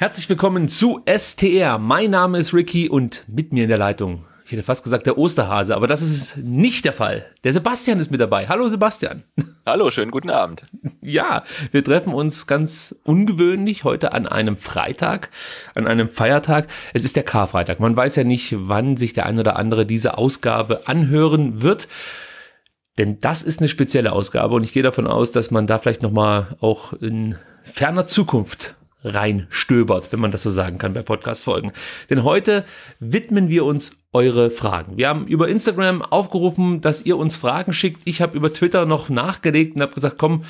Herzlich willkommen zu STR. Mein Name ist Ricky und mit mir in der Leitung. Ich hätte fast gesagt der Osterhase, aber das ist nicht der Fall. Der Sebastian ist mit dabei. Hallo Sebastian. Hallo, schönen guten Abend. Ja, wir treffen uns ganz ungewöhnlich heute an einem Freitag, an einem Feiertag. Es ist der Karfreitag. Man weiß ja nicht, wann sich der ein oder andere diese Ausgabe anhören wird. Denn das ist eine spezielle Ausgabe und ich gehe davon aus, dass man da vielleicht nochmal auch in ferner Zukunft reinstöbert, wenn man das so sagen kann bei Podcast-Folgen. Denn heute widmen wir uns eure Fragen. Wir haben über Instagram aufgerufen, dass ihr uns Fragen schickt. Ich habe über Twitter noch nachgelegt und habe gesagt, komm,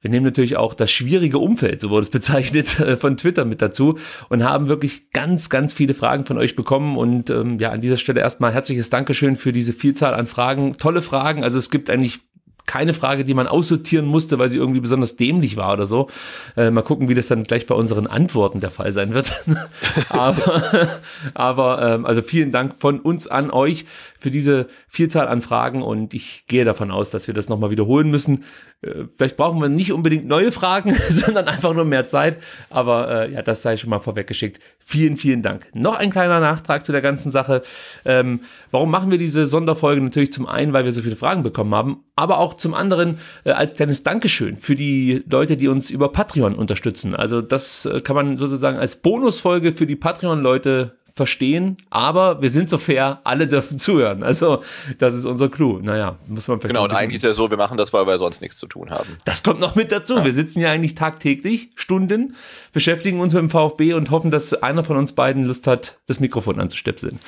wir nehmen natürlich auch das schwierige Umfeld, so wurde es bezeichnet, äh, von Twitter mit dazu und haben wirklich ganz, ganz viele Fragen von euch bekommen. Und ähm, ja, an dieser Stelle erstmal herzliches Dankeschön für diese Vielzahl an Fragen. Tolle Fragen. Also es gibt eigentlich keine Frage, die man aussortieren musste, weil sie irgendwie besonders dämlich war oder so. Äh, mal gucken, wie das dann gleich bei unseren Antworten der Fall sein wird. aber aber ähm, also vielen Dank von uns an euch für diese Vielzahl an Fragen und ich gehe davon aus, dass wir das nochmal wiederholen müssen. Äh, vielleicht brauchen wir nicht unbedingt neue Fragen, sondern einfach nur mehr Zeit. Aber äh, ja, das sei schon mal vorweggeschickt. Vielen, vielen Dank. Noch ein kleiner Nachtrag zu der ganzen Sache. Ähm, warum machen wir diese Sonderfolge? Natürlich zum einen, weil wir so viele Fragen bekommen haben, aber auch zum anderen äh, als kleines Dankeschön für die Leute, die uns über Patreon unterstützen. Also das äh, kann man sozusagen als Bonusfolge für die Patreon-Leute verstehen, aber wir sind so fair, alle dürfen zuhören. Also, das ist unser Clou. Naja, muss man Genau, und eigentlich ist ja so, wir machen das, weil wir sonst nichts zu tun haben. Das kommt noch mit dazu. Ja. Wir sitzen ja eigentlich tagtäglich, Stunden, beschäftigen uns mit dem VfB und hoffen, dass einer von uns beiden Lust hat, das Mikrofon anzustepseln.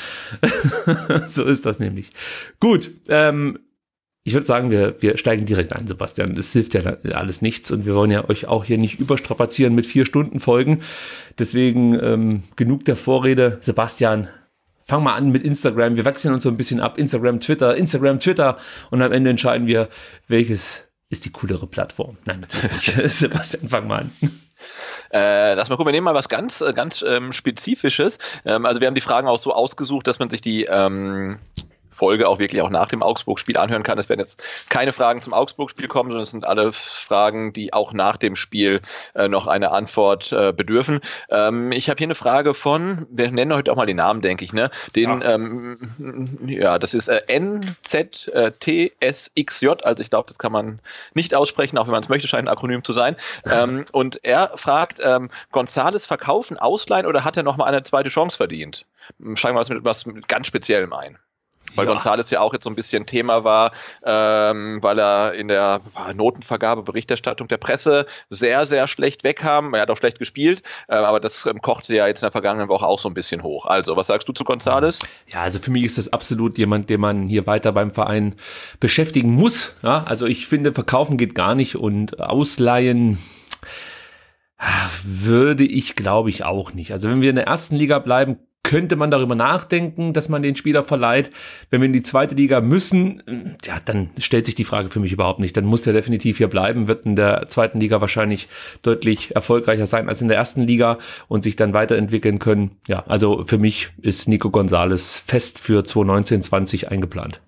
so ist das nämlich. Gut, ähm, ich würde sagen, wir, wir steigen direkt ein, Sebastian. Es hilft ja alles nichts und wir wollen ja euch auch hier nicht überstrapazieren mit vier Stunden Folgen. Deswegen ähm, genug der Vorrede. Sebastian, fang mal an mit Instagram. Wir wechseln uns so ein bisschen ab. Instagram, Twitter, Instagram, Twitter und am Ende entscheiden wir, welches ist die coolere Plattform. Nein, natürlich nicht. Sebastian, fang mal an. Äh, lass mal gucken, wir nehmen mal was ganz, äh, ganz ähm, Spezifisches. Ähm, also wir haben die Fragen auch so ausgesucht, dass man sich die ähm, Folge auch wirklich auch nach dem Augsburg-Spiel anhören kann. Es werden jetzt keine Fragen zum Augsburg-Spiel kommen, sondern es sind alle Fragen, die auch nach dem Spiel äh, noch eine Antwort äh, bedürfen. Ähm, ich habe hier eine Frage von, wir nennen heute auch mal den Namen, denke ich, ne? Den, ja, ähm, ja das ist äh, NZTSXJ, also ich glaube, das kann man nicht aussprechen, auch wenn man es möchte, scheint ein Akronym zu sein. ähm, und er fragt, ähm, Gonzales verkaufen, ausleihen oder hat er nochmal eine zweite Chance verdient? Steigen wir uns mit was ganz Speziellem ein weil ja. Gonzales ja auch jetzt so ein bisschen Thema war, ähm, weil er in der Notenvergabe, Berichterstattung der Presse sehr, sehr schlecht wegkam. Er hat auch schlecht gespielt, äh, aber das ähm, kochte ja jetzt in der vergangenen Woche auch so ein bisschen hoch. Also, was sagst du zu González? Ja, also für mich ist das absolut jemand, den man hier weiter beim Verein beschäftigen muss. Ja, also ich finde, verkaufen geht gar nicht und ausleihen ah, würde ich, glaube ich, auch nicht. Also wenn wir in der ersten Liga bleiben, könnte man darüber nachdenken, dass man den Spieler verleiht. Wenn wir in die zweite Liga müssen, ja, dann stellt sich die Frage für mich überhaupt nicht. Dann muss der definitiv hier bleiben, wird in der zweiten Liga wahrscheinlich deutlich erfolgreicher sein als in der ersten Liga und sich dann weiterentwickeln können. Ja, also für mich ist Nico Gonzales fest für 2019, 20 eingeplant.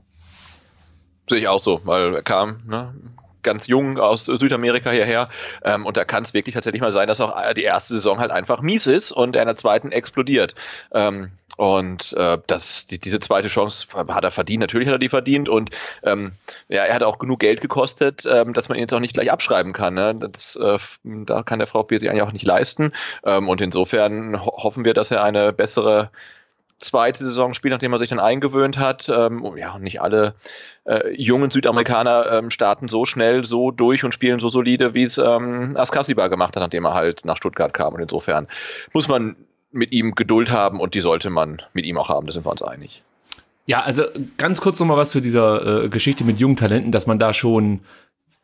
Sehe ich auch so, weil er kam, ne? ganz jung aus Südamerika hierher. Ähm, und da kann es wirklich tatsächlich mal sein, dass auch äh, die erste Saison halt einfach mies ist und er in der zweiten explodiert. Ähm, und äh, das, die, diese zweite Chance hat er verdient, natürlich hat er die verdient. Und ähm, ja, er hat auch genug Geld gekostet, ähm, dass man ihn jetzt auch nicht gleich abschreiben kann. Ne? Das, äh, da kann der Frau VfB sich eigentlich auch nicht leisten. Ähm, und insofern ho hoffen wir, dass er eine bessere zweite Saison spielt, nachdem er sich dann eingewöhnt hat. Ähm, oh, ja, nicht alle äh, jungen Südamerikaner ähm, starten so schnell, so durch und spielen so solide, wie es ähm, Askasiba gemacht hat, nachdem er halt nach Stuttgart kam. Und insofern muss man mit ihm Geduld haben und die sollte man mit ihm auch haben, da sind wir uns einig. Ja, also ganz kurz nochmal was zu dieser äh, Geschichte mit jungen Talenten, dass man da schon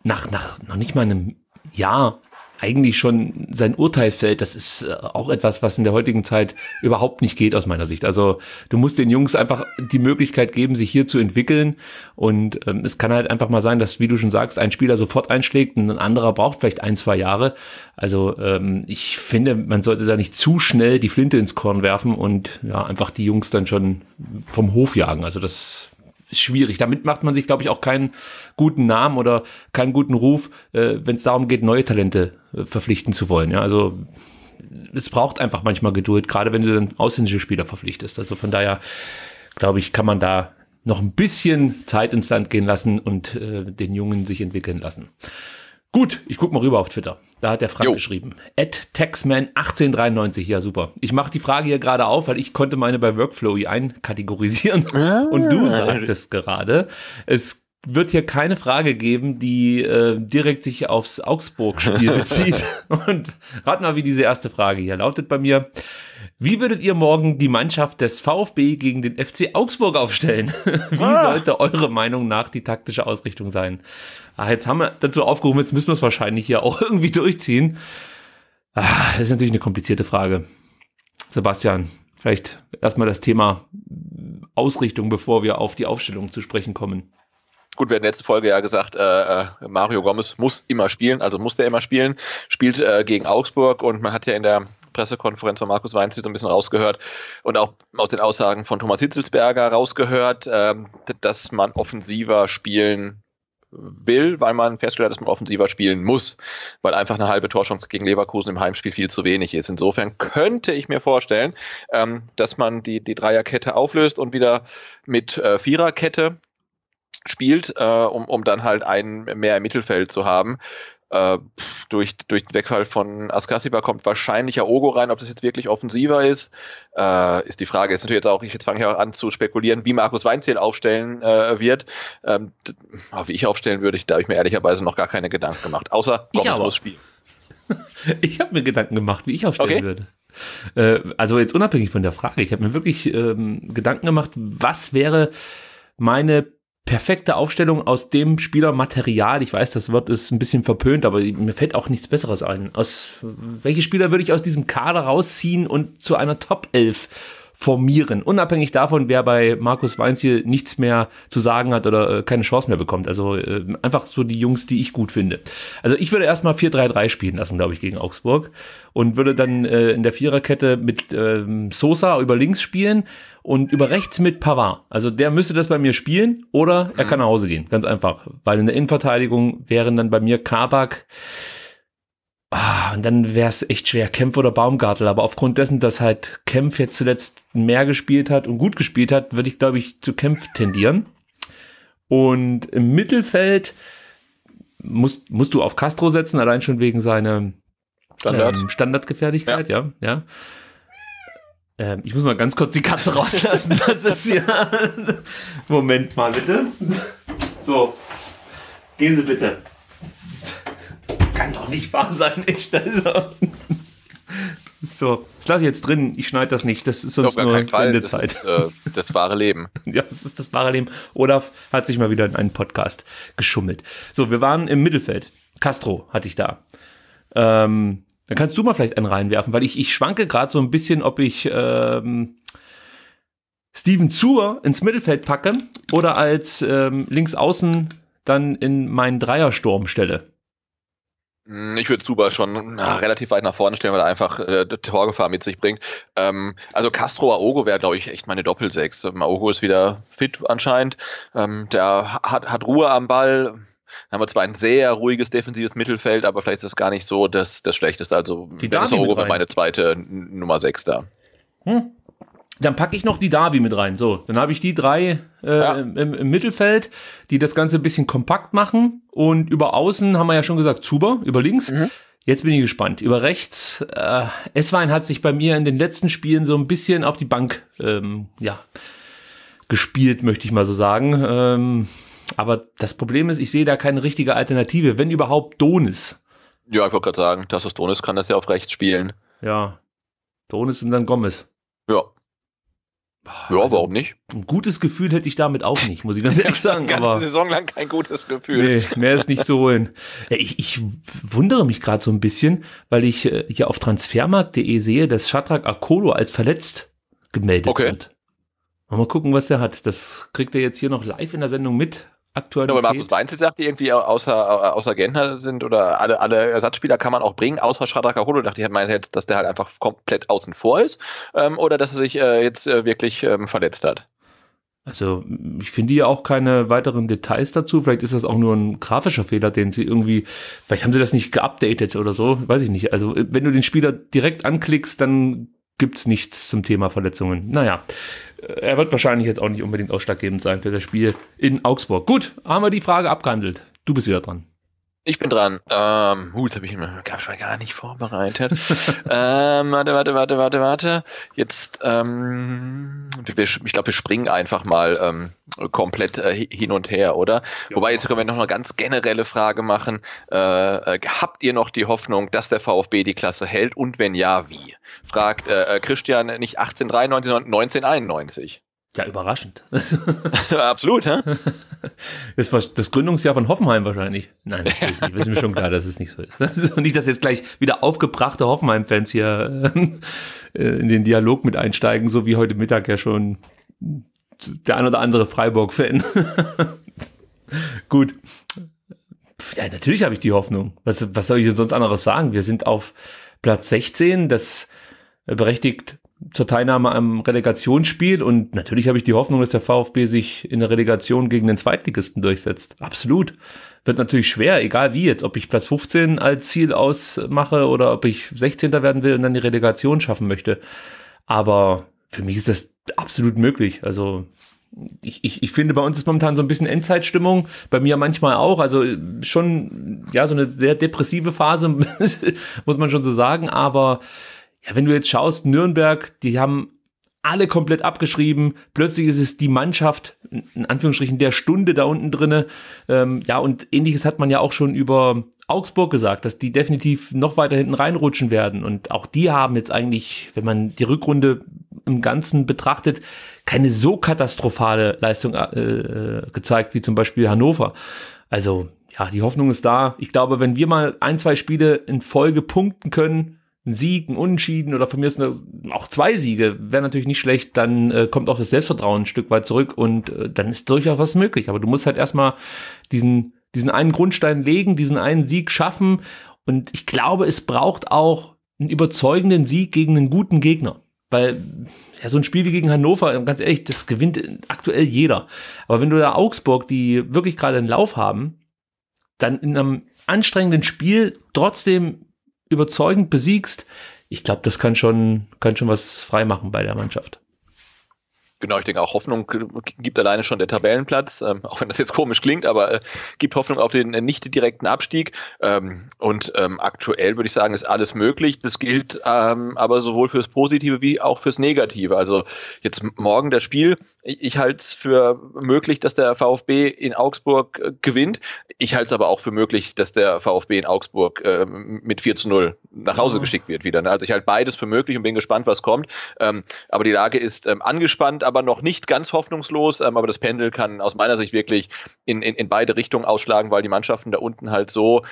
nach, nach noch nicht mal einem Jahr eigentlich schon sein Urteil fällt, das ist äh, auch etwas, was in der heutigen Zeit überhaupt nicht geht aus meiner Sicht. Also du musst den Jungs einfach die Möglichkeit geben, sich hier zu entwickeln. Und ähm, es kann halt einfach mal sein, dass, wie du schon sagst, ein Spieler sofort einschlägt und ein anderer braucht vielleicht ein, zwei Jahre. Also ähm, ich finde, man sollte da nicht zu schnell die Flinte ins Korn werfen und ja, einfach die Jungs dann schon vom Hof jagen. Also das schwierig. Damit macht man sich, glaube ich, auch keinen guten Namen oder keinen guten Ruf, äh, wenn es darum geht, neue Talente äh, verpflichten zu wollen. Ja, also es braucht einfach manchmal Geduld, gerade wenn du dann ausländische Spieler verpflichtest. Also von daher, glaube ich, kann man da noch ein bisschen Zeit ins Land gehen lassen und äh, den Jungen sich entwickeln lassen. Gut, ich guck mal rüber auf Twitter. Da hat der Frank jo. geschrieben. At Taxman1893, ja super. Ich mache die Frage hier gerade auf, weil ich konnte meine bei Workflowy einkategorisieren. Ah. Und du sagtest gerade, es wird hier keine Frage geben, die äh, direkt sich aufs Augsburg-Spiel bezieht. Und rat mal, wie diese erste Frage hier lautet bei mir. Wie würdet ihr morgen die Mannschaft des VfB gegen den FC Augsburg aufstellen? Wie ah. sollte eure Meinung nach die taktische Ausrichtung sein? Ah, jetzt haben wir dazu aufgerufen, jetzt müssen wir es wahrscheinlich hier auch irgendwie durchziehen. Ah, das ist natürlich eine komplizierte Frage. Sebastian, vielleicht erstmal das Thema Ausrichtung, bevor wir auf die Aufstellung zu sprechen kommen. Gut, wir hatten letzte Folge ja gesagt, äh, äh Mario Gomez muss immer spielen, also muss der immer spielen, spielt äh, gegen Augsburg und man hat ja in der Pressekonferenz von Markus Weinz so ein bisschen rausgehört und auch aus den Aussagen von Thomas Hitzelsberger rausgehört, ähm, dass man offensiver spielen will, weil man feststellt, dass man offensiver spielen muss, weil einfach eine halbe Torschance gegen Leverkusen im Heimspiel viel zu wenig ist. Insofern könnte ich mir vorstellen, ähm, dass man die, die Dreierkette auflöst und wieder mit äh, Viererkette spielt, äh, um, um dann halt einen mehr im Mittelfeld zu haben. Äh, durch, durch den Wegfall von Askasiba kommt wahrscheinlich Aogo rein, ob das jetzt wirklich offensiver ist, äh, ist die Frage. Ist natürlich jetzt auch, ich jetzt fange ja an zu spekulieren, wie Markus Weinzierl aufstellen äh, wird. Ähm, wie ich aufstellen würde, da habe ich mir ehrlicherweise noch gar keine Gedanken gemacht. Außer Gomez muss spielen. ich habe mir Gedanken gemacht, wie ich aufstellen okay. würde. Äh, also jetzt unabhängig von der Frage, ich habe mir wirklich ähm, Gedanken gemacht, was wäre meine perfekte Aufstellung aus dem Spielermaterial. Ich weiß, das Wort ist ein bisschen verpönt, aber mir fällt auch nichts Besseres ein. Aus welche Spieler würde ich aus diesem Kader rausziehen und zu einer Top 11 formieren? Unabhängig davon, wer bei Markus Weinziel nichts mehr zu sagen hat oder äh, keine Chance mehr bekommt. Also äh, einfach so die Jungs, die ich gut finde. Also ich würde erstmal 4-3-3 spielen lassen, glaube ich, gegen Augsburg und würde dann äh, in der Viererkette mit ähm, Sosa über links spielen und über rechts mit Pavard. Also der müsste das bei mir spielen oder er kann nach Hause gehen. Ganz einfach. Weil in der Innenverteidigung wären dann bei mir Kabak. Ah, und dann wäre es echt schwer, Kempf oder Baumgartel. Aber aufgrund dessen, dass halt Kempf jetzt zuletzt mehr gespielt hat und gut gespielt hat, würde ich, glaube ich, zu Kempf tendieren. Und im Mittelfeld musst, musst du auf Castro setzen, allein schon wegen seiner Standard. ähm, Standardgefährlichkeit, ja. ja. ja. Ähm, ich muss mal ganz kurz die Katze rauslassen. Das ist ja. Moment mal bitte. So. Gehen Sie bitte. Kann doch nicht wahr sein, echt. Also. So, das lasse ich jetzt drin. Ich schneide das nicht. Das ist sonst nur Sendezeit. Das, äh, das wahre Leben. ja, das ist das wahre Leben. Olaf hat sich mal wieder in einen Podcast geschummelt. So, wir waren im Mittelfeld. Castro hatte ich da. Ähm, dann kannst du mal vielleicht einen reinwerfen, weil ich, ich schwanke gerade so ein bisschen, ob ich ähm, Steven Zur ins Mittelfeld packe oder als ähm, Linksaußen dann in meinen Dreiersturm stelle. Hm, ich würde Zuba schon na, relativ weit nach vorne stellen, weil er einfach äh, Torgefahr mit sich bringt. Ähm, also Castro Aogo wäre, glaube ich, echt meine Doppelsechs. Ähm, Aogo ist wieder fit anscheinend. Ähm, der hat, hat Ruhe am Ball dann haben wir zwar ein sehr ruhiges defensives Mittelfeld, aber vielleicht ist das gar nicht so das, das Schlechteste. Also die Davi war meine zweite Nummer 6 da. Hm. Dann packe ich noch die Davi mit rein. So, dann habe ich die drei äh, ja. im, im, Mittelfeld, die das Ganze ein bisschen kompakt machen. Und über außen haben wir ja schon gesagt, Zuber, über links. Mhm. Jetzt bin ich gespannt. Über rechts, äh, Eswein hat sich bei mir in den letzten Spielen so ein bisschen auf die Bank ähm, ja, gespielt, möchte ich mal so sagen. Ähm, aber das Problem ist, ich sehe da keine richtige Alternative, wenn überhaupt Donis. Ja, ich wollte gerade sagen, Tassos Donis kann das ja auf rechts spielen. Ja. Donis und dann Gomez. Ja. Ja, also, warum nicht? Ein gutes Gefühl hätte ich damit auch nicht, muss ich ganz ehrlich sagen. Ganze aber Saison lang kein gutes Gefühl. Nee, mehr ist nicht zu holen. Ich, ich wundere mich gerade so ein bisschen, weil ich äh, hier auf transfermarkt.de sehe, dass Shatrak Akolo als verletzt gemeldet okay. wird. Mal gucken, was der hat. Das kriegt er jetzt hier noch live in der Sendung mit. Aktualität. Genau, Markus Weinzel sagte irgendwie, außer, außer Gentner sind oder alle, alle Ersatzspieler kann man auch bringen, außer Shadrach Holo. Dachte ich, meinte jetzt, dass der halt einfach komplett außen vor ist ähm, oder dass er sich äh, jetzt äh, wirklich ähm, verletzt hat. Also ich finde ja auch keine weiteren Details dazu. Vielleicht ist das auch nur ein grafischer Fehler, den sie irgendwie, vielleicht haben sie das nicht geupdatet oder so, weiß ich nicht. Also wenn du den Spieler direkt anklickst, dann gibt es nichts zum Thema Verletzungen. Naja, äh, er wird wahrscheinlich jetzt auch nicht unbedingt ausschlaggebend sein für das Spiel in Augsburg. Gut, haben wir die Frage abgehandelt. Du bist wieder dran. Ich bin dran. Ähm, Hut habe ich mir schon gar nicht vorbereitet. ähm, warte, warte, warte, warte, warte. Jetzt, ähm, wir, ich glaube, wir springen einfach mal ähm, komplett äh, hin und her, oder? Ja. Wobei, jetzt können wir noch eine ganz generelle Frage machen. Äh, äh, habt ihr noch die Hoffnung, dass der VfB die Klasse hält? Und wenn ja, wie? Fragt äh, äh Christian nicht 1893, sondern 1991. Ja, überraschend. Absolut, hä? Das, war das Gründungsjahr von Hoffenheim wahrscheinlich. Nein, natürlich nicht. Wissen wir schon klar, dass es nicht so ist. nicht, dass jetzt gleich wieder aufgebrachte Hoffenheim-Fans hier äh, äh, in den Dialog mit einsteigen, so wie heute Mittag ja schon der ein oder andere Freiburg-Fan. Gut. Ja, natürlich habe ich die Hoffnung. Was, was soll ich denn sonst anderes sagen? Wir sind auf Platz 16, das berechtigt zur Teilnahme am Relegationsspiel und natürlich habe ich die Hoffnung, dass der VfB sich in der Relegation gegen den Zweitligisten durchsetzt. Absolut. Wird natürlich schwer, egal wie jetzt, ob ich Platz 15 als Ziel ausmache oder ob ich 16. werden will und dann die Relegation schaffen möchte. Aber für mich ist das absolut möglich. Also ich, ich, ich finde, bei uns ist momentan so ein bisschen Endzeitstimmung, bei mir manchmal auch. Also schon, ja, so eine sehr depressive Phase, muss man schon so sagen, aber ja, wenn du jetzt schaust, Nürnberg, die haben alle komplett abgeschrieben. Plötzlich ist es die Mannschaft, in Anführungsstrichen, der Stunde da unten drinne. Ähm, ja, und ähnliches hat man ja auch schon über Augsburg gesagt, dass die definitiv noch weiter hinten reinrutschen werden. Und auch die haben jetzt eigentlich, wenn man die Rückrunde im Ganzen betrachtet, keine so katastrophale Leistung äh, äh gezeigt wie zum Beispiel Hannover. Also, ja, die Hoffnung ist da. Ich glaube, wenn wir mal ein, zwei Spiele in Folge punkten können, ein Sieg, ein Unentschieden oder von mir ist auch zwei Siege, wäre natürlich nicht schlecht, dann äh, kommt auch das Selbstvertrauen ein Stück weit zurück und äh, dann ist durchaus was möglich. Aber du musst halt erstmal diesen, diesen einen Grundstein legen, diesen einen Sieg schaffen. Und ich glaube, es braucht auch einen überzeugenden Sieg gegen einen guten Gegner. Weil ja, so ein Spiel wie gegen Hannover, ähm, ganz ehrlich, das gewinnt äh, aktuell jeder. Aber wenn du da Augsburg, die wirklich gerade einen Lauf haben, dann in einem anstrengenden Spiel trotzdem überzeugend besiegst, ich glaube, das kann schon, kann schon was freimachen bei der Mannschaft. Genau, ich denke auch Hoffnung gibt alleine schon der Tabellenplatz, ähm, auch wenn das jetzt komisch klingt, aber äh, gibt Hoffnung auf den äh, nicht direkten Abstieg. Ähm, und ähm, aktuell würde ich sagen, ist alles möglich. Das gilt ähm, aber sowohl fürs Positive wie auch fürs Negative. Also jetzt morgen das Spiel, ich, ich halte es für möglich, dass der VfB in Augsburg äh, gewinnt. Ich halte es aber auch für möglich, dass der VfB in Augsburg äh, mit 4 zu 0 nach Hause ja. Mhm. geschickt wird wieder. Ne? Also ich halte beides für möglich und bin gespannt, was kommt. Ähm, aber die Lage ist ähm, angespannt, aber aber noch nicht ganz hoffnungslos. Ähm, aber das Pendel kann aus meiner Sicht wirklich in, in, in beide Richtungen ausschlagen, weil die Mannschaften da unten halt so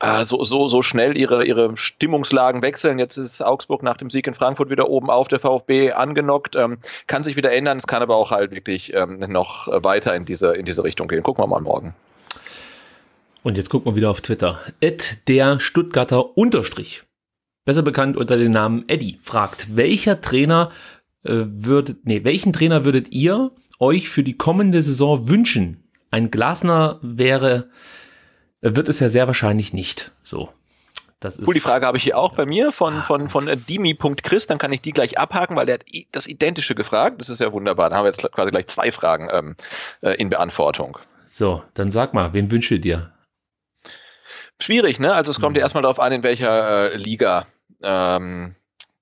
äh, so, so, so schnell ihre, ihre Stimmungslagen wechseln. Jetzt ist Augsburg nach dem Sieg in Frankfurt wieder oben auf, der VfB angenockt, ähm, kann sich wieder ändern, es kann aber auch halt wirklich ähm, noch weiter in diese, in diese Richtung gehen. Gucken wir mal morgen. Und jetzt gucken wir wieder auf Twitter. Ed der Stuttgarter Unterstrich, besser bekannt unter dem Namen Eddie fragt, welcher Trainer äh, würdet, nee, welchen Trainer würdet ihr euch für die kommende Saison wünschen? Ein Glasner wäre, äh, wird es ja sehr wahrscheinlich nicht. So. Das ist cool, die Frage habe ich hier auch bei mir von, ah. von, von äh, dimi.chris, dann kann ich die gleich abhaken, weil der hat das Identische gefragt. Das ist ja wunderbar. Da haben wir jetzt quasi gleich zwei Fragen ähm, äh, in Beantwortung. So, dann sag mal, wen wünsche dir? Schwierig, ne? Also es kommt mhm. ja erstmal darauf an, in welcher äh, Liga ähm,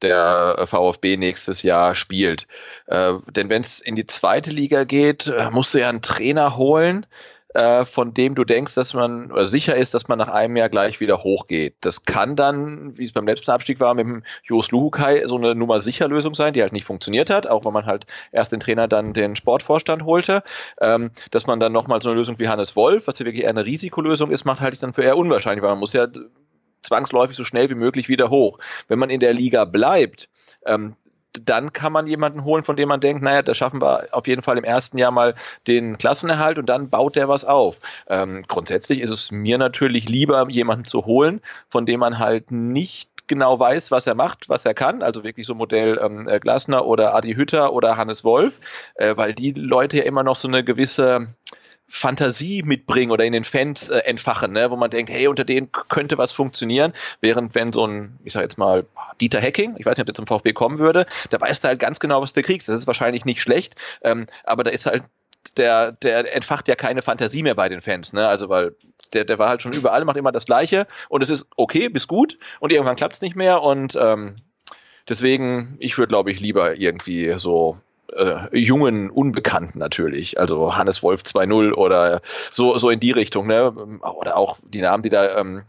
der äh, VfB nächstes Jahr spielt. Äh, denn wenn es in die zweite Liga geht, äh, musst du ja einen Trainer holen, äh, von dem du denkst, dass man sicher ist, dass man nach einem Jahr gleich wieder hochgeht. Das kann dann, wie es beim letzten Abstieg war, mit dem Jos Luhukai so eine Nummer sicher Lösung sein, die halt nicht funktioniert hat, auch wenn man halt erst den Trainer, dann den Sportvorstand holte. Ähm, dass man dann nochmal so eine Lösung wie Hannes Wolf, was ja wirklich eher eine Risikolösung ist, macht halte ich dann für eher unwahrscheinlich, weil man muss ja zwangsläufig so schnell wie möglich wieder hoch. Wenn man in der Liga bleibt, ähm, dann kann man jemanden holen, von dem man denkt, naja, da schaffen wir auf jeden Fall im ersten Jahr mal den Klassenerhalt und dann baut der was auf. Ähm, grundsätzlich ist es mir natürlich lieber, jemanden zu holen, von dem man halt nicht genau weiß, was er macht, was er kann, also wirklich so Modell ähm, äh, Glasner oder Adi Hütter oder Hannes Wolf, äh, weil die Leute ja immer noch so eine gewisse Fantasie mitbringen oder in den Fans äh, entfachen, ne? wo man denkt, hey, unter denen könnte was funktionieren, während wenn so ein, ich sag jetzt mal, Dieter Hacking, ich weiß nicht, ob der zum VfB kommen würde, da weißt du halt ganz genau, was du kriegst. Das ist wahrscheinlich nicht schlecht, ähm, aber da ist halt der, der entfacht ja keine Fantasie mehr bei den Fans, ne? Also weil der, der war halt schon überall, macht immer das Gleiche und es ist okay, bis gut und irgendwann klappt es nicht mehr und ähm, deswegen, ich würde glaube ich lieber irgendwie so äh, jungen Unbekannten natürlich. Also Hannes Wolf 2.0 oder so, so in die Richtung, ne? Oder auch die Namen, die da ähm,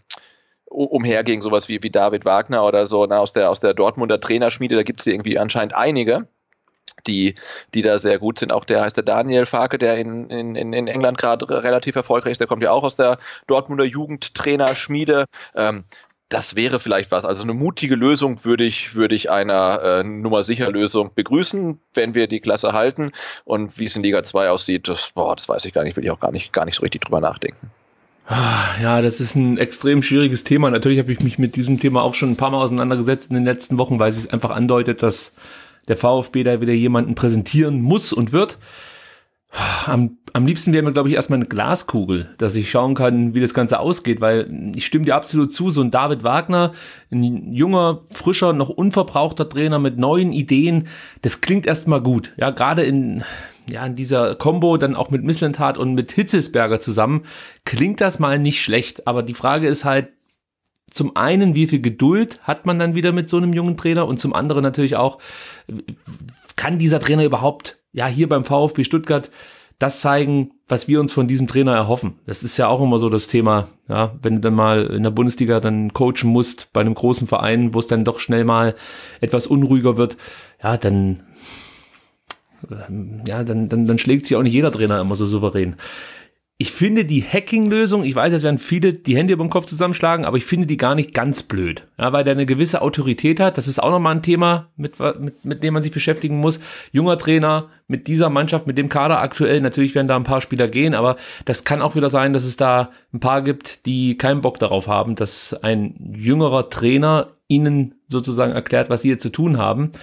umhergingen, sowas wie, wie David Wagner oder so, ne? aus, der, aus der Dortmunder Trainerschmiede, da gibt es irgendwie anscheinend einige. Die, die da sehr gut sind. Auch der heißt der Daniel Farke, der in, in, in England gerade relativ erfolgreich ist. Der kommt ja auch aus der Dortmunder Jugendtrainerschmiede. Ähm, das wäre vielleicht was. Also eine mutige Lösung würde ich, würde ich einer äh, Nummer sicher Lösung begrüßen, wenn wir die Klasse halten. Und wie es in Liga 2 aussieht, das, boah, das weiß ich gar nicht, will ich auch gar nicht, gar nicht so richtig drüber nachdenken. Ah, ja, das ist ein extrem schwieriges Thema. Natürlich habe ich mich mit diesem Thema auch schon ein paar Mal auseinandergesetzt in den letzten Wochen, weil es einfach andeutet, dass der VfB da wieder jemanden präsentieren muss und wird. Am, am liebsten wäre mir, glaube ich, erstmal eine Glaskugel, dass ich schauen kann, wie das Ganze ausgeht, weil ich stimme dir absolut zu, so ein David Wagner, ein junger, frischer, noch unverbrauchter Trainer mit neuen Ideen, das klingt erstmal gut. Ja, gerade in, ja, in dieser Combo dann auch mit Misslentat und mit Hitzesberger zusammen, klingt das mal nicht schlecht, aber die Frage ist halt, zum einen, wie viel Geduld hat man dann wieder mit so einem jungen Trainer und zum anderen natürlich auch, kann dieser Trainer überhaupt ja hier beim VfB Stuttgart das zeigen, was wir uns von diesem Trainer erhoffen. Das ist ja auch immer so das Thema, ja, wenn du dann mal in der Bundesliga dann coachen musst bei einem großen Verein, wo es dann doch schnell mal etwas unruhiger wird, ja, dann ähm, ja, dann, dann, dann schlägt sich auch nicht jeder Trainer immer so souverän ich finde die Hacking-Lösung, ich weiß, es werden viele die Hände über den Kopf zusammenschlagen, aber ich finde die gar nicht ganz blöd, ja, weil der eine gewisse Autorität hat. Das ist auch nochmal ein Thema, mit, mit, mit dem man sich beschäftigen muss. Junger Trainer mit dieser Mannschaft, mit dem Kader aktuell, natürlich werden da ein paar Spieler gehen, aber das kann auch wieder sein, dass es da ein paar gibt, die keinen Bock darauf haben, dass ein jüngerer Trainer ihnen sozusagen erklärt, was sie hier zu tun haben.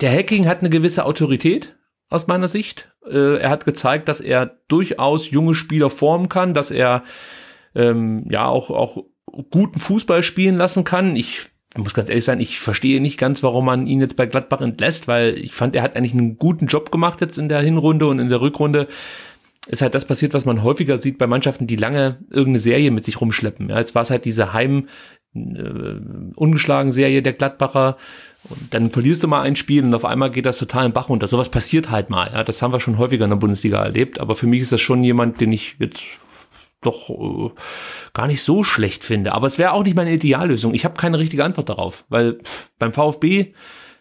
Der Hacking hat eine gewisse Autorität, aus meiner Sicht. Äh, er hat gezeigt, dass er durchaus junge Spieler formen kann, dass er ähm, ja auch, auch guten Fußball spielen lassen kann. Ich muss ganz ehrlich sein, ich verstehe nicht ganz, warum man ihn jetzt bei Gladbach entlässt, weil ich fand, er hat eigentlich einen guten Job gemacht jetzt in der Hinrunde und in der Rückrunde ist halt das passiert, was man häufiger sieht bei Mannschaften, die lange irgendeine Serie mit sich rumschleppen. Ja, jetzt war es halt diese Heim äh, ungeschlagen Serie der Gladbacher und dann verlierst du mal ein Spiel und auf einmal geht das total im Bach runter. Sowas passiert halt mal. Ja? Das haben wir schon häufiger in der Bundesliga erlebt. Aber für mich ist das schon jemand, den ich jetzt doch äh, gar nicht so schlecht finde. Aber es wäre auch nicht meine Ideallösung. Ich habe keine richtige Antwort darauf, weil beim VfB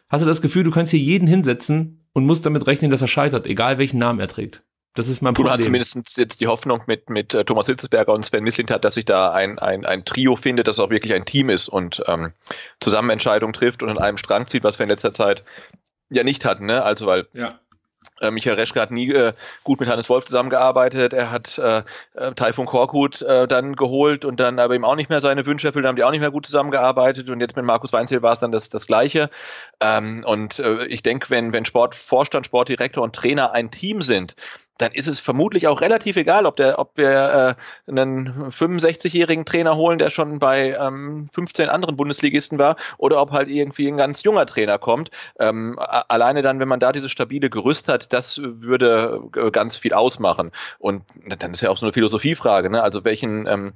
hast du das Gefühl, du kannst hier jeden hinsetzen und musst damit rechnen, dass er scheitert, egal welchen Namen er trägt. Das ist mein Problem. Bruno hat zumindest jetzt die Hoffnung mit, mit äh, Thomas Hitzesberger und Sven hat, dass sich da ein, ein, ein Trio findet, das auch wirklich ein Team ist und ähm, zusammen Entscheidungen trifft und an einem Strang zieht, was wir in letzter Zeit ja nicht hatten. Ne? Also weil ja. Äh, Michael Reschke hat nie äh, gut mit Hannes Wolf zusammengearbeitet. Er hat äh, äh Taifun Korkut äh, dann geholt und dann aber ihm auch nicht mehr seine Wünsche erfüllt. Dann haben die auch nicht mehr gut zusammengearbeitet. Und jetzt mit Markus Weinzel war es dann das, das Gleiche. Ähm, und äh, ich denke, wenn, wenn Sportvorstand, Sportdirektor und Trainer ein Team sind, dann ist es vermutlich auch relativ egal, ob, der, ob wir äh, einen 65-jährigen Trainer holen, der schon bei ähm, 15 anderen Bundesligisten war, oder ob halt irgendwie ein ganz junger Trainer kommt. Ähm, alleine dann, wenn man da dieses stabile Gerüst hat, das würde äh, ganz viel ausmachen. Und dann ist ja auch so eine Philosophiefrage. Ne? Also welchen ähm,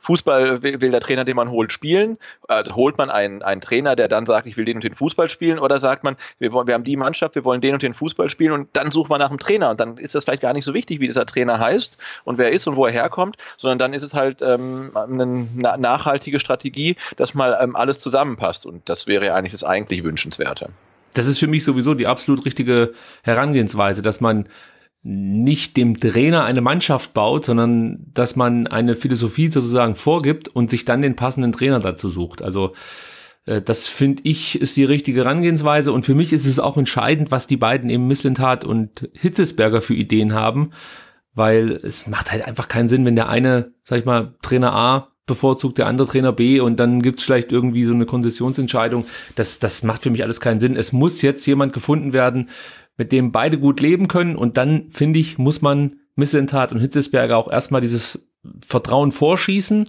Fußball will, der Trainer, den man holt, spielen? Also holt man einen, einen Trainer, der dann sagt, ich will den und den Fußball spielen? Oder sagt man, wir, wollen, wir haben die Mannschaft, wir wollen den und den Fußball spielen und dann sucht man nach einem Trainer und dann ist das vielleicht gar nicht so wichtig, wie dieser Trainer heißt und wer er ist und wo er herkommt, sondern dann ist es halt ähm, eine nachhaltige Strategie, dass mal ähm, alles zusammenpasst. Und das wäre ja eigentlich das eigentlich Wünschenswerte. Das ist für mich sowieso die absolut richtige Herangehensweise, dass man nicht dem Trainer eine Mannschaft baut, sondern dass man eine Philosophie sozusagen vorgibt und sich dann den passenden Trainer dazu sucht. Also äh, das finde ich ist die richtige Herangehensweise und für mich ist es auch entscheidend, was die beiden eben Misslintat und Hitzesberger für Ideen haben, weil es macht halt einfach keinen Sinn, wenn der eine, sag ich mal, Trainer A bevorzugt der andere Trainer B und dann gibt's vielleicht irgendwie so eine Konzessionsentscheidung. Das, das macht für mich alles keinen Sinn. Es muss jetzt jemand gefunden werden, mit dem beide gut leben können und dann, finde ich, muss man Missentat und Hitzesberger auch erstmal dieses Vertrauen vorschießen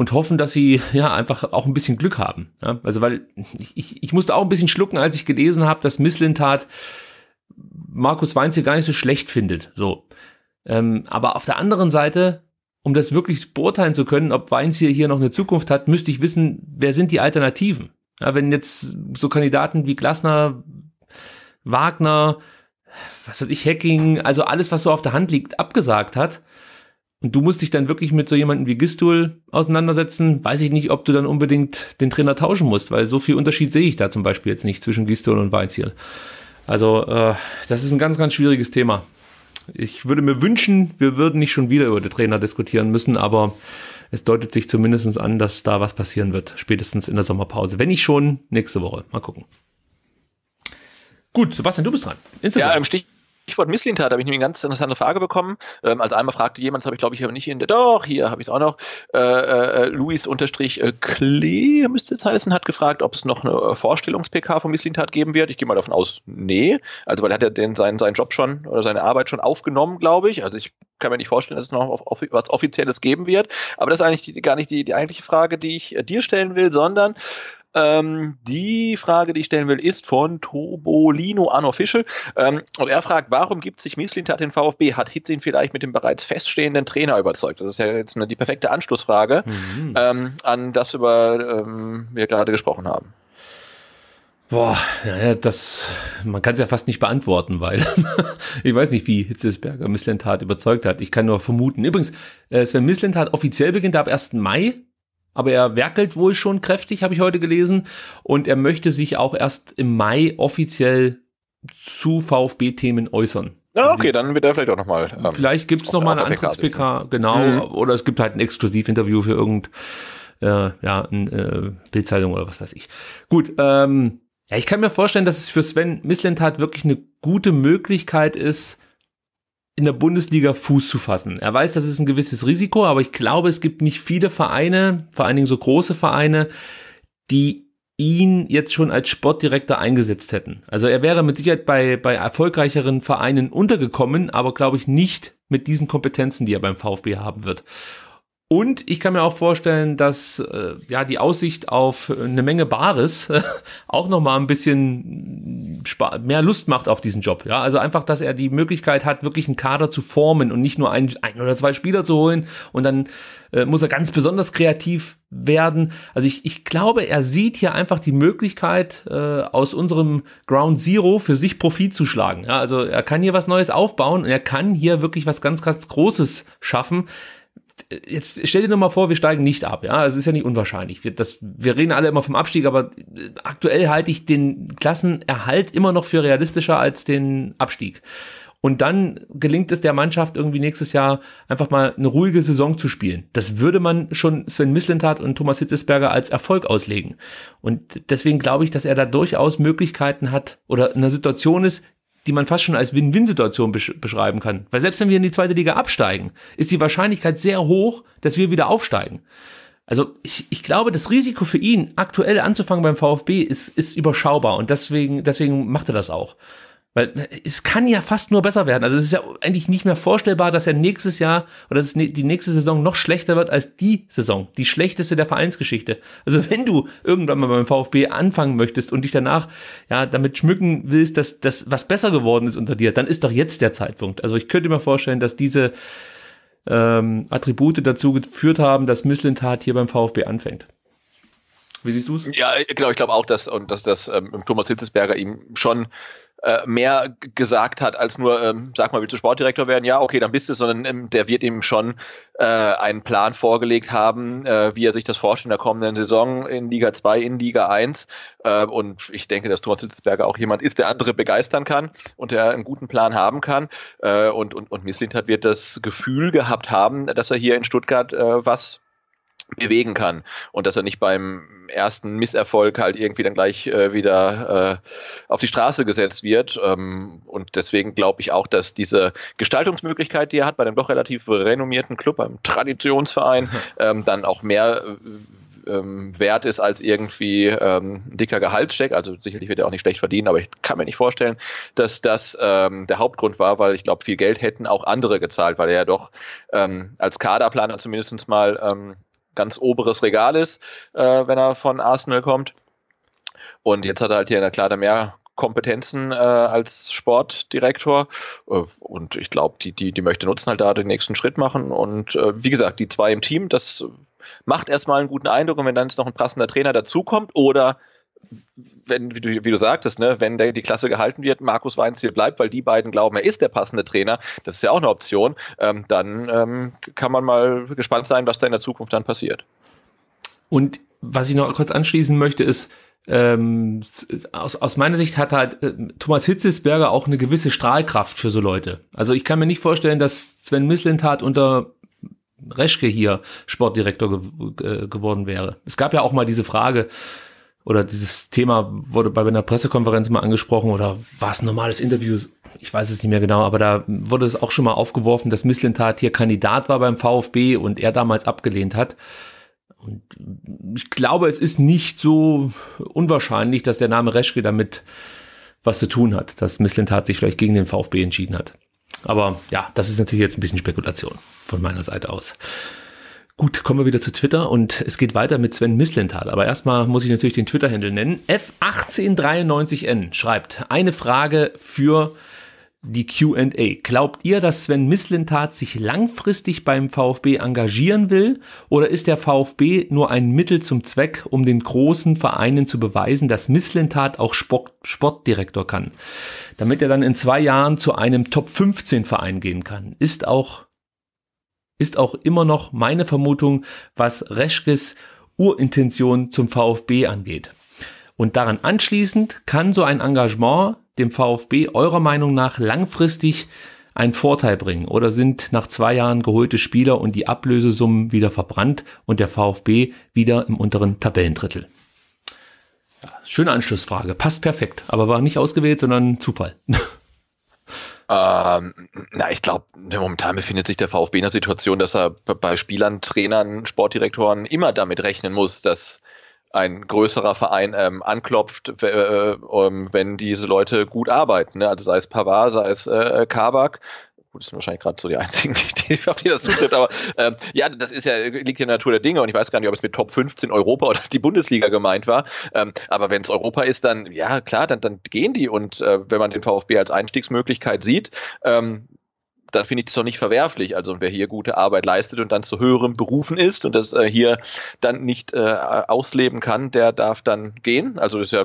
und hoffen, dass sie ja einfach auch ein bisschen Glück haben. Ja, also weil ich, ich, ich musste auch ein bisschen schlucken, als ich gelesen habe, dass Misslintat Markus Weinz hier gar nicht so schlecht findet. So, ähm, aber auf der anderen Seite, um das wirklich beurteilen zu können, ob Weinz hier, hier noch eine Zukunft hat, müsste ich wissen, wer sind die Alternativen? Ja, wenn jetzt so Kandidaten wie Glasner, Wagner, was weiß ich, Hacking, also alles, was so auf der Hand liegt, abgesagt hat, und du musst dich dann wirklich mit so jemandem wie Gistul auseinandersetzen. Weiß ich nicht, ob du dann unbedingt den Trainer tauschen musst, weil so viel Unterschied sehe ich da zum Beispiel jetzt nicht zwischen Gistul und Weinziel. Also äh, das ist ein ganz, ganz schwieriges Thema. Ich würde mir wünschen, wir würden nicht schon wieder über den Trainer diskutieren müssen, aber es deutet sich zumindest an, dass da was passieren wird, spätestens in der Sommerpause. Wenn nicht schon, nächste Woche. Mal gucken. Gut, Sebastian, du bist dran. Instagram. Ja, im Stich Stichwort Misslintat habe ich nämlich eine ganz interessante Frage bekommen. Ähm, also einmal fragte jemand, das habe ich glaube ich aber nicht in der, doch, hier habe ich es auch noch. Äh, äh, äh Luis unterstrich äh, Klee müsste es heißen, hat gefragt, ob es noch eine äh, Vorstellungs-PK von Misslintat geben wird. Ich gehe mal davon aus, nee. Also weil er hat ja den, seinen, seinen Job schon oder seine Arbeit schon aufgenommen, glaube ich. Also ich kann mir nicht vorstellen, dass es noch auf, auf, was Offizielles geben wird. Aber das ist eigentlich die, gar nicht die, die eigentliche Frage, die ich dir stellen will, sondern ähm, die Frage, die ich stellen will, ist von Tobolino Unofficial. Ähm, und er fragt, warum gibt sich Mislintat den VfB? Hat Hitz ihn vielleicht mit dem bereits feststehenden Trainer überzeugt? Das ist ja jetzt eine, die perfekte Anschlussfrage mhm. ähm, an das, über ähm, wir gerade gesprochen haben. Boah, naja, das, man kann es ja fast nicht beantworten, weil ich weiß nicht, wie Hitzesberger Misslentat überzeugt hat. Ich kann nur vermuten. Übrigens, äh, Sven Misslentat offiziell beginnt ab 1. Mai aber er werkelt wohl schon kräftig, habe ich heute gelesen. Und er möchte sich auch erst im Mai offiziell zu VfB-Themen äußern. Ja, also okay, dann wird er vielleicht auch nochmal. Ähm, vielleicht gibt es nochmal eine antrags pk genau. Mhm. Oder es gibt halt ein Exklusivinterview für irgendeine äh, ja, eine äh, Bildzeitung oder was weiß ich. Gut, ähm, ja, ich kann mir vorstellen, dass es für Sven Mislentat wirklich eine gute Möglichkeit ist, in der Bundesliga Fuß zu fassen. Er weiß, das ist ein gewisses Risiko, aber ich glaube, es gibt nicht viele Vereine, vor allen Dingen so große Vereine, die ihn jetzt schon als Sportdirektor eingesetzt hätten. Also er wäre mit Sicherheit bei, bei erfolgreicheren Vereinen untergekommen, aber glaube ich nicht mit diesen Kompetenzen, die er beim VfB haben wird. Und ich kann mir auch vorstellen, dass äh, ja die Aussicht auf eine Menge Bares äh, auch noch mal ein bisschen mehr Lust macht auf diesen Job. Ja, also einfach, dass er die Möglichkeit hat, wirklich einen Kader zu formen und nicht nur ein, ein oder zwei Spieler zu holen und dann äh, muss er ganz besonders kreativ werden. Also ich, ich glaube, er sieht hier einfach die Möglichkeit, äh, aus unserem Ground Zero für sich Profit zu schlagen. Ja, also er kann hier was Neues aufbauen und er kann hier wirklich was ganz, ganz Großes schaffen jetzt stell dir nur mal vor, wir steigen nicht ab. Ja, also, es ist ja nicht unwahrscheinlich. Wir, das, wir reden alle immer vom Abstieg, aber äh, aktuell halte ich den Klassenerhalt immer noch für realistischer als den Abstieg. Und dann gelingt es der Mannschaft irgendwie nächstes Jahr einfach mal eine ruhige Saison zu spielen. Das würde man schon Sven Mislintat und Thomas Hitzesberger als Erfolg auslegen. Und deswegen glaube ich, dass er da durchaus Möglichkeiten hat oder in einer Situation ist, die man fast schon als Win-Win-Situation beschreiben kann. Weil selbst wenn wir in die zweite Liga absteigen, ist die Wahrscheinlichkeit sehr hoch, dass wir wieder aufsteigen. Also ich, ich glaube, das Risiko für ihn, aktuell anzufangen beim VfB, ist, ist überschaubar und deswegen, deswegen macht er das auch. Weil äh, es kann ja fast nur besser werden. Also es ist ja eigentlich nicht mehr vorstellbar, dass er nächstes Jahr oder dass ne, die nächste Saison noch schlechter wird als die Saison. Die schlechteste der Vereinsgeschichte. Also wenn du irgendwann mal beim VfB anfangen möchtest und dich danach ja damit schmücken willst, dass das was besser geworden ist unter dir, dann ist doch jetzt der Zeitpunkt. Also ich könnte mir vorstellen, dass diese ähm, Attribute dazu geführt haben, dass Misslintat hier beim VfB anfängt. Wie siehst du es? Ja, äh, genau, ich glaube auch, dass und dass das ähm, Thomas Hitzesberger ihm schon äh, mehr gesagt hat als nur, ähm, sag mal, willst du Sportdirektor werden? Ja, okay, dann bist du, es, sondern ähm, der wird ihm schon äh, einen Plan vorgelegt haben, äh, wie er sich das vorstellt in der kommenden Saison in Liga 2, in Liga 1. Äh, und ich denke, dass Thomas Sitzberger auch jemand ist, der andere begeistern kann und der einen guten Plan haben kann. Äh, und und, und Miss Mislintat wird das Gefühl gehabt haben, dass er hier in Stuttgart äh, was bewegen kann und dass er nicht beim ersten Misserfolg halt irgendwie dann gleich äh, wieder äh, auf die Straße gesetzt wird. Ähm, und deswegen glaube ich auch, dass diese Gestaltungsmöglichkeit, die er hat bei einem doch relativ renommierten Club, einem Traditionsverein, ähm, dann auch mehr äh, ähm, wert ist als irgendwie ähm, ein dicker Gehaltscheck. Also sicherlich wird er auch nicht schlecht verdienen, aber ich kann mir nicht vorstellen, dass das ähm, der Hauptgrund war, weil ich glaube, viel Geld hätten auch andere gezahlt, weil er ja doch ähm, als Kaderplaner zumindest mal ähm, ganz oberes Regal ist, äh, wenn er von Arsenal kommt. Und jetzt hat er halt hier, na klar, da mehr Kompetenzen äh, als Sportdirektor. Äh, und ich glaube, die, die, die möchte nutzen, halt da den nächsten Schritt machen. Und äh, wie gesagt, die zwei im Team, das macht erstmal einen guten Eindruck. Und wenn dann jetzt noch ein passender Trainer dazukommt oder wenn, wie du, wie du sagtest, ne, wenn der, die Klasse gehalten wird, Markus Weinz hier bleibt, weil die beiden glauben, er ist der passende Trainer, das ist ja auch eine Option, ähm, dann ähm, kann man mal gespannt sein, was da in der Zukunft dann passiert. Und was ich noch kurz anschließen möchte, ist, ähm, aus, aus meiner Sicht hat halt äh, Thomas Hitzelsberger auch eine gewisse Strahlkraft für so Leute. Also ich kann mir nicht vorstellen, dass Sven Mislintat unter Reschke hier Sportdirektor ge äh, geworden wäre. Es gab ja auch mal diese Frage, oder dieses Thema wurde bei einer Pressekonferenz mal angesprochen oder war es ein normales Interview? Ich weiß es nicht mehr genau, aber da wurde es auch schon mal aufgeworfen, dass Misslintat hier Kandidat war beim VfB und er damals abgelehnt hat. Und ich glaube, es ist nicht so unwahrscheinlich, dass der Name Reschke damit was zu tun hat, dass Misslintat sich vielleicht gegen den VfB entschieden hat. Aber ja, das ist natürlich jetzt ein bisschen Spekulation von meiner Seite aus. Gut, kommen wir wieder zu Twitter und es geht weiter mit Sven Mislenthal. Aber erstmal muss ich natürlich den Twitter-Handle nennen. F1893N schreibt eine Frage für die QA. Glaubt ihr, dass Sven Mislintat sich langfristig beim VfB engagieren will? Oder ist der VfB nur ein Mittel zum Zweck, um den großen Vereinen zu beweisen, dass Mislintat auch Sport Sportdirektor kann? Damit er dann in zwei Jahren zu einem Top 15 Verein gehen kann. Ist auch ist auch immer noch meine Vermutung, was Reschkes Urintention zum VfB angeht. Und daran anschließend kann so ein Engagement dem VfB eurer Meinung nach langfristig einen Vorteil bringen? Oder sind nach zwei Jahren geholte Spieler und die Ablösesummen wieder verbrannt und der VfB wieder im unteren Tabellendrittel? Ja, schöne Anschlussfrage, passt perfekt, aber war nicht ausgewählt, sondern Zufall. Ähm, na, ich glaube, ne, momentan befindet sich der VfB in der Situation, dass er bei Spielern, Trainern, Sportdirektoren immer damit rechnen muss, dass ein größerer Verein ähm, anklopft, äh, ähm, wenn diese Leute gut arbeiten. Ne? Also sei es Pavard, sei es äh, Kabak, gut, das sind wahrscheinlich gerade so die einzigen, die, die, auf die das zutrifft, aber ähm, ja, das ist ja, liegt in der Natur der Dinge und ich weiß gar nicht, ob es mit Top 15 Europa oder die Bundesliga gemeint war. Ähm, aber wenn es Europa ist, dann ja klar, dann, dann gehen die und äh, wenn man den VfB als Einstiegsmöglichkeit sieht, ähm, dann finde ich das doch nicht verwerflich. Also wer hier gute Arbeit leistet und dann zu höherem berufen ist und das äh, hier dann nicht äh, ausleben kann, der darf dann gehen. Also das ist ja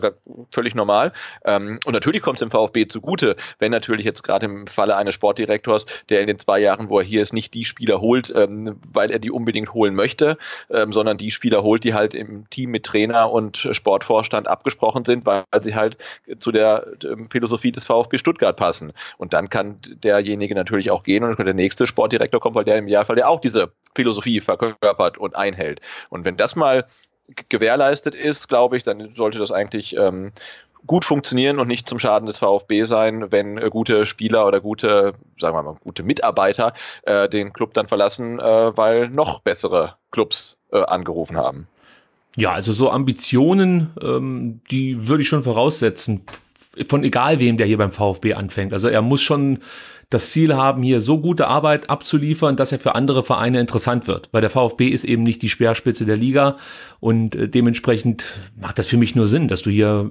völlig normal. Ähm, und natürlich kommt es dem VfB zugute, wenn natürlich jetzt gerade im Falle eines Sportdirektors, der in den zwei Jahren, wo er hier ist, nicht die Spieler holt, ähm, weil er die unbedingt holen möchte, ähm, sondern die Spieler holt, die halt im Team mit Trainer und Sportvorstand abgesprochen sind, weil sie halt zu der ähm, Philosophie des VfB Stuttgart passen. Und dann kann derjenige natürlich auch auch gehen und der nächste Sportdirektor kommt, weil der im Idealfall ja auch diese Philosophie verkörpert und einhält. Und wenn das mal gewährleistet ist, glaube ich, dann sollte das eigentlich ähm, gut funktionieren und nicht zum Schaden des VfB sein, wenn äh, gute Spieler oder gute, sagen wir mal, gute Mitarbeiter äh, den Club dann verlassen, äh, weil noch bessere Clubs äh, angerufen haben. Ja, also so Ambitionen, ähm, die würde ich schon voraussetzen, von egal wem der hier beim VfB anfängt. Also er muss schon das Ziel haben, hier so gute Arbeit abzuliefern, dass er für andere Vereine interessant wird. Weil der VfB ist eben nicht die Speerspitze der Liga und äh, dementsprechend macht das für mich nur Sinn, dass du hier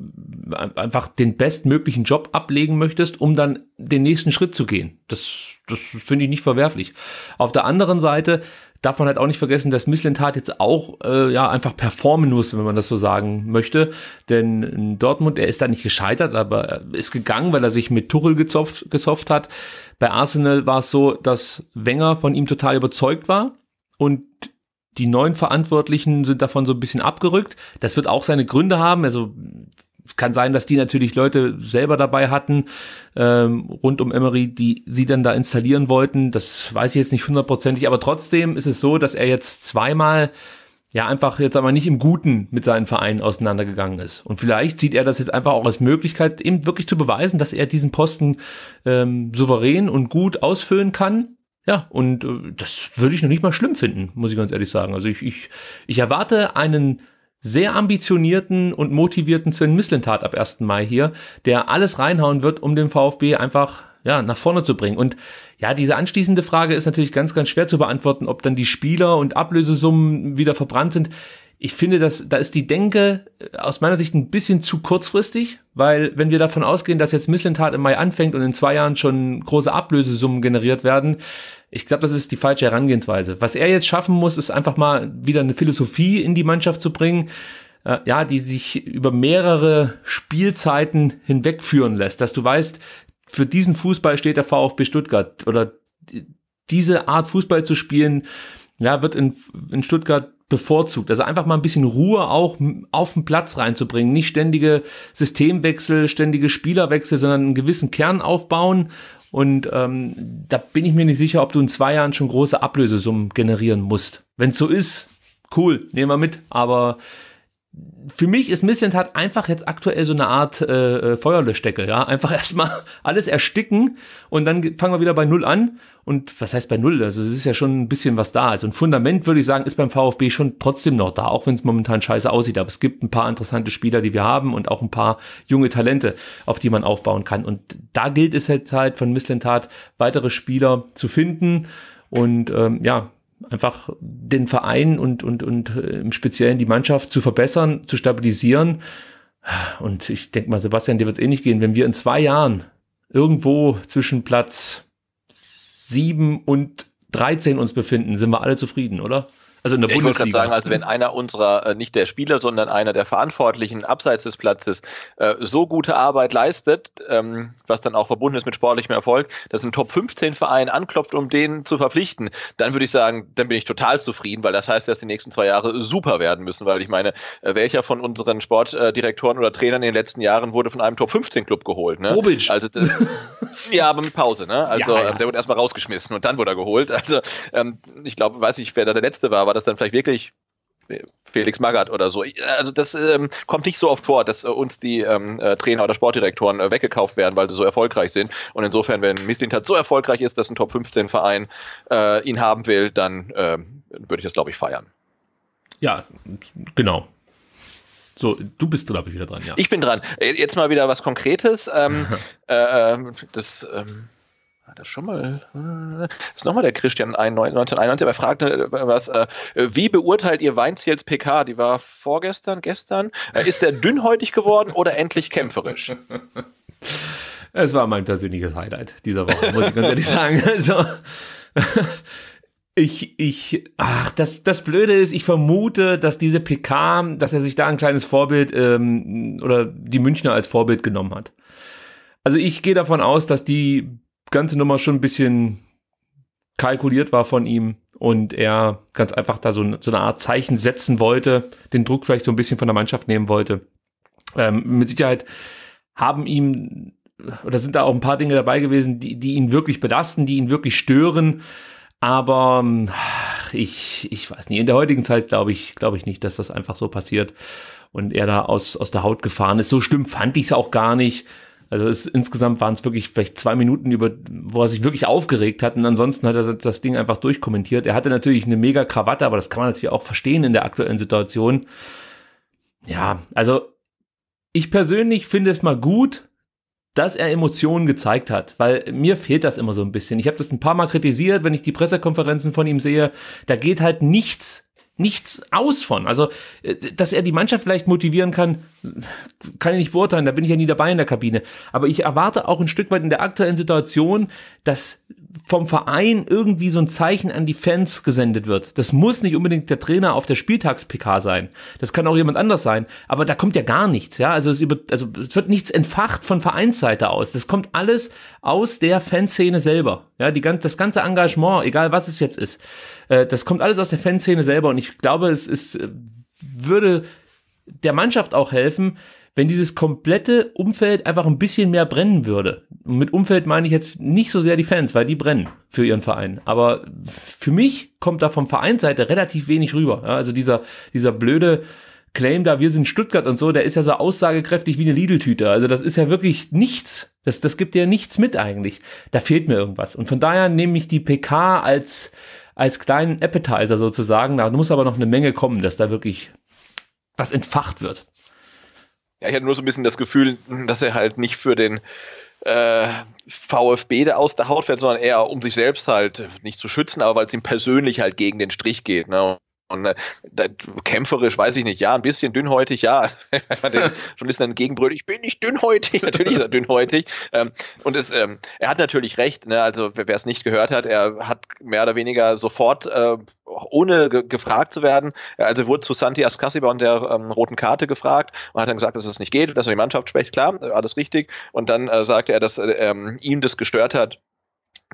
einfach den bestmöglichen Job ablegen möchtest, um dann den nächsten Schritt zu gehen. Das, das finde ich nicht verwerflich. Auf der anderen Seite darf man halt auch nicht vergessen, dass Misslintat jetzt auch äh, ja einfach performen muss, wenn man das so sagen möchte. Denn in äh, Dortmund, er ist da nicht gescheitert, aber er ist gegangen, weil er sich mit Tuchel gezopft, gezopft hat. Bei Arsenal war es so, dass Wenger von ihm total überzeugt war und die neuen Verantwortlichen sind davon so ein bisschen abgerückt. Das wird auch seine Gründe haben. Also kann sein, dass die natürlich Leute selber dabei hatten, ähm, rund um Emery, die sie dann da installieren wollten. Das weiß ich jetzt nicht hundertprozentig, aber trotzdem ist es so, dass er jetzt zweimal ja einfach jetzt einmal nicht im Guten mit seinen Vereinen auseinandergegangen ist. Und vielleicht sieht er das jetzt einfach auch als Möglichkeit, eben wirklich zu beweisen, dass er diesen Posten ähm, souverän und gut ausfüllen kann. Ja, und äh, das würde ich noch nicht mal schlimm finden, muss ich ganz ehrlich sagen. Also ich, ich, ich erwarte einen sehr ambitionierten und motivierten Sven Mislintat ab 1. Mai hier, der alles reinhauen wird, um den VfB einfach ja, nach vorne zu bringen. Und ja, diese anschließende Frage ist natürlich ganz, ganz schwer zu beantworten, ob dann die Spieler und Ablösesummen wieder verbrannt sind ich finde, dass da ist die Denke äh, aus meiner Sicht ein bisschen zu kurzfristig, weil wenn wir davon ausgehen, dass jetzt Misslintat im Mai anfängt und in zwei Jahren schon große Ablösesummen generiert werden, ich glaube, das ist die falsche Herangehensweise. Was er jetzt schaffen muss, ist einfach mal wieder eine Philosophie in die Mannschaft zu bringen, äh, ja, die sich über mehrere Spielzeiten hinwegführen lässt, dass du weißt, für diesen Fußball steht der VfB Stuttgart oder diese Art Fußball zu spielen, ja, wird in, in Stuttgart bevorzugt. Also einfach mal ein bisschen Ruhe auch auf den Platz reinzubringen. Nicht ständige Systemwechsel, ständige Spielerwechsel, sondern einen gewissen Kern aufbauen. Und ähm, da bin ich mir nicht sicher, ob du in zwei Jahren schon große Ablösesummen generieren musst. Wenn es so ist, cool, nehmen wir mit. Aber für mich ist Missland hat einfach jetzt aktuell so eine Art äh, äh Feuerlöschdecke, ja. Einfach erstmal alles ersticken und dann fangen wir wieder bei Null an. Und was heißt bei Null? Also es ist ja schon ein bisschen was da. Also ein Fundament, würde ich sagen, ist beim VfB schon trotzdem noch da, auch wenn es momentan scheiße aussieht. Aber es gibt ein paar interessante Spieler, die wir haben und auch ein paar junge Talente, auf die man aufbauen kann. Und da gilt es jetzt halt von Missland weitere Spieler zu finden. Und ähm, ja, einfach den Verein und, und, und äh, im Speziellen die Mannschaft zu verbessern, zu stabilisieren. Und ich denke mal, Sebastian, dir wird es eh nicht gehen, wenn wir in zwei Jahren irgendwo zwischen Platz sieben und 13 uns befinden, sind wir alle zufrieden, oder? Also in der ja, Bundesliga. Ich wollte gerade sagen, also wenn einer unserer, äh, nicht der Spieler, sondern einer der Verantwortlichen abseits des Platzes äh, so gute Arbeit leistet, ähm, was dann auch verbunden ist mit sportlichem Erfolg, dass ein Top 15 Verein anklopft, um den zu verpflichten, dann würde ich sagen, dann bin ich total zufrieden, weil das heißt, dass die nächsten zwei Jahre super werden müssen, weil ich meine, äh, welcher von unseren Sportdirektoren äh, oder Trainern in den letzten Jahren wurde von einem Top 15 Club geholt? Ne? Bobic. Also das, ja, aber mit Pause, ne? Also ja, ja. Ähm, der wurde erstmal rausgeschmissen und dann wurde er geholt. Also ähm, ich glaube, weiß nicht, wer da der letzte war, aber war das dann vielleicht wirklich äh, Felix Magath oder so. Äh, also das ähm, kommt nicht so oft vor, dass äh, uns die ähm, äh, Trainer oder Sportdirektoren äh, weggekauft werden, weil sie so erfolgreich sind. Und insofern, wenn Mislintat so erfolgreich ist, dass ein Top 15 Verein ihn haben will, dann ähm, würde ich das, glaube ich, feiern. Ja, genau. So, du bist, glaube ich, wieder dran, ja. Ich bin dran. Jetzt mal wieder was Konkretes. Ähm, ähm das ähm, Ah, das schon mal. Das äh, ist nochmal der Christian 1991, aber fragt äh, was, äh, wie beurteilt ihr Weinziels PK? Die war vorgestern, gestern. Ist der dünnhäutig geworden oder endlich kämpferisch? Es war mein persönliches Highlight dieser Woche, muss ich ganz ehrlich sagen. Also, ich, ich, ach, das, das Blöde ist, ich vermute, dass diese PK, dass er sich da ein kleines Vorbild ähm, oder die Münchner als Vorbild genommen hat. Also ich gehe davon aus, dass die ganze Nummer schon ein bisschen kalkuliert war von ihm und er ganz einfach da so, eine, so eine Art Zeichen setzen wollte, den Druck vielleicht so ein bisschen von der Mannschaft nehmen wollte. Ähm, mit Sicherheit haben ihm oder sind da auch ein paar Dinge dabei gewesen, die, die ihn wirklich belasten, die ihn wirklich stören. Aber ach, ähm, ich, ich weiß nicht, in der heutigen Zeit glaube ich, glaube ich nicht, dass das einfach so passiert und er da aus, aus der Haut gefahren ist. So schlimm fand ich es auch gar nicht. Also es, insgesamt waren es wirklich vielleicht zwei Minuten, über, wo er sich wirklich aufgeregt hat. Und ansonsten hat er das Ding einfach durchkommentiert. Er hatte natürlich eine mega Krawatte, aber das kann man natürlich auch verstehen in der aktuellen Situation. Ja, also ich persönlich finde es mal gut, dass er Emotionen gezeigt hat, weil mir fehlt das immer so ein bisschen. Ich habe das ein paar Mal kritisiert, wenn ich die Pressekonferenzen von ihm sehe. Da geht halt nichts nichts aus von. Also, äh, dass er die Mannschaft vielleicht motivieren kann, kann ich nicht beurteilen, da bin ich ja nie dabei in der Kabine. Aber ich erwarte auch ein Stück weit in der aktuellen Situation, dass vom Verein irgendwie so ein Zeichen an die Fans gesendet wird. Das muss nicht unbedingt der Trainer auf der Spieltags-PK sein. Das kann auch jemand anders sein. Aber da kommt ja gar nichts, ja. Also es, über, also es wird nichts entfacht von Vereinsseite aus. Das kommt alles aus der Fanszene selber. Ja, die, das ganze Engagement, egal was es jetzt ist, äh, das kommt alles aus der Fanszene selber. Und ich glaube, es ist, äh, würde der Mannschaft auch helfen, wenn dieses komplette Umfeld einfach ein bisschen mehr brennen würde. Und mit Umfeld meine ich jetzt nicht so sehr die Fans, weil die brennen für ihren Verein. Aber für mich kommt da vom Vereinsseite relativ wenig rüber. Ja, also dieser, dieser blöde Claim da, wir sind Stuttgart und so, der ist ja so aussagekräftig wie eine Lidl-Tüte. Also das ist ja wirklich nichts. Das, das gibt ja nichts mit eigentlich. Da fehlt mir irgendwas. Und von daher nehme ich die PK als, als kleinen Appetizer sozusagen. Da muss aber noch eine Menge kommen, dass da wirklich was entfacht wird. Ja, ich hatte nur so ein bisschen das Gefühl, dass er halt nicht für den äh, VfB da aus der Haut fährt, sondern eher um sich selbst halt nicht zu schützen, aber weil es ihm persönlich halt gegen den Strich geht. Ne? Und äh, kämpferisch weiß ich nicht, ja, ein bisschen dünnhäutig, ja. Wenn man den Journalisten dann gegenbrüllt, ich bin nicht dünnhäutig, natürlich ist er dünnhäutig. Ähm, und es, ähm, er hat natürlich recht, ne? also wer es nicht gehört hat, er hat mehr oder weniger sofort, äh, ohne ge gefragt zu werden, also wurde zu Santi Ascasiba und der ähm, roten Karte gefragt und hat dann gesagt, dass es nicht geht, dass er die Mannschaft spricht, klar, alles richtig. Und dann äh, sagte er, dass äh, ähm, ihm das gestört hat,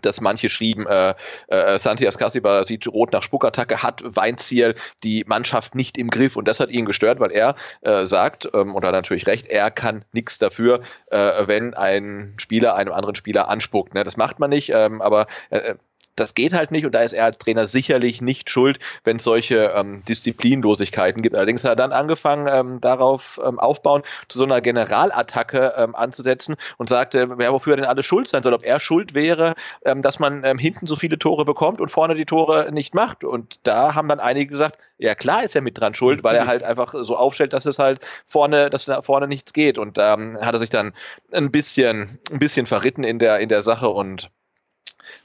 dass manche schrieben, äh, äh, Santi Ascasiba sieht rot nach Spuckattacke, hat Weinziel die Mannschaft nicht im Griff und das hat ihn gestört, weil er äh, sagt, ähm, und hat natürlich recht, er kann nichts dafür, äh, wenn ein Spieler einem anderen Spieler anspuckt. Ne? Das macht man nicht, ähm, aber äh, äh das geht halt nicht und da ist er als Trainer sicherlich nicht schuld, wenn es solche ähm, Disziplinlosigkeiten gibt. Allerdings hat er dann angefangen, ähm, darauf ähm, aufbauen, zu so einer Generalattacke ähm, anzusetzen und sagte, wer wofür er denn alle schuld sein soll, ob er schuld wäre, ähm, dass man ähm, hinten so viele Tore bekommt und vorne die Tore nicht macht. Und da haben dann einige gesagt, ja klar ist er mit dran schuld, weil er halt einfach so aufstellt, dass es halt vorne, dass vorne nichts geht. Und da ähm, hat er sich dann ein bisschen, ein bisschen verritten in der, in der Sache und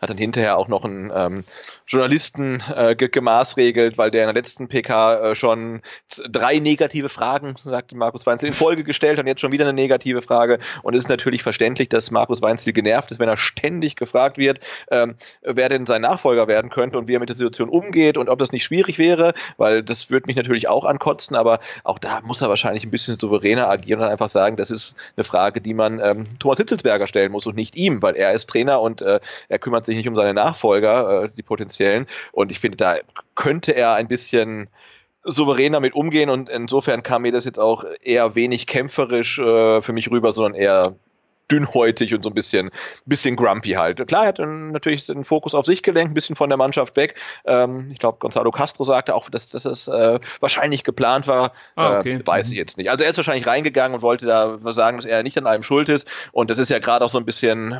hat dann hinterher auch noch ein ähm, Journalisten äh, ge gemaßregelt, weil der in der letzten PK äh, schon drei negative Fragen, sagte Markus Weinzel, in Folge gestellt und jetzt schon wieder eine negative Frage. Und es ist natürlich verständlich, dass Markus Weinzel genervt ist, wenn er ständig gefragt wird, ähm, wer denn sein Nachfolger werden könnte und wie er mit der Situation umgeht und ob das nicht schwierig wäre, weil das würde mich natürlich auch ankotzen, aber auch da muss er wahrscheinlich ein bisschen souveräner agieren und einfach sagen, das ist eine Frage, die man ähm, Thomas Hitzelsberger stellen muss und nicht ihm, weil er ist Trainer und äh, er kümmert sich nicht um seine Nachfolger, äh, die Potenzial Finanziellen. Und ich finde, da könnte er ein bisschen souveräner mit umgehen und insofern kam mir das jetzt auch eher wenig kämpferisch äh, für mich rüber, sondern eher dünnhäutig und so ein bisschen, bisschen grumpy halt. Klar, er hat natürlich den Fokus auf sich gelenkt, ein bisschen von der Mannschaft weg. Ähm, ich glaube, Gonzalo Castro sagte auch, dass, dass das äh, wahrscheinlich geplant war. Ah, äh, okay. äh, weiß ich mhm. jetzt nicht. Also er ist wahrscheinlich reingegangen und wollte da sagen, dass er nicht an allem schuld ist. Und das ist ja gerade auch so ein bisschen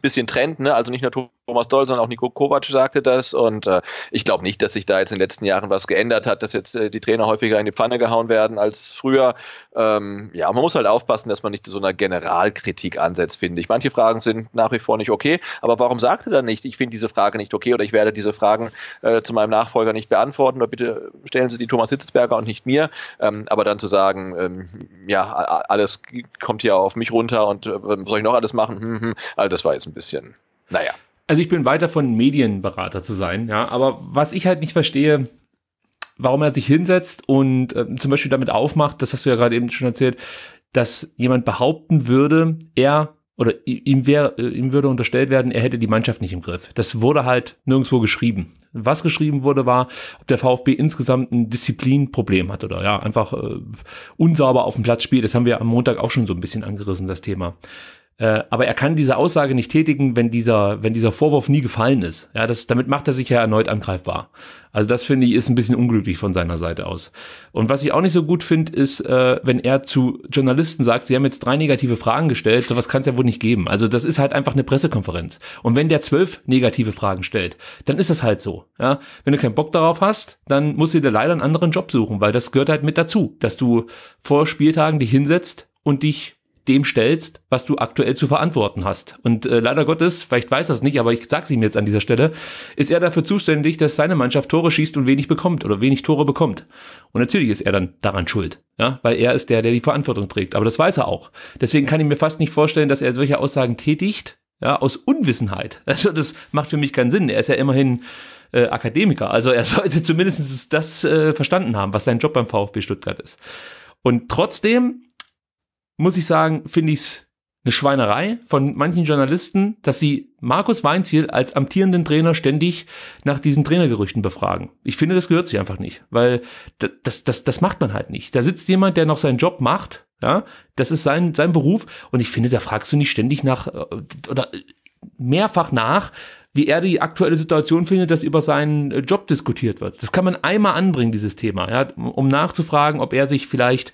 bisschen Trend, ne? also nicht nur Thomas Doll, sondern auch Nico Kovac sagte das und äh, ich glaube nicht, dass sich da jetzt in den letzten Jahren was geändert hat, dass jetzt äh, die Trainer häufiger in die Pfanne gehauen werden als früher. Ähm, ja, man muss halt aufpassen, dass man nicht so einer Generalkritik ansetzt, finde ich. Manche Fragen sind nach wie vor nicht okay, aber warum sagt er dann nicht, ich finde diese Frage nicht okay oder ich werde diese Fragen äh, zu meinem Nachfolger nicht beantworten oder bitte stellen Sie die Thomas Hitzberger und nicht mir, ähm, aber dann zu sagen, ähm, ja, alles kommt hier auf mich runter und äh, soll ich noch alles machen, hm, hm, all das war jetzt ein bisschen, naja. Also ich bin weiter von Medienberater zu sein, ja, aber was ich halt nicht verstehe, warum er sich hinsetzt und äh, zum Beispiel damit aufmacht, das hast du ja gerade eben schon erzählt, dass jemand behaupten würde, er oder ihm, wär, äh, ihm würde unterstellt werden, er hätte die Mannschaft nicht im Griff. Das wurde halt nirgendwo geschrieben. Was geschrieben wurde, war, ob der VfB insgesamt ein Disziplinproblem hat oder ja, einfach äh, unsauber auf dem Platz spielt. Das haben wir am Montag auch schon so ein bisschen angerissen, das Thema. Äh, aber er kann diese Aussage nicht tätigen, wenn dieser, wenn dieser Vorwurf nie gefallen ist. Ja, das, damit macht er sich ja erneut angreifbar. Also das finde ich ist ein bisschen unglücklich von seiner Seite aus. Und was ich auch nicht so gut finde, ist, äh, wenn er zu Journalisten sagt, sie haben jetzt drei negative Fragen gestellt, sowas kann es ja wohl nicht geben. Also das ist halt einfach eine Pressekonferenz. Und wenn der zwölf negative Fragen stellt, dann ist das halt so. Ja? Wenn du keinen Bock darauf hast, dann musst du dir leider einen anderen Job suchen, weil das gehört halt mit dazu, dass du vor Spieltagen dich hinsetzt und dich dem stellst, was du aktuell zu verantworten hast. Und äh, leider Gottes, vielleicht weiß das nicht, aber ich sag's ihm jetzt an dieser Stelle, ist er dafür zuständig, dass seine Mannschaft Tore schießt und wenig bekommt oder wenig Tore bekommt. Und natürlich ist er dann daran schuld, ja, weil er ist der, der die Verantwortung trägt. Aber das weiß er auch. Deswegen kann ich mir fast nicht vorstellen, dass er solche Aussagen tätigt, ja, aus Unwissenheit. Also das macht für mich keinen Sinn. Er ist ja immerhin äh, Akademiker. Also er sollte zumindest das äh, verstanden haben, was sein Job beim VfB Stuttgart ist. Und trotzdem muss ich sagen, finde ich es eine Schweinerei von manchen Journalisten, dass sie Markus Weinziel als amtierenden Trainer ständig nach diesen Trainergerüchten befragen. Ich finde, das gehört sich einfach nicht, weil das, das, das macht man halt nicht. Da sitzt jemand, der noch seinen Job macht, ja, das ist sein, sein Beruf und ich finde, da fragst du nicht ständig nach äh, oder mehrfach nach, wie er die aktuelle Situation findet, dass über seinen äh, Job diskutiert wird. Das kann man einmal anbringen, dieses Thema, ja, um nachzufragen, ob er sich vielleicht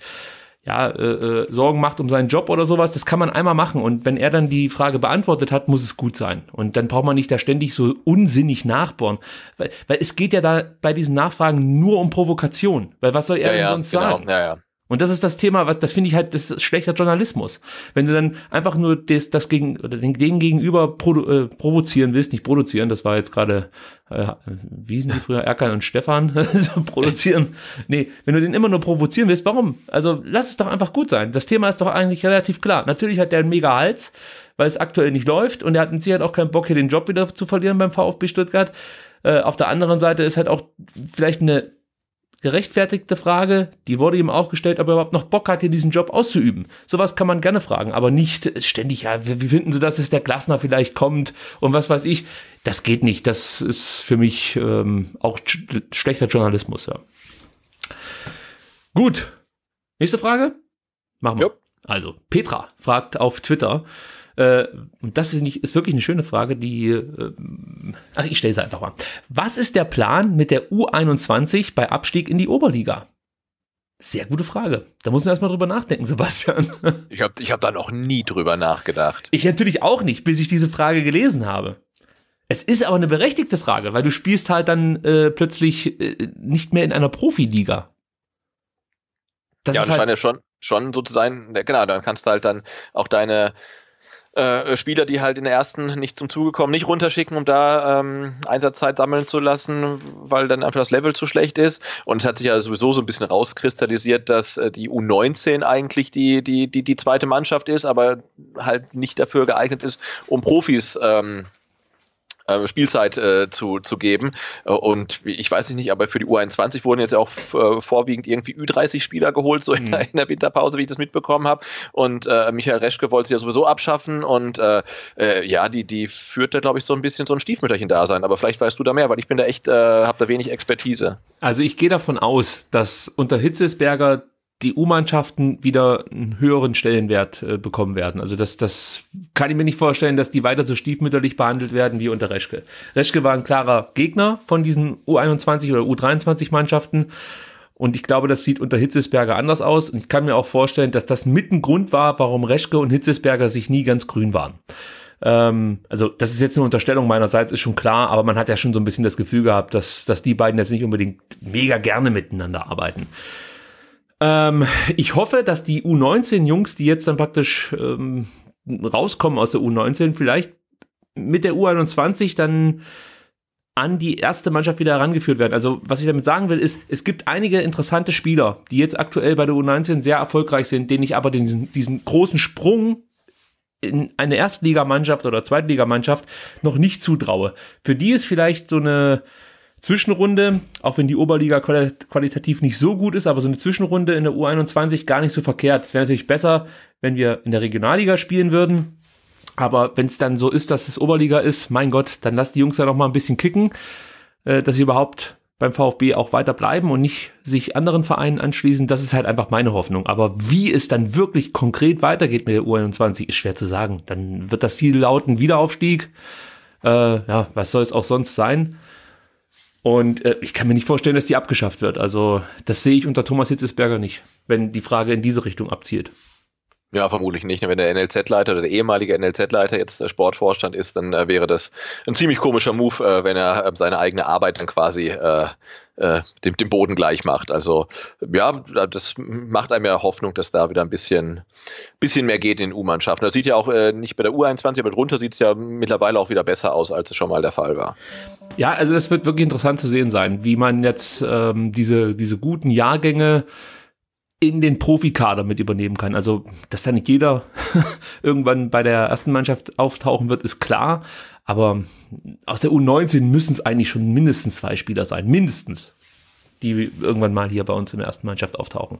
ja, äh, äh, Sorgen macht um seinen Job oder sowas, das kann man einmal machen. Und wenn er dann die Frage beantwortet hat, muss es gut sein. Und dann braucht man nicht da ständig so unsinnig nachbohren. Weil, weil es geht ja da bei diesen Nachfragen nur um Provokation. Weil was soll er ja, denn sonst ja, genau. sagen? Ja, ja. Und das ist das Thema, was das finde ich halt, das ist schlechter Journalismus. Wenn du dann einfach nur das, das gegen oder den, den gegenüber produ, äh, provozieren willst, nicht produzieren, das war jetzt gerade, äh, wie sind die früher, Erkan und Stefan, produzieren. Nee, wenn du den immer nur provozieren willst, warum? Also lass es doch einfach gut sein. Das Thema ist doch eigentlich relativ klar. Natürlich hat der einen mega Hals, weil es aktuell nicht läuft und er hat mit Sicherheit auch keinen Bock, hier den Job wieder zu verlieren beim VfB Stuttgart. Äh, auf der anderen Seite ist halt auch vielleicht eine gerechtfertigte Frage, die wurde ihm auch gestellt, ob er überhaupt noch Bock hat, hier diesen Job auszuüben. Sowas kann man gerne fragen, aber nicht ständig, ja, wie finden Sie das, dass der Glasner vielleicht kommt und was weiß ich. Das geht nicht. Das ist für mich ähm, auch schlechter Journalismus, ja. Gut. Nächste Frage? Machen wir. Jo. Also, Petra fragt auf Twitter, äh, und das ist, nicht, ist wirklich eine schöne Frage, die äh, ach, ich stelle sie einfach mal. Was ist der Plan mit der U21 bei Abstieg in die Oberliga? Sehr gute Frage. Da muss man erstmal drüber nachdenken, Sebastian. Ich habe ich hab da noch nie drüber nachgedacht. Ich natürlich auch nicht, bis ich diese Frage gelesen habe. Es ist aber eine berechtigte Frage, weil du spielst halt dann äh, plötzlich äh, nicht mehr in einer Profiliga. Das ja, das halt scheint ja schon, schon so zu sein. Genau, dann kannst du halt dann auch deine äh, Spieler, die halt in der ersten nicht zum Zuge kommen, nicht runterschicken, um da ähm, Einsatzzeit sammeln zu lassen, weil dann einfach das Level zu schlecht ist. Und es hat sich ja sowieso so ein bisschen rauskristallisiert, dass äh, die U19 eigentlich die, die, die, die zweite Mannschaft ist, aber halt nicht dafür geeignet ist, um Profis ähm, ähm, Spielzeit äh, zu, zu geben. Äh, und ich weiß nicht, aber für die U21 wurden jetzt auch äh, vorwiegend irgendwie Ü30-Spieler geholt, so in, mhm. der, in, der, Winterpause, wie ich das mitbekommen habe. Und äh, Michael Reschke wollte sie ja sowieso abschaffen und äh, ja, die, die führte, glaube ich, so ein bisschen so ein stiefmütterchen da sein. Aber vielleicht weißt du da mehr, weil ich bin da echt, habe da wenig Expertise. Also ich gehe davon aus, dass unter Hitzesberger die U-Mannschaften wieder einen höheren Stellenwert äh, bekommen werden. Also das, das kann ich mir nicht vorstellen, dass die weiter so stiefmütterlich behandelt werden wie unter Reschke. Reschke war ein klarer Gegner von diesen U21 oder U23 Mannschaften. Und ich glaube, das sieht unter Hitzesberger anders aus. Und ich kann mir auch vorstellen, dass das mit ein Grund war, warum Reschke und Hitzesberger sich nie ganz grün waren. Ähm, also, das ist jetzt eine Unterstellung meinerseits, ist schon klar, aber man hat ja schon so ein bisschen das Gefühl gehabt, dass, dass die beiden jetzt nicht unbedingt mega gerne miteinander arbeiten. Ähm, ich hoffe, dass die U19-Jungs, die jetzt dann praktisch ähm, rauskommen aus der U19, vielleicht mit der U21 dann an die erste Mannschaft wieder herangeführt werden. Also was ich damit sagen will, ist, es gibt einige interessante Spieler, die jetzt aktuell bei der U19 sehr erfolgreich sind, denen ich aber den, diesen großen Sprung in eine Erstligamannschaft oder Zweitligamannschaft noch nicht zutraue. Für die ist vielleicht so eine Zwischenrunde, auch wenn die Oberliga qualitativ nicht so gut ist, aber so eine Zwischenrunde in der U21 gar nicht so verkehrt. Es wäre natürlich besser, wenn wir in der Regionalliga spielen würden. Aber wenn es dann so ist, dass es Oberliga ist, mein Gott, dann lasst die Jungs ja noch mal ein bisschen kicken, äh, dass sie überhaupt beim VfB auch weiter bleiben und nicht sich anderen Vereinen anschließen. Das ist halt einfach meine Hoffnung. Aber wie es dann wirklich konkret weitergeht mit der U21, ist schwer zu sagen. Dann wird das Ziel lauten Wiederaufstieg. Äh, ja, was soll es auch sonst sein? Und äh, ich kann mir nicht vorstellen, dass die abgeschafft wird. Also das sehe ich unter Thomas Hitzesberger nicht, wenn die Frage in diese Richtung abzielt. Ja, vermutlich nicht. Wenn der NLZ-Leiter oder der ehemalige NLZ-Leiter jetzt äh, Sportvorstand ist, dann äh, wäre das ein ziemlich komischer Move, äh, wenn er äh, seine eigene Arbeit dann quasi äh, äh, dem, dem, Boden gleich macht. Also ja, das macht einem ja Hoffnung, dass da wieder ein bisschen, bisschen mehr geht in den U-Mannschaften. Das sieht ja auch äh, nicht bei der U21, aber drunter sieht es ja mittlerweile auch wieder besser aus, als es schon mal der Fall war. Ja, also das wird wirklich interessant zu sehen sein, wie man jetzt ähm, diese, diese guten Jahrgänge in den Profikader mit übernehmen kann. Also, dass da nicht jeder irgendwann bei der ersten Mannschaft auftauchen wird, ist klar. Aber aus der U19 müssen es eigentlich schon mindestens zwei Spieler sein, mindestens, die irgendwann mal hier bei uns in der ersten Mannschaft auftauchen.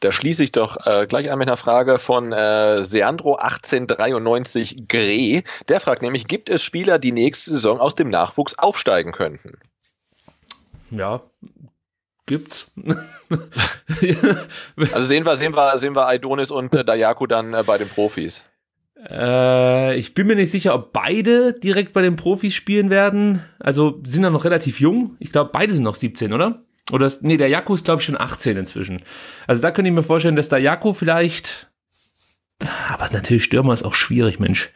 Da schließe ich doch äh, gleich an mit einer Frage von äh, Seandro1893 Gre. Der fragt nämlich: Gibt es Spieler, die nächste Saison aus dem Nachwuchs aufsteigen könnten? Ja, gibt's. also sehen wir, sehen wir, sehen wir Aidonis und äh, Dayaku dann äh, bei den Profis. Äh, ich bin mir nicht sicher, ob beide direkt bei den Profis spielen werden. Also sind da noch relativ jung. Ich glaube, beide sind noch 17, oder? Oder ist, nee, der Jakko ist, glaube ich, schon 18 inzwischen. Also da könnte ich mir vorstellen, dass der Jakko vielleicht. Aber natürlich, Stürmer ist auch schwierig, Mensch.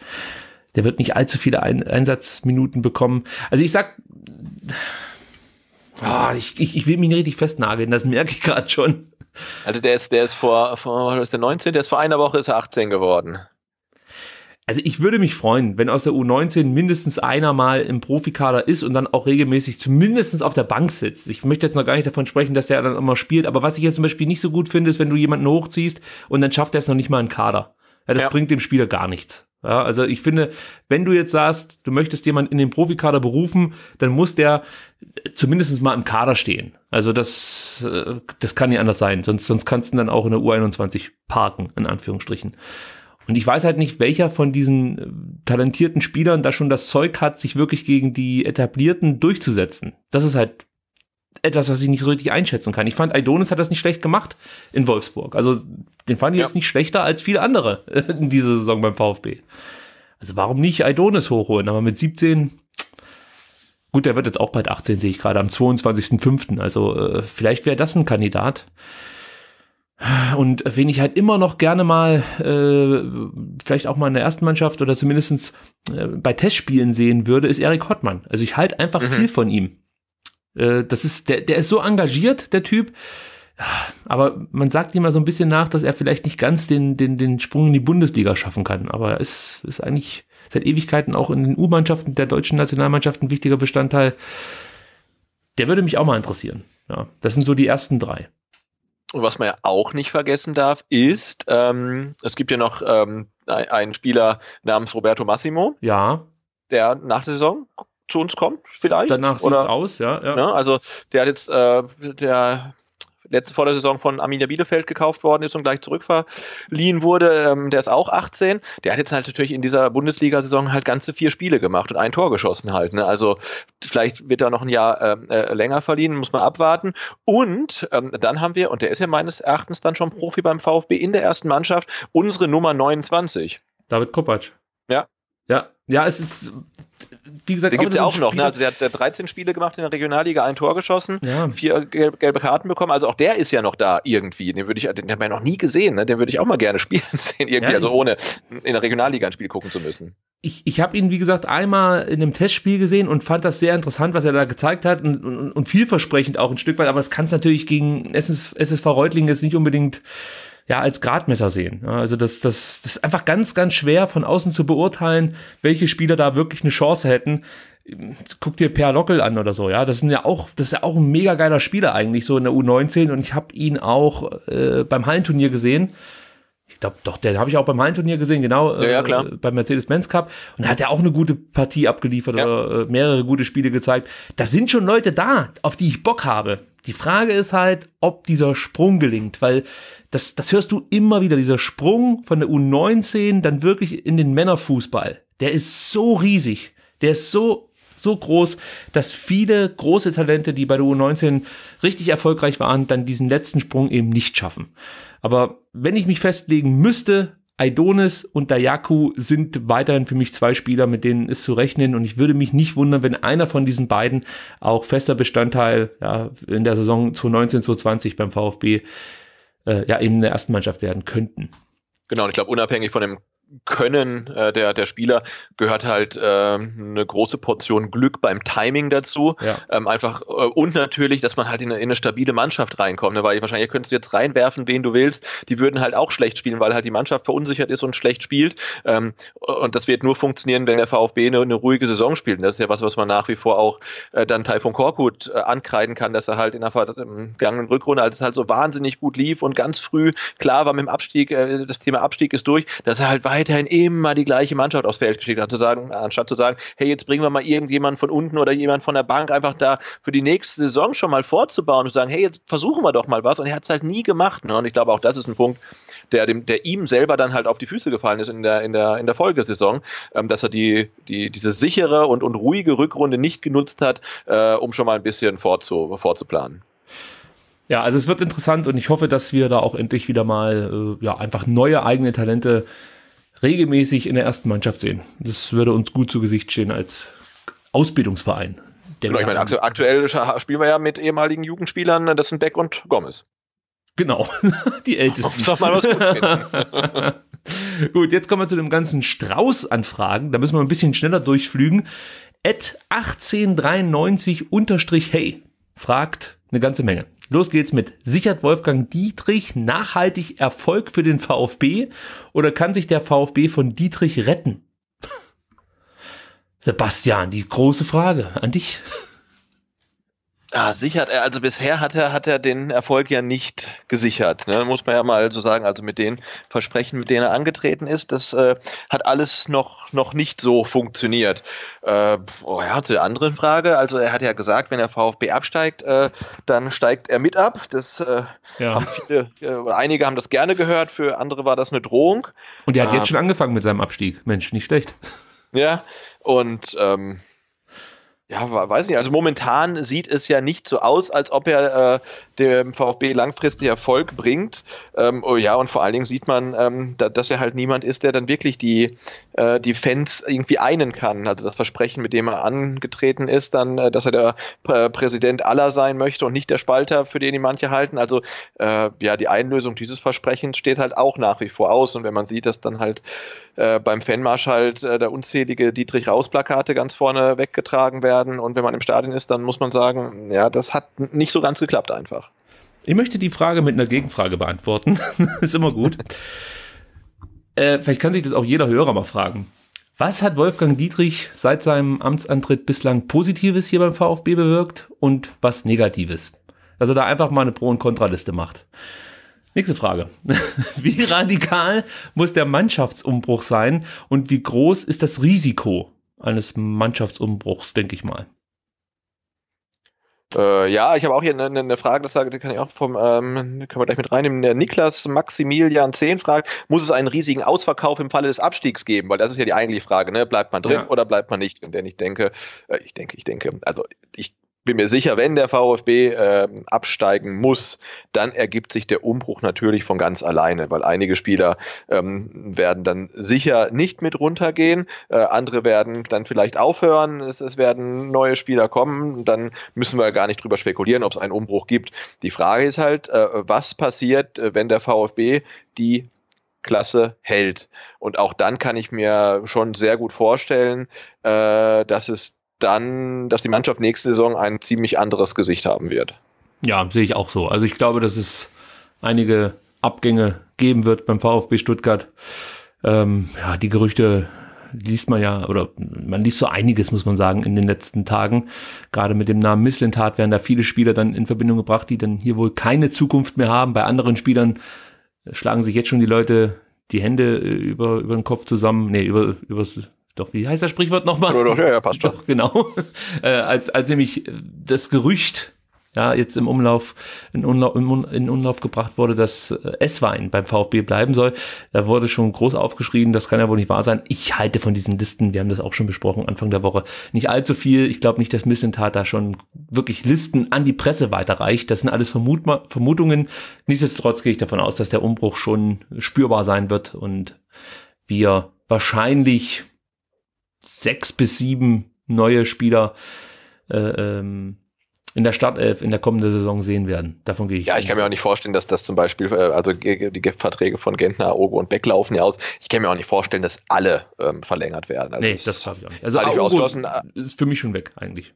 Der wird nicht allzu viele Ein Einsatzminuten bekommen. Also ich sag. Oh, ich, ich, ich will mich nicht richtig festnageln, das merke ich gerade schon. Also der ist, der ist vor, vor was ist der 19, der ist vor einer Woche ist er 18 geworden. Also ich würde mich freuen, wenn aus der U19 mindestens einer mal im Profikader ist und dann auch regelmäßig zumindest auf der Bank sitzt. Ich möchte jetzt noch gar nicht davon sprechen, dass der dann immer spielt, aber was ich jetzt zum Beispiel nicht so gut finde, ist, wenn du jemanden hochziehst und dann schafft er es noch nicht mal einen Kader. Ja, das ja. bringt dem Spieler gar nichts. Ja, also ich finde, wenn du jetzt sagst, du möchtest jemanden in den Profikader berufen, dann muss der zumindest mal im Kader stehen. Also das, äh, das kann nicht anders sein. Sonst, sonst kannst du dann auch in der U21 parken, in Anführungsstrichen. Und ich weiß halt nicht, welcher von diesen äh, talentierten Spielern da schon das Zeug hat, sich wirklich gegen die Etablierten durchzusetzen. Das ist halt etwas, was ich nicht so richtig einschätzen kann. Ich fand, Aidonis hat das nicht schlecht gemacht in Wolfsburg. Also den fand ich ja. jetzt nicht schlechter als viele andere äh, in dieser Saison beim VfB. Also warum nicht Aidonis hochholen? Aber mit 17, gut, der wird jetzt auch bald 18, sehe ich gerade, am 22.05. Also äh, vielleicht wäre das ein Kandidat. Und wen ich halt immer noch gerne mal, äh, vielleicht auch mal in der ersten Mannschaft oder zumindest äh, bei Testspielen sehen würde, ist Erik Hottmann. Also ich halte einfach mhm. viel von ihm. Äh, das ist, der, der ist so engagiert, der Typ. Aber man sagt ihm mal so ein bisschen nach, dass er vielleicht nicht ganz den, den, den Sprung in die Bundesliga schaffen kann. Aber er ist, ist eigentlich seit Ewigkeiten auch in den U-Mannschaften der deutschen Nationalmannschaft ein wichtiger Bestandteil. Der würde mich auch mal interessieren. Ja, das sind so die ersten drei. Und was man ja auch nicht vergessen darf, ist, ähm, es gibt ja noch ähm, einen Spieler namens Roberto Massimo. Ja. Der nach der Saison zu uns kommt, vielleicht. Danach sieht es aus, ja. ja. Ne? Also der hat jetzt, äh, der letzte vor der Saison von Arminia Bielefeld gekauft worden ist und gleich zurückverliehen wurde, ähm, der ist auch 18. Der hat jetzt halt natürlich in dieser Bundesliga-Saison halt ganze vier Spiele gemacht und ein Tor geschossen halt. Ne? Also vielleicht wird er noch ein Jahr ähm, äh, länger verliehen, muss man abwarten. Und ähm, dann haben wir, und der ist ja meines Erachtens dann schon Profi beim VfB in der ersten Mannschaft, unsere Nummer 29. David Kopacz. Ja. Ja, ja, es ist wie gesagt, gibt es ja auch noch. Ne? Also der hat 13 Spiele gemacht in der Regionalliga, ein Tor geschossen, ja. vier gelbe, gelbe, Karten bekommen. Also auch der ist ja noch da irgendwie. Den würde ich, den haben wir noch nie gesehen. Ne? Den würde ich auch mal gerne spielen sehen irgendwie, ja, also ohne in der Regionalliga ein Spiel gucken zu müssen. Ich, ich habe ihn wie gesagt einmal in einem Testspiel gesehen und fand das sehr interessant, was er da gezeigt hat und, und, und vielversprechend auch ein Stück weit. Aber das kann es natürlich gegen SS, SSV Reutlingen jetzt nicht unbedingt ja, als Gradmesser sehen. Also das, das, das ist einfach ganz, ganz schwer von außen zu beurteilen, welche Spieler da wirklich eine Chance hätten. Guck dir Per Lockel an oder so, ja. Das sind ja auch, das ist ja auch ein mega geiler Spieler eigentlich, so in der U19 und ich habe ihn auch äh, beim Hallenturnier gesehen. Ich glaube, doch, den habe ich auch beim Hallenturnier gesehen, genau, ja, ja, äh, klar. beim Mercedes-Benz Cup. Und da hat er auch eine gute Partie abgeliefert ja. oder äh, mehrere gute Spiele gezeigt. Da sind schon Leute da, auf die ich Bock habe. Die Frage ist halt, ob dieser Sprung gelingt, weil das, das hörst du immer wieder, dieser Sprung von der U19 dann wirklich in den Männerfußball. Der ist so riesig, der ist so, so groß, dass viele große Talente, die bei der U19 richtig erfolgreich waren, dann diesen letzten Sprung eben nicht schaffen. Aber wenn ich mich festlegen müsste, Aidonis und Dayaku sind weiterhin für mich zwei Spieler, mit denen es zu rechnen und ich würde mich nicht wundern, wenn einer von diesen beiden auch fester Bestandteil ja, in der Saison 2019, 2020 beim VfB äh, ja eben in der ersten Mannschaft werden könnten. Genau, und ich glaube, unabhängig von dem können äh, der, der Spieler gehört halt äh, eine große Portion Glück beim Timing dazu. Ja. Ähm, einfach äh, und natürlich, dass man halt in eine, in eine stabile Mannschaft reinkommt, ne? weil wahrscheinlich könntest du jetzt reinwerfen, wen du willst. Die würden halt auch schlecht spielen, weil halt die Mannschaft verunsichert ist und schlecht spielt. Ähm, und das wird nur funktionieren, wenn der VfB eine, eine, ruhige Saison spielt. Und das ist ja was, was man nach wie vor auch äh, dann Taifun Korkut äh, ankreiden kann, dass er halt in der vergangenen Rückrunde, als es halt so wahnsinnig gut lief und ganz früh klar war mit dem Abstieg, äh, das Thema Abstieg ist durch, dass er halt weiß, weiterhin immer die gleiche Mannschaft aufs Feld geschickt hat, zu sagen, anstatt zu sagen, hey, jetzt bringen wir mal irgendjemanden von unten oder jemanden von der Bank einfach da für die nächste Saison schon mal vorzubauen und zu sagen, hey, jetzt versuchen wir doch mal was. Und er hat es halt nie gemacht. Ne? Und ich glaube, auch das ist ein Punkt, der, dem, der ihm selber dann halt auf die Füße gefallen ist in der, in der, in der Folgesaison, ähm, dass er die, die, diese sichere und, und ruhige Rückrunde nicht genutzt hat, äh, um schon mal ein bisschen vorzu, vorzuplanen. Ja, also es wird interessant und ich hoffe, dass wir da auch endlich wieder mal äh, ja, einfach neue eigene Talente regelmäßig in der ersten Mannschaft sehen. Das würde uns gut zu Gesicht stehen als Ausbildungsverein. Genau, ich meine, aktu aktuell spielen wir ja mit ehemaligen Jugendspielern, äh, das sind Beck und Gomez. Genau, die Ältesten. Sag mal was gut, gut, jetzt kommen wir zu dem ganzen Strauß an Fragen. Da müssen wir ein bisschen schneller durchflügen. Ed 1893-Hey fragt eine ganze Menge. Los geht's mit. Sichert Wolfgang Dietrich nachhaltig Erfolg für den VfB oder kann sich der VfB von Dietrich retten? Sebastian, die große Frage an dich. Ah, sichert er, also bisher hat er, hat er den Erfolg ja nicht gesichert, ne? muss man ja mal so sagen. Also mit den Versprechen, mit denen er angetreten ist, das äh, hat alles noch, noch nicht so funktioniert. Äh, oh ja, zu der anderen Frage, also er hat ja gesagt, wenn der VfB absteigt, äh, dann steigt er mit ab. Das äh, ja. haben viele, oder äh, einige haben das gerne gehört, für andere war das eine Drohung. Und er hat jetzt ähm, schon angefangen mit seinem Abstieg. Mensch, nicht schlecht. Ja, und ähm, ja, weiß nicht, also momentan sieht es ja nicht so aus, als ob er äh, dem VfB langfristig Erfolg bringt. Ähm, oh ja, und vor allen Dingen sieht man, ähm, da, dass er halt niemand ist, der dann wirklich die, äh, die Fans irgendwie einen kann. Also das Versprechen, mit dem er angetreten ist, dann, äh, dass er der P Präsident aller sein möchte und nicht der Spalter, für den die manche halten. Also äh, ja, die Einlösung dieses Versprechens steht halt auch nach wie vor aus. Und wenn man sieht, dass dann halt äh, beim Fanmarsch halt äh, da unzählige Dietrich Raus-Plakate ganz vorne weggetragen werden. Und wenn man im Stadion ist, dann muss man sagen, ja, das hat nicht so ganz geklappt einfach. Ich möchte die Frage mit einer Gegenfrage beantworten. ist immer gut. äh, vielleicht kann sich das auch jeder Hörer mal fragen. Was hat Wolfgang Dietrich seit seinem Amtsantritt bislang Positives hier beim VfB bewirkt und was Negatives? Dass er da einfach mal eine Pro- und Kontraliste macht. Nächste Frage. wie radikal muss der Mannschaftsumbruch sein und wie groß ist das Risiko eines Mannschaftsumbruchs, denke ich mal? Äh, ja, ich habe auch hier eine, eine Frage, das sage, kann ich auch vom, ähm, können wir gleich mit reinnehmen. Der Niklas Maximilian 10 fragt, muss es einen riesigen Ausverkauf im Falle des Abstiegs geben? Weil das ist ja die eigentliche Frage, ne? Bleibt man drin ja. oder bleibt man nicht drin? Denn ich denke, äh, ich denke, ich denke, also ich bin mir sicher, wenn der VfB äh, absteigen muss, dann ergibt sich der Umbruch natürlich von ganz alleine, weil einige Spieler ähm, werden dann sicher nicht mit runtergehen, äh, andere werden dann vielleicht aufhören, es, es, werden neue Spieler kommen, dann müssen wir gar nicht drüber spekulieren, ob es einen Umbruch gibt. Die Frage ist halt, äh, was passiert, äh, wenn der VfB die Klasse hält. Und auch dann kann ich mir schon sehr gut vorstellen, äh, dass es dann, dass die Mannschaft nächste Saison ein ziemlich anderes Gesicht haben wird. Ja, sehe ich auch so. Also ich glaube, dass es einige Abgänge geben wird beim VfB Stuttgart. Ähm, ja, die Gerüchte liest man ja, oder man liest so einiges, muss man sagen, in den letzten Tagen. Gerade mit dem Namen Misslintat werden da viele Spieler dann in Verbindung gebracht, die dann hier wohl keine Zukunft mehr haben. Bei anderen Spielern schlagen sich jetzt schon die Leute die Hände äh, über, über den Kopf zusammen, nee, über, übers doch, wie heißt das Sprichwort nochmal? Doch, doch, ja, ja, passt schon. Doch, genau. Äh, als, als nämlich das Gerücht ja, jetzt im Umlauf, in Umlauf, in Umlauf gebracht wurde, dass äh, S-Wein beim VfB bleiben soll. Da wurde schon groß aufgeschrieben, das kann ja wohl nicht wahr sein. Ich halte von diesen Listen, wir haben das auch schon besprochen Anfang der Woche, nicht allzu viel. Ich glaube nicht, dass Missentat da schon wirklich Listen an die Presse weiterreicht. Das sind alles Vermut Vermutungen. Nichtsdestotrotz gehe ich davon aus, dass der Umbruch schon spürbar sein wird und wir wahrscheinlich sechs bis sieben neue Spieler äh, ähm, in der Startelf in der kommenden Saison sehen werden. Davon gehe ich. Ja, ich kann mir auch nicht vorstellen, dass das zum Beispiel, äh, also die Verträge von Gentner, Ogo und Beck laufen ja aus. Ich kann mir auch nicht vorstellen, dass alle ähm, verlängert werden. Also nee, das, das habe ich auch nicht. Also Ogo ist für mich schon weg eigentlich.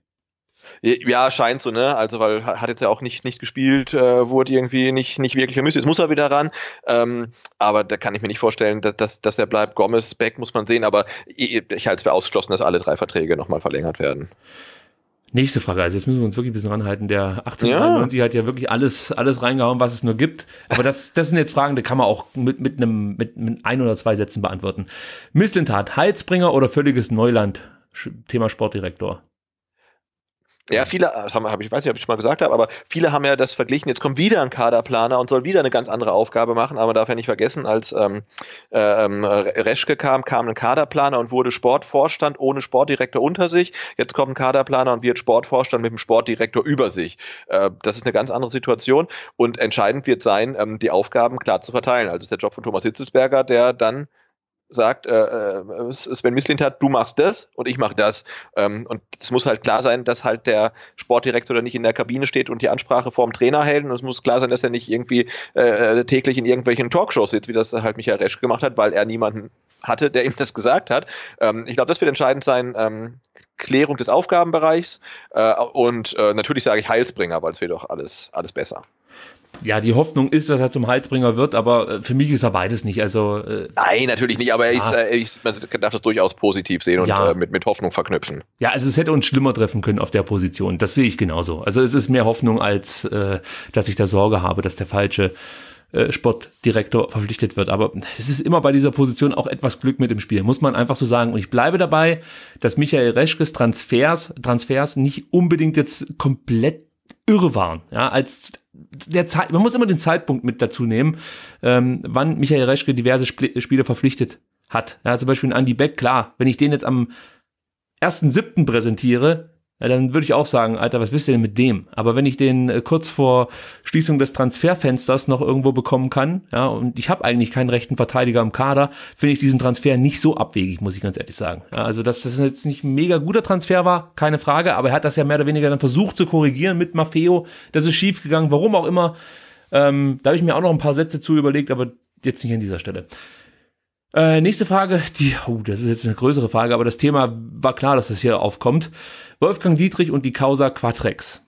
Ja, scheint so, ne? Also, weil hat jetzt ja auch nicht, nicht gespielt, äh, wurde irgendwie nicht, nicht wirklich vermisst. Jetzt muss er wieder ran. Ähm, aber da kann ich mir nicht vorstellen, dass, dass, dass er bleibt. Gomez, Beck muss man sehen, aber ich, ich halte es für ausgeschlossen, dass alle drei Verträge nochmal verlängert werden. Nächste Frage, also jetzt müssen wir uns wirklich ein bisschen ranhalten. Der 1893 ja. hat ja wirklich alles, alles reingehauen, was es nur gibt. Aber das, das sind jetzt Fragen, die kann man auch mit, mit, einem, mit, mit ein oder zwei Sätzen beantworten. Misslintat, Heilsbringer oder völliges Neuland? Thema Sportdirektor. Ja, genau. viele, haben, hab ich weiß nicht, ob ich schon mal gesagt habe, aber viele haben ja das verglichen, jetzt kommt wieder ein Kaderplaner und soll wieder eine ganz andere Aufgabe machen, aber man darf ja nicht vergessen, als ähm, ähm, Reschke kam, kam ein Kaderplaner und wurde Sportvorstand ohne Sportdirektor unter sich. Jetzt kommt ein Kaderplaner und wird Sportvorstand mit dem Sportdirektor über sich. Äh, das ist eine ganz andere Situation und entscheidend wird sein, ähm, die Aufgaben klar zu verteilen. Also das ist der Job von Thomas Hitzelsberger, der dann sagt, äh, äh Sven hat, du machst das und ich mache das. Ähm, und es muss halt klar sein, dass halt der Sportdirektor da nicht in der Kabine steht und die Ansprache vorm Trainer hält. Und es muss klar sein, dass er nicht irgendwie äh, äh täglich in irgendwelchen Talkshows sitzt, wie das halt Michael Resch gemacht hat, weil er niemanden hatte, der ihm das gesagt hat. Ähm, ich glaube, das wird entscheidend sein. Ähm, Klärung des Aufgabenbereichs äh, und äh, natürlich sage ich Heilsbringer, weil es wird doch alles, alles besser ja, die Hoffnung ist, dass er zum Heilsbringer wird, aber äh, für mich ist er beides nicht. Also, äh, Nein, natürlich nicht, aber ja. ich, äh, ich, man darf das durchaus positiv sehen und ja. äh, mit, mit Hoffnung verknüpfen. Ja, also es hätte uns schlimmer treffen können auf der Position. Das sehe ich genauso. Also es ist mehr Hoffnung, als äh, dass ich da Sorge habe, dass der falsche äh, Sportdirektor verpflichtet wird. Aber es ist immer bei dieser Position auch etwas Glück mit dem Spiel, muss man einfach so sagen. Und ich bleibe dabei, dass Michael Reschkes Transfers, Transfers nicht unbedingt jetzt komplett irre waren. Ja, als der Zeit, man muss immer den Zeitpunkt mit dazu nehmen, ähm, wann Michael Reschke diverse Sp äh, Spieler verpflichtet hat. Ja, zum Beispiel Andy Beck, klar, wenn ich den jetzt am 1.7. präsentiere, ja, dann würde ich auch sagen, Alter, was wisst ihr denn mit dem? Aber wenn ich den äh, kurz vor Schließung des Transferfensters noch irgendwo bekommen kann, ja, und ich habe eigentlich keinen rechten Verteidiger im Kader, finde ich diesen Transfer nicht so abwegig, muss ich ganz ehrlich sagen. Ja, also, dass das jetzt nicht ein mega guter Transfer war, keine Frage, aber er hat das ja mehr oder weniger dann versucht zu korrigieren mit Maffeo. Das ist schiefgegangen, warum auch immer. Ähm, da habe ich mir auch noch ein paar Sätze zu überlegt, aber jetzt nicht an dieser Stelle. Äh, nächste Frage, die, oh, das ist jetzt eine größere Frage, aber das Thema war klar, dass das hier aufkommt. Wolfgang Dietrich und die Causa Quatrex.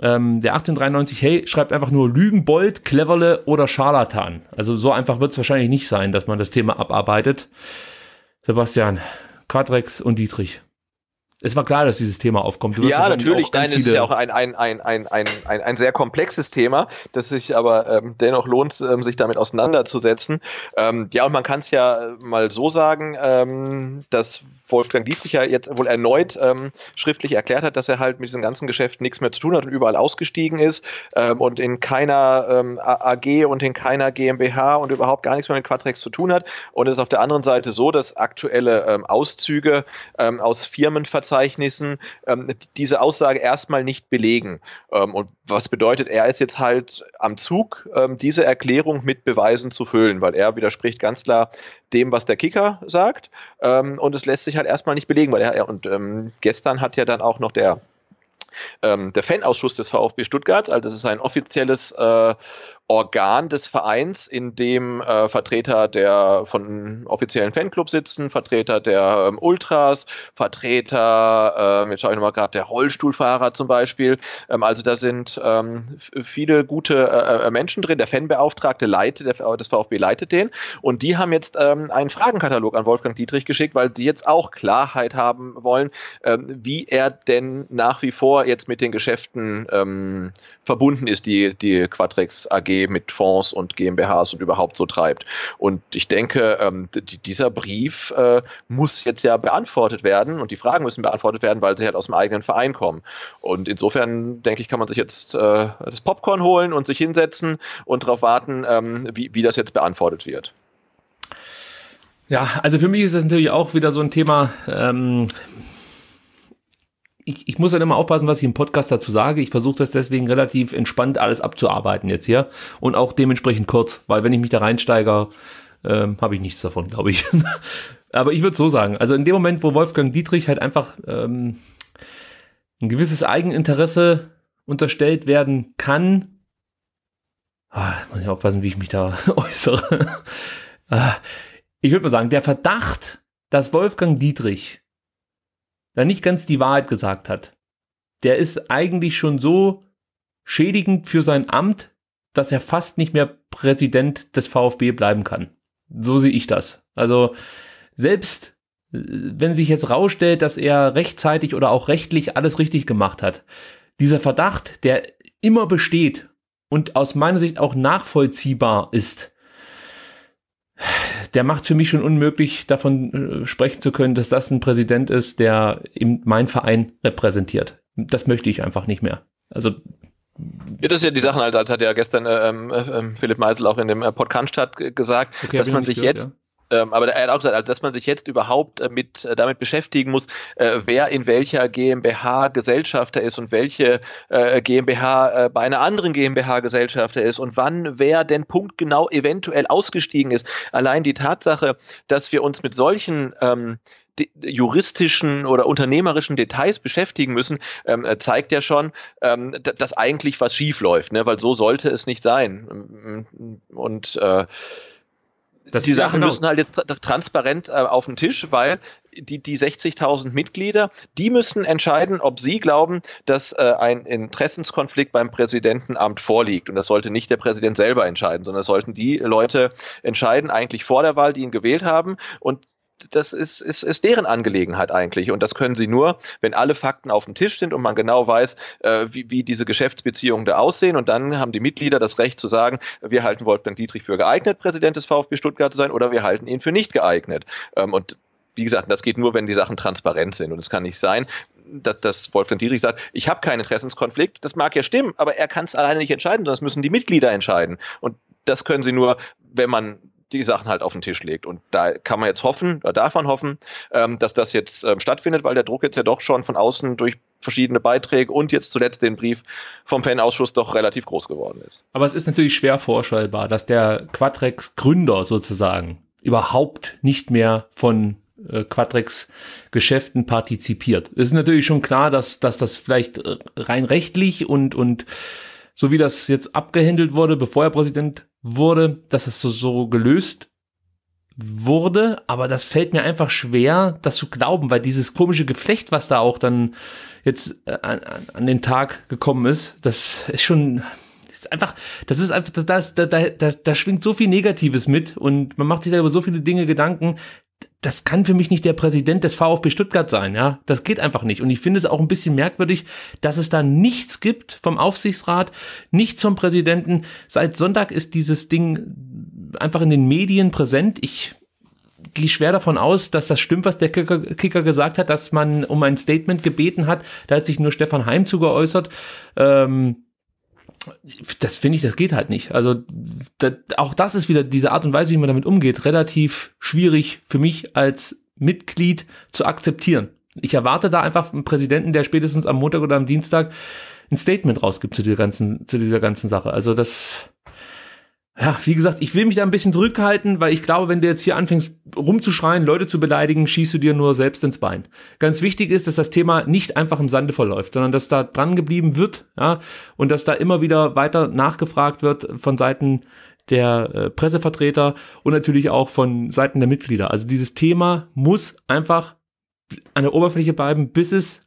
Ähm, der 1893 Hey schreibt einfach nur Lügenbold, Cleverle oder Scharlatan. Also so einfach wird es wahrscheinlich nicht sein, dass man das Thema abarbeitet. Sebastian, Quatrex und Dietrich. Es war klar, dass dieses Thema aufkommt. ja, natürlich. Nein, es ist ja auch ein, ein, ein, ein, ein, ein, ein sehr komplexes Thema, das sich aber ähm, dennoch lohnt, ähm, sich damit auseinanderzusetzen. Ähm, ja, und man kann es ja mal so sagen, ähm, dass Wolfgang Dietrich ja jetzt wohl erneut ähm, schriftlich erklärt hat, dass er halt mit diesem ganzen Geschäft nichts mehr zu tun hat und überall ausgestiegen ist ähm, und in keiner ähm, AG und in keiner GmbH und überhaupt gar nichts mehr mit Quatrex zu tun hat. Und es ist auf der anderen Seite so, dass aktuelle ähm, Auszüge ähm, aus Firmenverzeihungen Verzeichnissen ähm, diese Aussage erstmal nicht belegen. Ähm, und was bedeutet, er ist jetzt halt am Zug, ähm, diese Erklärung mit Beweisen zu füllen, weil er widerspricht ganz klar dem, was der Kicker sagt. Ähm, und es lässt sich halt erstmal nicht belegen, weil er, und ähm, gestern hat ja dann auch noch der ähm, der Fanausschuss des VfB Stuttgart, also das ist ein offizielles, äh, Organ des Vereins, in dem äh, Vertreter der von offiziellen Fanclubs sitzen, Vertreter der ähm, Ultras, Vertreter, äh, jetzt schaue ich nochmal gerade, der Rollstuhlfahrer zum Beispiel. Ähm, also da sind ähm, viele gute äh, äh, Menschen drin. Der Fanbeauftragte leitet, der, des VfB leitet den. Und die haben jetzt ähm, einen Fragenkatalog an Wolfgang Dietrich geschickt, weil sie jetzt auch Klarheit haben wollen, ähm, wie er denn nach wie vor jetzt mit den Geschäften ähm, verbunden ist, die die Quadrex AG mit Fonds und GmbHs und überhaupt so treibt. Und ich denke, ähm, dieser Brief äh, muss jetzt ja beantwortet werden und die Fragen müssen beantwortet werden, weil sie halt aus dem eigenen Verein kommen. Und insofern, denke ich, kann man sich jetzt äh, das Popcorn holen und sich hinsetzen und darauf warten, ähm, wie, wie das jetzt beantwortet wird. Ja, also für mich ist das natürlich auch wieder so ein Thema. Ähm ich, ich muss dann halt immer aufpassen, was ich im Podcast dazu sage. Ich versuche das deswegen relativ entspannt alles abzuarbeiten jetzt hier und auch dementsprechend kurz, weil wenn ich mich da reinsteige, ähm, habe ich nichts davon, glaube ich. Aber ich würde so sagen, also in dem Moment, wo Wolfgang Dietrich halt einfach ähm, ein gewisses Eigeninteresse unterstellt werden kann, ah, muss ich aufpassen, wie ich mich da äußere. Ah, ich würde mal sagen, der Verdacht, dass Wolfgang Dietrich da nicht ganz die Wahrheit gesagt hat, der ist eigentlich schon so schädigend für sein Amt, dass er fast nicht mehr Präsident des VfB bleiben kann. So sehe ich das. Also selbst äh, wenn sich jetzt rausstellt, dass er rechtzeitig oder auch rechtlich alles richtig gemacht hat, dieser Verdacht, der immer besteht und aus meiner Sicht auch nachvollziehbar ist, der macht für mich schon unmöglich, davon äh, sprechen zu können, dass das ein Präsident ist, der mein Verein repräsentiert. Das möchte ich einfach nicht mehr. Also ja, das ist ja die Sachen, halt, das hat ja gestern äh, ähm, äh, ähm, Philipp Meisel auch in dem äh, Podcast gesagt, okay, dass man sich gehört, jetzt, ja. Ähm, aber er hat auch gesagt, also, dass man sich jetzt überhaupt äh, mit, äh, damit beschäftigen muss, äh, wer in welcher GmbH Gesellschafter ist und welche äh, GmbH äh, bei einer anderen GmbH Gesellschafter ist und wann wer denn punktgenau eventuell ausgestiegen ist. Allein die Tatsache, dass wir uns mit solchen ähm, juristischen oder unternehmerischen Details beschäftigen müssen, ähm, äh, zeigt ja schon, ähm, dass eigentlich was schiefläuft, ne? weil so sollte es nicht sein. Und äh, das die Sachen genau. müssen halt jetzt transparent äh, auf den Tisch, weil die, die 60.000 Mitglieder, die müssen entscheiden, ob sie glauben, dass äh, ein Interessenskonflikt beim Präsidentenamt vorliegt. Und das sollte nicht der Präsident selber entscheiden, sondern das sollten die Leute entscheiden, eigentlich vor der Wahl, die ihn gewählt haben. Und das ist, ist, ist deren Angelegenheit eigentlich. Und das können sie nur, wenn alle Fakten auf dem Tisch sind und man genau weiß, äh, wie, wie diese Geschäftsbeziehungen da aussehen. Und dann haben die Mitglieder das Recht zu sagen, wir halten Wolfgang Dietrich für geeignet, Präsident des VfB Stuttgart zu sein, oder wir halten ihn für nicht geeignet. Ähm, und wie gesagt, das geht nur, wenn die Sachen transparent sind. Und es kann nicht sein, dass, dass Wolfgang Dietrich sagt, ich habe keinen Interessenskonflikt. Das mag ja stimmen, aber er kann es alleine nicht entscheiden, sondern das müssen die Mitglieder entscheiden. Und das können sie nur, wenn man die Sachen halt auf den Tisch legt. Und da kann man jetzt hoffen, da darf man hoffen, ähm, dass das jetzt ähm, stattfindet, weil der Druck jetzt ja doch schon von außen durch verschiedene Beiträge und jetzt zuletzt den Brief vom Fanausschuss doch relativ groß geworden ist. Aber es ist natürlich schwer vorstellbar, dass der Quadrex-Gründer sozusagen überhaupt nicht mehr von äh, Quadrex-Geschäften partizipiert. Es ist natürlich schon klar, dass, dass das vielleicht äh, rein rechtlich und, und so wie das jetzt abgehändelt wurde, bevor er Präsident wurde, dass es so, so gelöst wurde, aber das fällt mir einfach schwer, das zu glauben, weil dieses komische Geflecht, was da auch dann jetzt äh, an, an den Tag gekommen ist, das ist schon ist einfach, das ist einfach, da, da, da, da schwingt so viel Negatives mit und man macht sich da über so viele Dinge Gedanken, das kann für mich nicht der Präsident des VfB Stuttgart sein, ja. Das geht einfach nicht. Und ich finde es auch ein bisschen merkwürdig, dass es da nichts gibt vom Aufsichtsrat, nichts vom Präsidenten. Seit Sonntag ist dieses Ding einfach in den Medien präsent. Ich gehe schwer davon aus, dass das stimmt, was der Kicker, gesagt hat, dass man um ein Statement gebeten hat. Da hat sich nur Stefan Heim zugeäußert. Ähm das finde ich, das geht halt nicht. Also das, auch das ist wieder diese Art und Weise, wie man damit umgeht, relativ schwierig für mich als Mitglied zu akzeptieren. Ich erwarte da einfach einen Präsidenten, der spätestens am Montag oder am Dienstag ein Statement rausgibt zu dieser ganzen, zu dieser ganzen Sache. Also das, ja, wie gesagt, ich will mich da ein bisschen zurückhalten, weil ich glaube, wenn du jetzt hier anfängst rumzuschreien, Leute zu beleidigen, schießt du dir nur selbst ins Bein. Ganz wichtig ist, dass das Thema nicht einfach im Sande verläuft, sondern dass da dran geblieben wird ja, und dass da immer wieder weiter nachgefragt wird von Seiten der äh, Pressevertreter und natürlich auch von Seiten der Mitglieder. Also dieses Thema muss einfach an der Oberfläche bleiben, bis es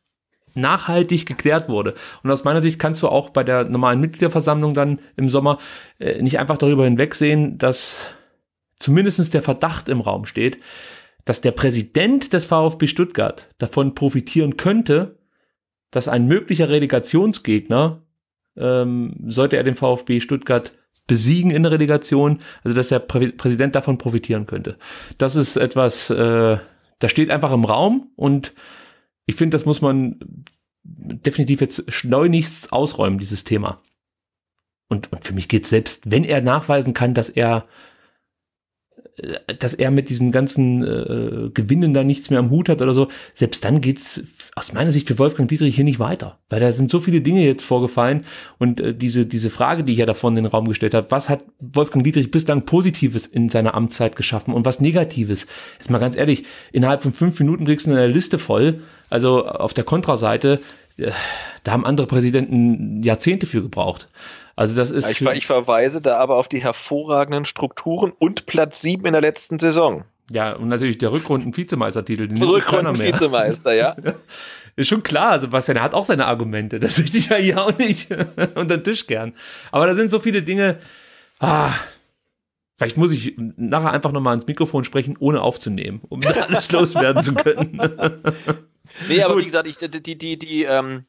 nachhaltig geklärt wurde. Und aus meiner Sicht kannst du auch bei der normalen Mitgliederversammlung dann im Sommer äh, nicht einfach darüber hinwegsehen, dass zumindestens der Verdacht im Raum steht, dass der Präsident des VfB Stuttgart davon profitieren könnte, dass ein möglicher Relegationsgegner, ähm, sollte er den VfB Stuttgart besiegen in der Relegation, also dass der Prä Präsident davon profitieren könnte. Das ist etwas, äh, das steht einfach im Raum und ich finde, das muss man definitiv jetzt schleunigst ausräumen, dieses Thema. Und, und für mich geht selbst, wenn er nachweisen kann, dass er äh, dass er mit diesem ganzen äh, Gewinnen da nichts mehr am Hut hat oder so, selbst dann geht's aus meiner Sicht für Wolfgang Dietrich hier nicht weiter, weil da sind so viele Dinge jetzt vorgefallen und äh, diese diese Frage, die ich ja davon in den Raum gestellt habe, was hat Wolfgang Dietrich bislang Positives in seiner Amtszeit geschaffen und was Negatives? Jetzt mal ganz ehrlich, innerhalb von fünf Minuten kriegst du eine Liste voll, also auf der Kontraseite, äh, da haben andere Präsidenten Jahrzehnte für gebraucht. Also das ist. Ich, ich verweise da aber auf die hervorragenden Strukturen und Platz 7 in der letzten Saison. Ja, und natürlich der Rückrunden-Vizemeistertitel. Rückrunden-Vizemeister, ja. Ist schon klar, also Sebastian er hat auch seine Argumente. Das möchte ich ja hier auch nicht unter den Tisch kehren. Aber da sind so viele Dinge. Ah, vielleicht muss ich nachher einfach nochmal ins Mikrofon sprechen, ohne aufzunehmen, um alles loswerden zu können. nee, aber Gut. wie gesagt, ich, die, die, die, die ähm,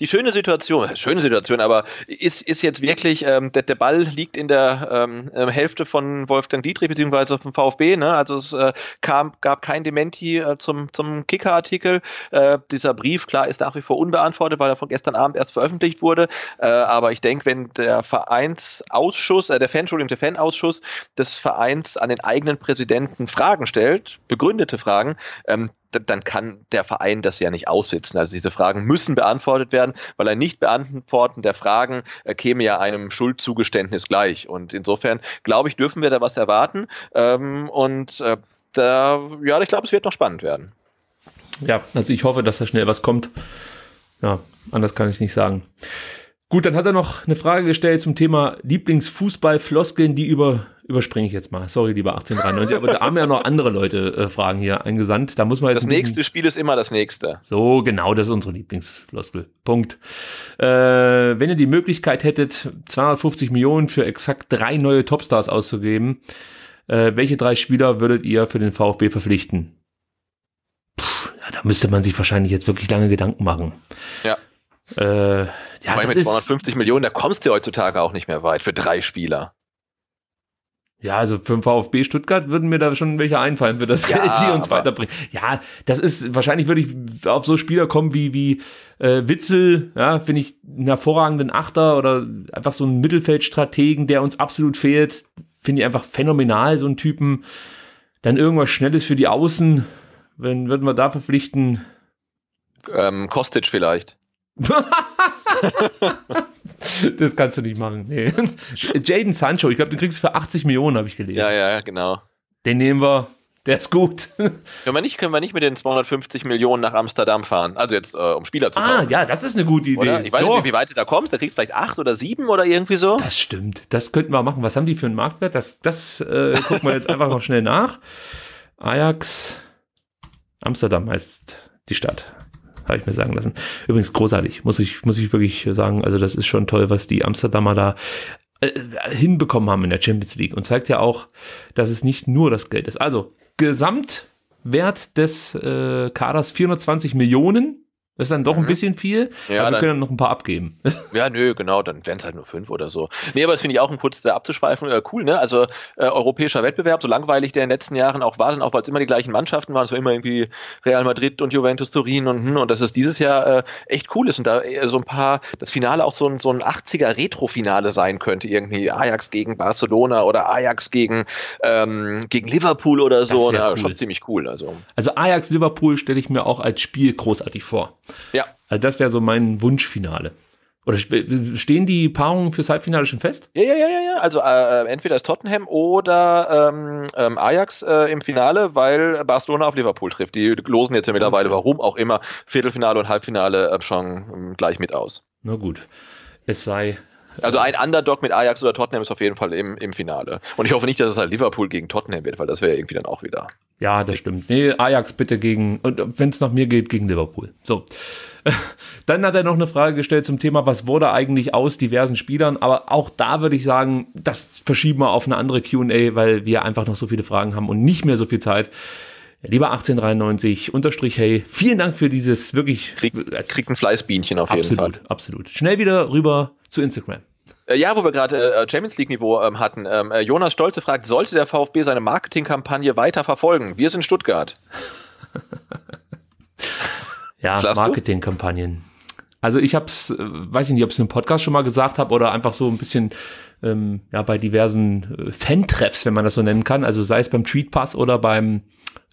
die schöne Situation, äh, schöne Situation, aber ist, ist jetzt wirklich, ähm, der, der Ball liegt in der ähm, äh, Hälfte von Wolfgang Dietrich beziehungsweise vom VfB. Ne? Also es äh, kam, gab kein Dementi äh, zum, zum Kicker-Artikel. Äh, dieser Brief, klar, ist nach wie vor unbeantwortet, weil er von gestern Abend erst veröffentlicht wurde. Äh, aber ich denke, wenn der Vereinsausschuss, der Fan, Entschuldigung, der Fanausschuss des Vereins an den eigenen Präsidenten Fragen stellt, begründete Fragen, ähm, dann kann der Verein das ja nicht aussitzen. Also diese Fragen müssen beantwortet werden, weil ein Nichtbeantworten der Fragen äh, käme ja einem Schuldzugeständnis gleich. Und insofern, glaube ich, dürfen wir da was erwarten. Ähm, und äh, da, ja, ich glaube, es wird noch spannend werden. Ja, also ich hoffe, dass da schnell was kommt. Ja, anders kann ich nicht sagen. Gut, dann hat er noch eine Frage gestellt zum Thema Lieblingsfußballfloskeln, die über überspringe ich jetzt mal. Sorry, lieber 1893, aber da haben ja noch andere Leute äh, Fragen hier eingesandt. Da muss man jetzt das nächste Spiel ist immer das nächste. So, genau, das ist unsere Lieblingsfloskel. Punkt. Äh, wenn ihr die Möglichkeit hättet, 250 Millionen für exakt drei neue Topstars auszugeben, äh, welche drei Spieler würdet ihr für den VfB verpflichten? Puh, ja, da müsste man sich wahrscheinlich jetzt wirklich lange Gedanken machen. Ja. Äh, ja, mit 250 Millionen, da kommst du heutzutage auch nicht mehr weit für drei Spieler. Ja, also für den VfB Stuttgart würden mir da schon welche einfallen für das ja, die uns weiterbringen. Ja, das ist wahrscheinlich würde ich auf so Spieler kommen wie wie äh, Witzel, ja, finde ich einen hervorragenden Achter oder einfach so einen Mittelfeldstrategen, der uns absolut fehlt, finde ich einfach phänomenal so einen Typen. Dann irgendwas schnelles für die Außen, wenn würden wir da verpflichten. Ähm, Kostic vielleicht. das kannst du nicht machen. Nee. Jaden Sancho, ich glaube, den kriegst du für 80 Millionen, habe ich gelesen. Ja, ja, genau. Den nehmen wir. Der ist gut. Können wir nicht, können wir nicht mit den 250 Millionen nach Amsterdam fahren? Also jetzt, äh, um Spieler zu ah, kaufen. Ah, ja, das ist eine gute Idee. Oder? Ich weiß so. nicht, wie weit du da kommst. Da kriegst du vielleicht acht oder sieben oder irgendwie so. Das stimmt. Das könnten wir machen. Was haben die für einen Marktwert? Das, das äh, gucken wir jetzt einfach noch schnell nach. Ajax, Amsterdam heißt die Stadt habe ich mir sagen lassen. Übrigens großartig, muss ich, muss ich wirklich sagen. Also das ist schon toll, was die Amsterdamer da äh, hinbekommen haben in der Champions League und zeigt ja auch, dass es nicht nur das Geld ist. Also Gesamtwert des äh, Kaders 420 Millionen das ist dann doch mhm. ein bisschen viel, ja, aber wir dann, können noch ein paar abgeben. Ja, nö, genau, dann wären es halt nur fünf oder so. Nee, aber das finde ich auch ein kurz äh, abzuschweifen, äh, cool, ne? Also äh, europäischer Wettbewerb, so langweilig der in den letzten Jahren auch war, dann auch, weil es immer die gleichen Mannschaften waren, es war immer irgendwie Real Madrid und Juventus Turin und, hm, und dass es dieses Jahr äh, echt cool ist und da äh, so ein paar, das Finale auch so ein, so ein 80er Retro-Finale sein könnte, irgendwie Ajax gegen Barcelona oder Ajax gegen, ähm, gegen Liverpool oder so. Das ja, cool. schon ziemlich cool. Also, also Ajax-Liverpool stelle ich mir auch als Spiel großartig vor. Ja. Also das wäre so mein Wunschfinale. Oder stehen die Paarungen fürs Halbfinale schon fest? Ja, ja, ja, ja. Also äh, entweder ist Tottenham oder ähm, ähm, Ajax äh, im Finale, weil Barcelona auf Liverpool trifft. Die losen jetzt ja mittlerweile, warum auch immer, Viertelfinale und Halbfinale äh, schon ähm, gleich mit aus. Na gut. Es sei also ein Underdog mit Ajax oder Tottenham ist auf jeden Fall im, im Finale. Und ich hoffe nicht, dass es halt Liverpool gegen Tottenham wird, weil das wäre irgendwie dann auch wieder. Ja, das stimmt. Nee, Ajax bitte gegen, und wenn es nach mir geht, gegen Liverpool. So. Dann hat er noch eine Frage gestellt zum Thema, was wurde eigentlich aus diversen Spielern? Aber auch da würde ich sagen, das verschieben wir auf eine andere QA, weil wir einfach noch so viele Fragen haben und nicht mehr so viel Zeit. Lieber 1893, unterstrich hey, vielen Dank für dieses wirklich. Krieg, kriegt ein Fleißbienchen auf jeden Fall. Absolut, absolut. Schnell wieder rüber zu Instagram. Äh, ja, wo wir gerade äh, Champions League-Niveau ähm, hatten. Ähm, äh, Jonas Stolze fragt, sollte der VfB seine Marketingkampagne weiter verfolgen? Wir sind Stuttgart. ja, Marketingkampagnen. Also ich hab's, weiß ich nicht, ob ich es im Podcast schon mal gesagt habe oder einfach so ein bisschen ähm, ja, bei diversen äh, Fan-Treffs, wenn man das so nennen kann, also sei es beim Tweetpass oder beim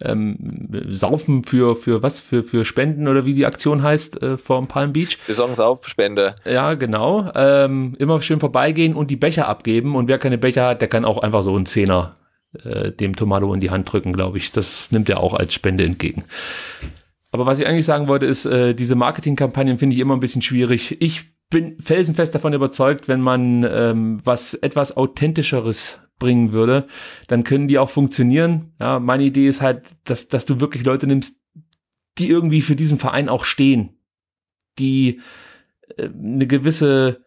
ähm, Saufen für, für was, für, für Spenden oder wie die Aktion heißt äh, vom Palm Beach. Saisonsaufspende. Ja, genau. Ähm, immer schön vorbeigehen und die Becher abgeben und wer keine Becher hat, der kann auch einfach so einen Zehner äh, dem Tomato in die Hand drücken, glaube ich. Das nimmt er auch als Spende entgegen. Aber was ich eigentlich sagen wollte, ist, äh, diese Marketingkampagnen finde ich immer ein bisschen schwierig. Ich bin felsenfest davon überzeugt, wenn man ähm, was etwas Authentischeres bringen würde, dann können die auch funktionieren. Ja, meine Idee ist halt, dass, dass du wirklich Leute nimmst, die irgendwie für diesen Verein auch stehen, die äh, eine gewisse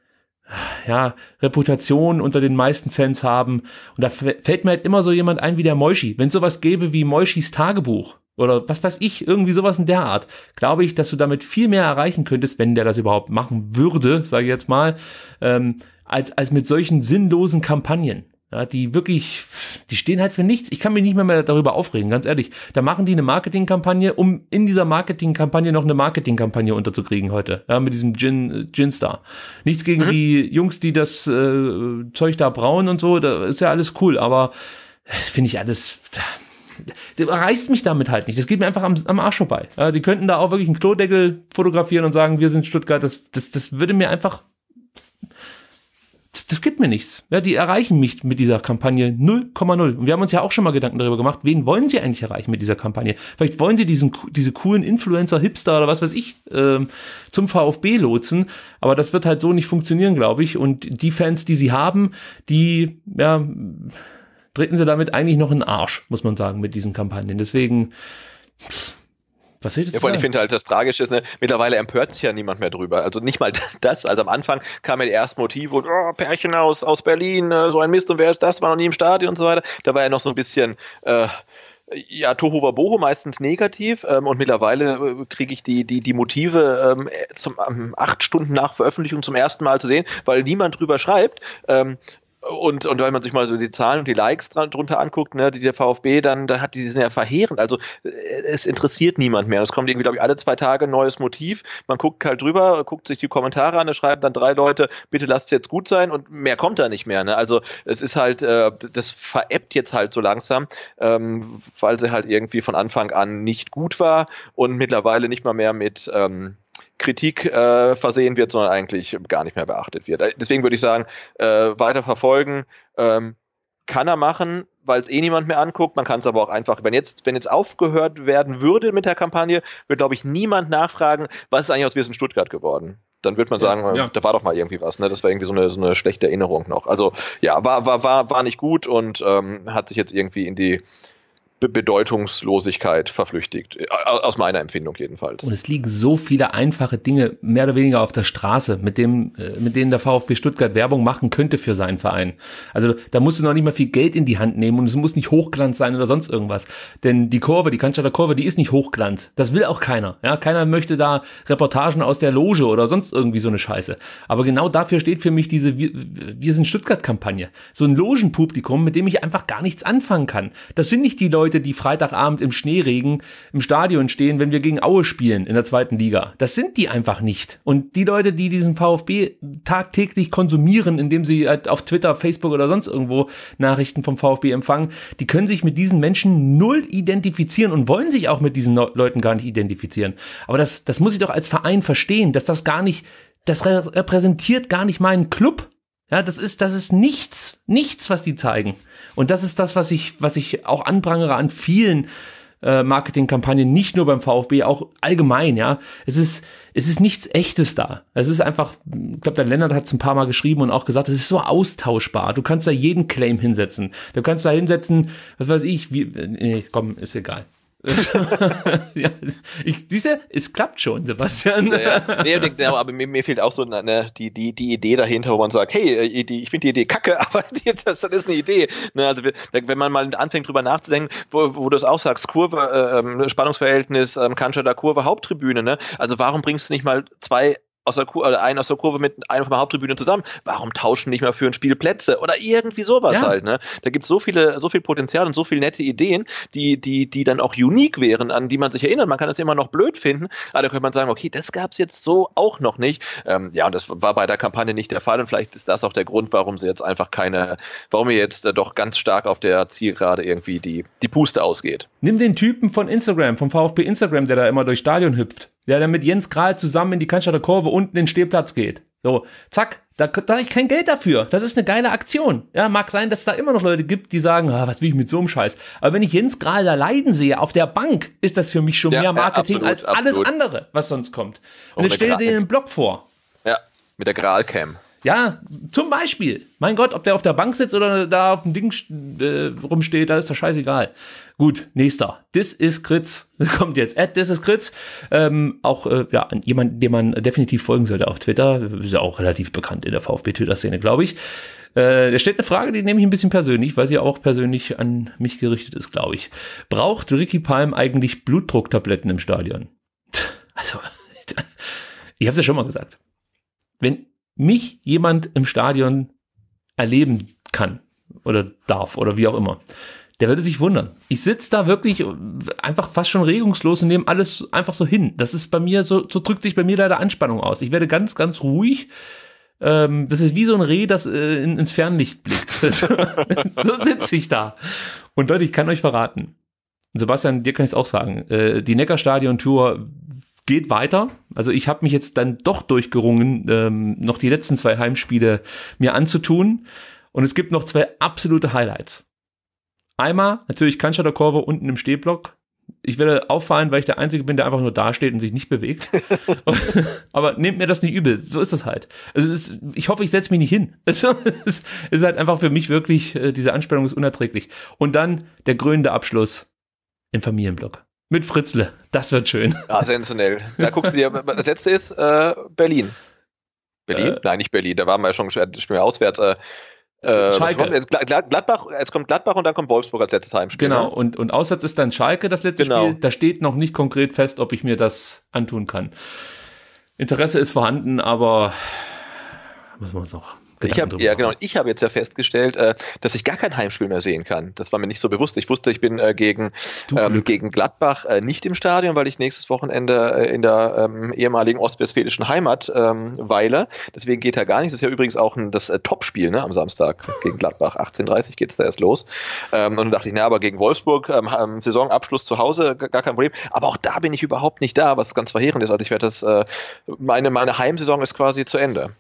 ja, Reputation unter den meisten Fans haben. Und da fällt mir halt immer so jemand ein wie der Moischi. Wenn es sowas gäbe wie Moischis Tagebuch, oder was weiß ich, irgendwie sowas in der Art, glaube ich, dass du damit viel mehr erreichen könntest, wenn der das überhaupt machen würde, sage ich jetzt mal, ähm, als, als mit solchen sinnlosen Kampagnen. Ja, die wirklich, die stehen halt für nichts. Ich kann mich nicht mehr, mehr darüber aufregen, ganz ehrlich. Da machen die eine Marketingkampagne, um in dieser Marketingkampagne noch eine Marketingkampagne unterzukriegen heute. Ja, mit diesem Gin, Gin Star. Nichts gegen mhm. die Jungs, die das äh, Zeug da brauen und so, da ist ja alles cool, aber das finde ich alles. Da, reißt mich damit halt nicht. Das geht mir einfach am, am Arsch vorbei. Äh, die könnten da auch wirklich einen Klodeckel fotografieren und sagen, wir sind Stuttgart. Das, das, das würde mir einfach. Das, das gibt mir nichts. Ja, die erreichen mich mit dieser Kampagne 0,0. Und wir haben uns ja auch schon mal Gedanken darüber gemacht, wen wollen sie eigentlich erreichen mit dieser Kampagne? Vielleicht wollen sie diesen, diese coolen Influencer, Hipster oder was weiß ich, ähm, zum VfB lotsen. Aber das wird halt so nicht funktionieren, glaube ich. Und die Fans, die sie haben, die, ja, treten sie damit eigentlich noch in den Arsch, muss man sagen, mit diesen Kampagnen. Deswegen. Was hilft ja, ich finde halt, das Tragische ist, ne, mittlerweile empört sich ja niemand mehr drüber. Also nicht mal das. Also am Anfang kam ja die erste Motiv und oh, Pärchen aus, aus Berlin, äh, so ein Mist und wer ist das, war noch nie im Stadion und so weiter. Da war ja noch so ein bisschen. Äh, ja, Toho Boho meistens negativ ähm, und mittlerweile äh, kriege ich die, die, die Motive ähm, zum, ähm, acht Stunden nach Veröffentlichung zum ersten Mal zu sehen, weil niemand drüber schreibt. Ähm, und, und wenn man sich mal so die Zahlen und die Likes dran, drunter anguckt, ne, die der VfB dann, dann hat, die die sind ja verheerend. Also äh, es interessiert niemand mehr. Es kommt irgendwie, glaube ich, alle zwei Tage ein neues Motiv. Man guckt halt drüber, guckt sich die Kommentare an, da schreiben dann drei Leute, bitte lasst es jetzt gut sein und mehr kommt da nicht mehr. Ne? Also es ist halt, äh, das veräppt jetzt halt so langsam, ähm, weil sie halt irgendwie von Anfang an nicht gut war und mittlerweile nicht mal mehr mit ähm, Kritik äh, versehen wird, sondern eigentlich gar nicht mehr beachtet wird. Äh, deswegen würde ich sagen, äh, weiter verfolgen ähm, kann er machen, weil es eh niemand mehr anguckt. Man kann es aber auch einfach, wenn jetzt, wenn jetzt aufgehört werden würde mit der Kampagne, würde, glaube ich, niemand nachfragen, was ist eigentlich aus Wissen Stuttgart geworden dann würde man sagen, ja, ja. da war doch mal irgendwie was, ne? Das war irgendwie so eine, so eine schlechte Erinnerung noch. Also ja, war, war, war, war nicht gut und ähm, hat sich jetzt irgendwie in die Be Bedeutungslosigkeit verflüchtigt. Äh, aus meiner Empfindung jedenfalls. Und es liegen so viele einfache Dinge mehr oder weniger auf der Straße, mit, dem, äh, mit denen der VfB Stuttgart Werbung machen könnte für seinen Verein. Also da musst du noch nicht mal viel Geld in die Hand nehmen und es muss nicht Hochglanz sein oder sonst irgendwas. Denn die Kurve, die Cannstatter Kurve, die ist nicht Hochglanz. Das will auch keiner. Ja, keiner möchte da Reportagen aus der Loge oder sonst irgendwie so eine Scheiße. Aber genau dafür steht für mich diese Wir sind Stuttgart-Kampagne. So ein Logenpublikum, mit dem ich einfach gar nichts anfangen kann. Das sind nicht die Leute, Leute, die Freitagabend im Schneeregen im Stadion stehen, wenn wir gegen Aue spielen in der zweiten Liga. Das sind die einfach nicht. Und die Leute, die diesen VfB tagtäglich konsumieren, indem sie halt auf Twitter, Facebook oder sonst irgendwo Nachrichten vom VfB empfangen, die können sich mit diesen Menschen null identifizieren und wollen sich auch mit diesen Leuten gar nicht identifizieren. Aber das, das muss ich doch als Verein verstehen, dass das gar nicht, das repräsentiert gar nicht meinen Club. Ja, das ist, das ist nichts, nichts, was die zeigen. Und das ist das, was ich, was ich auch anprangere an vielen äh, Marketingkampagnen, nicht nur beim VfB, auch allgemein, ja. Es ist, es ist nichts Echtes da. Es ist einfach, ich glaube, der Lennart hat es ein paar Mal geschrieben und auch gesagt, es ist so austauschbar. Du kannst da jeden Claim hinsetzen. Du kannst da hinsetzen, was weiß ich, wie, äh, nee, komm, ist egal. ja, ich, diese, es klappt schon, Sebastian. Ja, nee, aber mir, mir, fehlt auch so eine, die, die, die Idee dahinter, wo man sagt, hey, äh, die, ich finde die Idee kacke, aber die, das, das ist eine Idee. Ne, also wenn man mal anfängt drüber nachzudenken, wo, wo du es auch sagst, Kurve, äh, ähm, Spannungsverhältnis, ähm, Kanscheder Kurve, Haupttribüne, ne? Also warum bringst du nicht mal zwei aus der, Kur äh, einen aus der Kurve mit einem von der Haupttribüne zusammen. Warum tauschen nicht mal für ein Spiel Plätze oder irgendwie sowas ja. halt? Ne? Da gibt es so viele, so viel Potenzial und so viele nette Ideen, die, die, die dann auch unique wären, an die man sich erinnert. Man kann das immer noch blöd finden, aber da könnte man sagen, okay, das gab es jetzt so auch noch nicht. Ähm, ja, und das war bei der Kampagne nicht der Fall und vielleicht ist das auch der Grund, warum sie jetzt einfach keine, warum ihr jetzt äh, doch ganz stark auf der Zielgerade irgendwie die, die Puste ausgeht. Nimm den Typen von Instagram, vom VfB Instagram, der da immer durchs Stadion hüpft der dann mit Jens Kral zusammen in die Cannstatter Kurve unten in den Stehplatz geht. So, zack, da, da habe ich kein Geld dafür. Das ist eine geile Aktion. Ja, mag sein, dass es da immer noch Leute gibt, die sagen, ah, was will ich mit so einem Scheiß. Aber wenn ich Jens Kral da leiden sehe, auf der Bank, ist das für mich schon ja, mehr Marketing ja, absolut, als alles andere, was sonst kommt. Und, Und jetzt stell dir den Blog vor. Ja, mit der Gralcam. Ja, zum Beispiel. Mein Gott, ob der auf der Bank sitzt oder da auf dem Ding äh, rumsteht, da ist das scheißegal. Gut, nächster. This is Kritz. Kommt jetzt. At This is Kritz. Ähm, auch äh, ja, jemand, dem man definitiv folgen sollte auf Twitter. Ist ja auch relativ bekannt in der VfB-Twitter-Szene, glaube ich. Äh, der stellt eine Frage, die nehme ich ein bisschen persönlich, weil sie auch persönlich an mich gerichtet ist, glaube ich. Braucht Ricky Palm eigentlich Blutdrucktabletten im Stadion? Also, ich habe es ja schon mal gesagt. Wenn mich jemand im Stadion erleben kann oder darf oder wie auch immer, der würde sich wundern. Ich sitze da wirklich einfach fast schon regungslos und nehme alles einfach so hin. Das ist bei mir, so, so drückt sich bei mir leider Anspannung aus. Ich werde ganz, ganz ruhig. Ähm, das ist wie so ein Reh, das äh, in, ins Fernlicht blickt. so sitze ich da. Und Leute, ich kann euch verraten. Sebastian, dir kann ich es auch sagen. Äh, die Neckarstadion-Tour geht weiter. Also ich habe mich jetzt dann doch durchgerungen, ähm, noch die letzten zwei Heimspiele mir anzutun. Und es gibt noch zwei absolute Highlights. Einmal natürlich Kanchadorkorvo unten im Stehblock. Ich werde auffallen, weil ich der Einzige bin, der einfach nur dasteht und sich nicht bewegt. Aber nehmt mir das nicht übel. So ist das halt. Also ist, ich hoffe, ich setze mich nicht hin. Also es ist, ist, halt einfach für mich wirklich, äh, diese Anspannung ist unerträglich. Und dann der grünende Abschluss im Familienblock. Mit Fritzle. Das wird schön. Ja, sensationell. Da guckst du dir, das letzte ist äh, Berlin. Berlin? Äh, Nein, nicht Berlin. Da waren wir ja schon, spielen wir auswärts. Äh, äh Schalke. Jetzt? Gladbach, jetzt kommt Gladbach und dann kommt Wolfsburg als letztes Heimspiel. Genau, ne? und, und auswärts ist dann Schalke das letzte genau. Spiel. Da steht noch nicht konkret fest, ob ich mir das antun kann. Interesse ist vorhanden, aber was man auch Gedanken ich hab, Ja, genau. Ich habe jetzt ja festgestellt, äh, dass ich gar kein Heimspiel mehr sehen kann. Das war mir nicht so bewusst. Ich wusste, ich bin äh, gegen, ähm, gegen Gladbach äh, nicht im Stadion, weil ich nächstes Wochenende äh, in der ähm, ehemaligen ostwestfälischen Heimat ähm, weile. Deswegen geht da gar nichts. Das ist ja übrigens auch ein, das äh, Topspiel ne, am Samstag gegen Gladbach. 18.30 Uhr geht es da erst los. Ähm, und dann dachte ich, na, aber gegen Wolfsburg, ähm, ähm, Saisonabschluss zu Hause, gar kein Problem. Aber auch da bin ich überhaupt nicht da, was ganz verheerend ist. Also ich werde das, äh, meine, meine Heimsaison ist quasi zu Ende.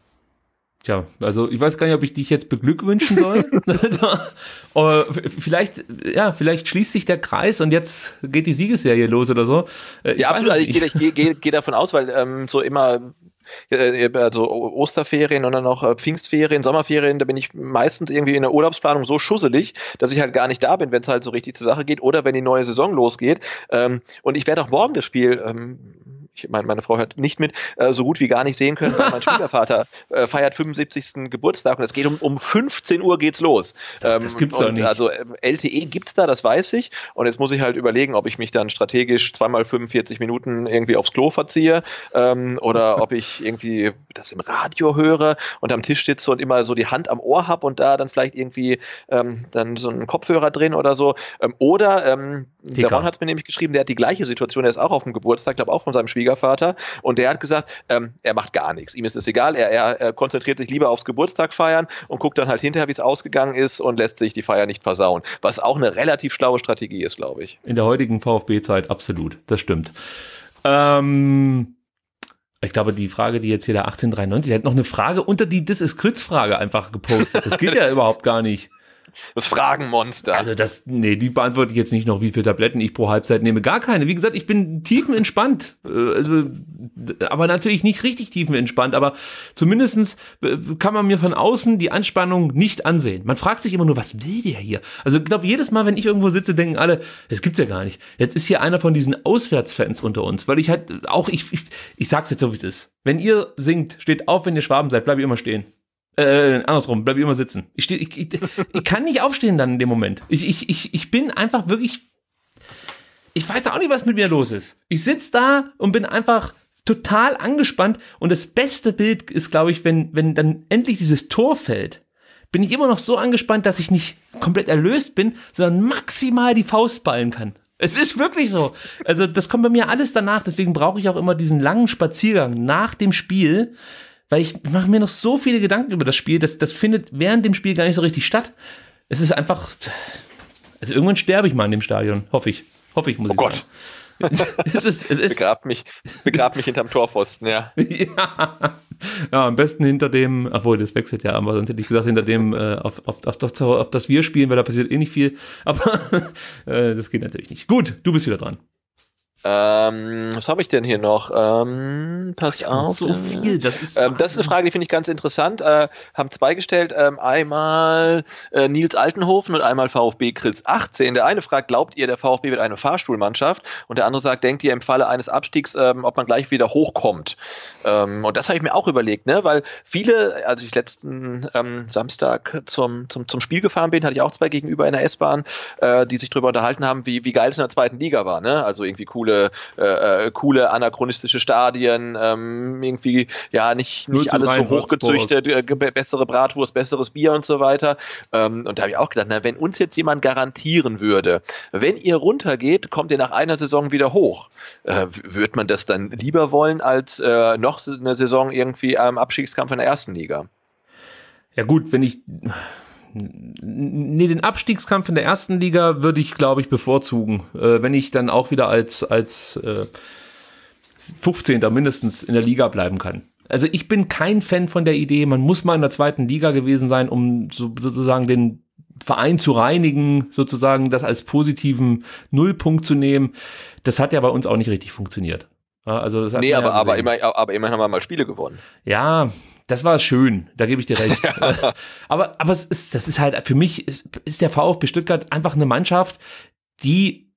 Tja, also ich weiß gar nicht, ob ich dich jetzt beglückwünschen soll. vielleicht, ja, vielleicht schließt sich der Kreis und jetzt geht die Siegesserie los oder so. Äh, ich ja, absolut. Also ich, ich gehe, gehe, davon aus, weil ähm, so immer äh, äh, also Osterferien und dann noch Pfingstferien, Sommerferien, da bin ich meistens irgendwie in der Urlaubsplanung so schusselig, dass ich halt gar nicht da bin, wenn es halt so richtig zur Sache geht oder wenn die neue Saison losgeht. Ähm, und ich werde auch morgen das Spiel ähm, ich meine, meine Frau hört nicht mit, äh, so gut wie gar nicht sehen können, weil mein Schwiegervater äh, feiert 75. Geburtstag und es geht um, um 15 Uhr geht's los. Ähm, das gibt's doch nicht. Also äh, LTE gibt's da, das weiß ich. Und jetzt muss ich halt überlegen, ob ich mich dann strategisch zweimal 45 Minuten irgendwie aufs Klo verziehe ähm, oder ob ich irgendwie das im Radio höre und am Tisch sitze und immer so die Hand am Ohr habe und da dann vielleicht irgendwie ähm, dann so einen Kopfhörer drin oder so. Ähm, oder ähm, der Ron hat mir nämlich geschrieben, der hat die gleiche Situation, der ist auch auf dem Geburtstag, glaube auch von seinem Schwiegervater Schwiegervater. Und der hat gesagt, ähm, er macht gar nichts. Ihm ist es egal. Er, er, er, konzentriert sich lieber aufs Geburtstag feiern und guckt dann halt hinterher, wie es ausgegangen ist und lässt sich die Feier nicht versauen. Was auch eine relativ schlaue Strategie ist, glaube ich. In der heutigen VfB-Zeit absolut. Das stimmt. Ähm, ich glaube, die Frage, die jetzt hier da 1893, der hat noch eine Frage unter die This ist Kritz Frage einfach gepostet. Das geht ja überhaupt gar nicht. Das Fragenmonster. Also das, nee, die beantworte ich jetzt nicht noch, wie viele Tabletten ich pro Halbzeit nehme. Gar keine. Wie gesagt, ich bin tiefenentspannt. Äh, also, aber natürlich nicht richtig tiefenentspannt. Aber zumindestens äh, kann man mir von außen die Anspannung nicht ansehen. Man fragt sich immer nur, was will der hier? Also ich glaube, jedes Mal, wenn ich irgendwo sitze, denken alle, das gibt's ja gar nicht. Jetzt ist hier einer von diesen Auswärtsfans unter uns. Weil ich halt auch, ich, ich, ich sag's jetzt so, wie es ist. Wenn ihr singt, steht auf, wenn ihr Schwaben seid, bleibt ihr immer stehen. Äh, äh, andersrum, bleib ich immer sitzen. Ich, steh, ich, ich, ich kann nicht aufstehen dann in dem Moment. Ich, ich, ich, ich bin einfach wirklich. Ich weiß auch nicht, was mit mir los ist. Ich sitze da und bin einfach total angespannt. Und das beste Bild ist, glaube ich, wenn, wenn dann endlich dieses Tor fällt, bin ich immer noch so angespannt, dass ich nicht komplett erlöst bin, sondern maximal die Faust ballen kann. Es ist wirklich so. Also das kommt bei mir alles danach. Deswegen brauche ich auch immer diesen langen Spaziergang nach dem Spiel, weil ich mache mir noch so viele Gedanken über das Spiel, das, das findet während dem Spiel gar nicht so richtig statt. Es ist einfach, also irgendwann sterbe ich mal in dem Stadion, hoffe ich. Hoffe ich, muss oh ich Gott. sagen. es ist, es ist. Begrab mich, begrab mich hinterm Torpfosten, ja. ja. ja. am besten hinter dem, obwohl das wechselt ja, aber sonst hätte ich gesagt, hinter dem, äh, auf, auf, auf, das, auf das wir spielen, weil da passiert eh nicht viel. Aber äh, das geht natürlich nicht. Gut, du bist wieder dran. Ähm, was habe ich denn hier noch? Ähm, pass ich auf. So äh, viel. Das ist, ähm, das ist eine Frage, die finde ich ganz interessant. Äh, haben zwei gestellt. Ähm, einmal äh, Nils Altenhofen und einmal VfB Chris 18. Der eine fragt, glaubt ihr, der VfB wird eine Fahrstuhlmannschaft? Und der andere sagt, denkt ihr im Falle eines Abstiegs, ähm, ob man gleich wieder hochkommt? Ähm, und das habe ich mir auch überlegt, ne? weil viele, als ich letzten ähm, Samstag zum, zum, zum Spiel gefahren bin, hatte ich auch zwei gegenüber in der S-Bahn, äh, die sich darüber unterhalten haben, wie, wie geil es in der zweiten Liga war. Ne? Also irgendwie coole äh, äh, äh, coole anachronistische Stadien, ähm, irgendwie ja nicht, nicht alles so hochgezüchtet, äh, bessere Bratwurst, besseres Bier und so weiter. Ähm, und da habe ich auch gedacht, na, wenn uns jetzt jemand garantieren würde, wenn ihr runtergeht, kommt ihr nach einer Saison wieder hoch. Äh, würde man das dann lieber wollen als äh, noch eine Saison irgendwie am Abstiegskampf in der ersten Liga? Ja gut, wenn ich Nee, den Abstiegskampf in der ersten Liga würde ich, glaube ich, bevorzugen. Äh, wenn ich dann auch wieder als, als äh, 15. mindestens in der Liga bleiben kann. Also ich bin kein Fan von der Idee, man muss mal in der zweiten Liga gewesen sein, um so, sozusagen den Verein zu reinigen, sozusagen das als positiven Nullpunkt zu nehmen. Das hat ja bei uns auch nicht richtig funktioniert. Also das nee, aber, ja aber, immer, aber immerhin haben wir mal Spiele gewonnen. Ja, das war schön, da gebe ich dir recht. aber aber es ist, das ist halt, für mich ist, ist der VfB Stuttgart einfach eine Mannschaft, die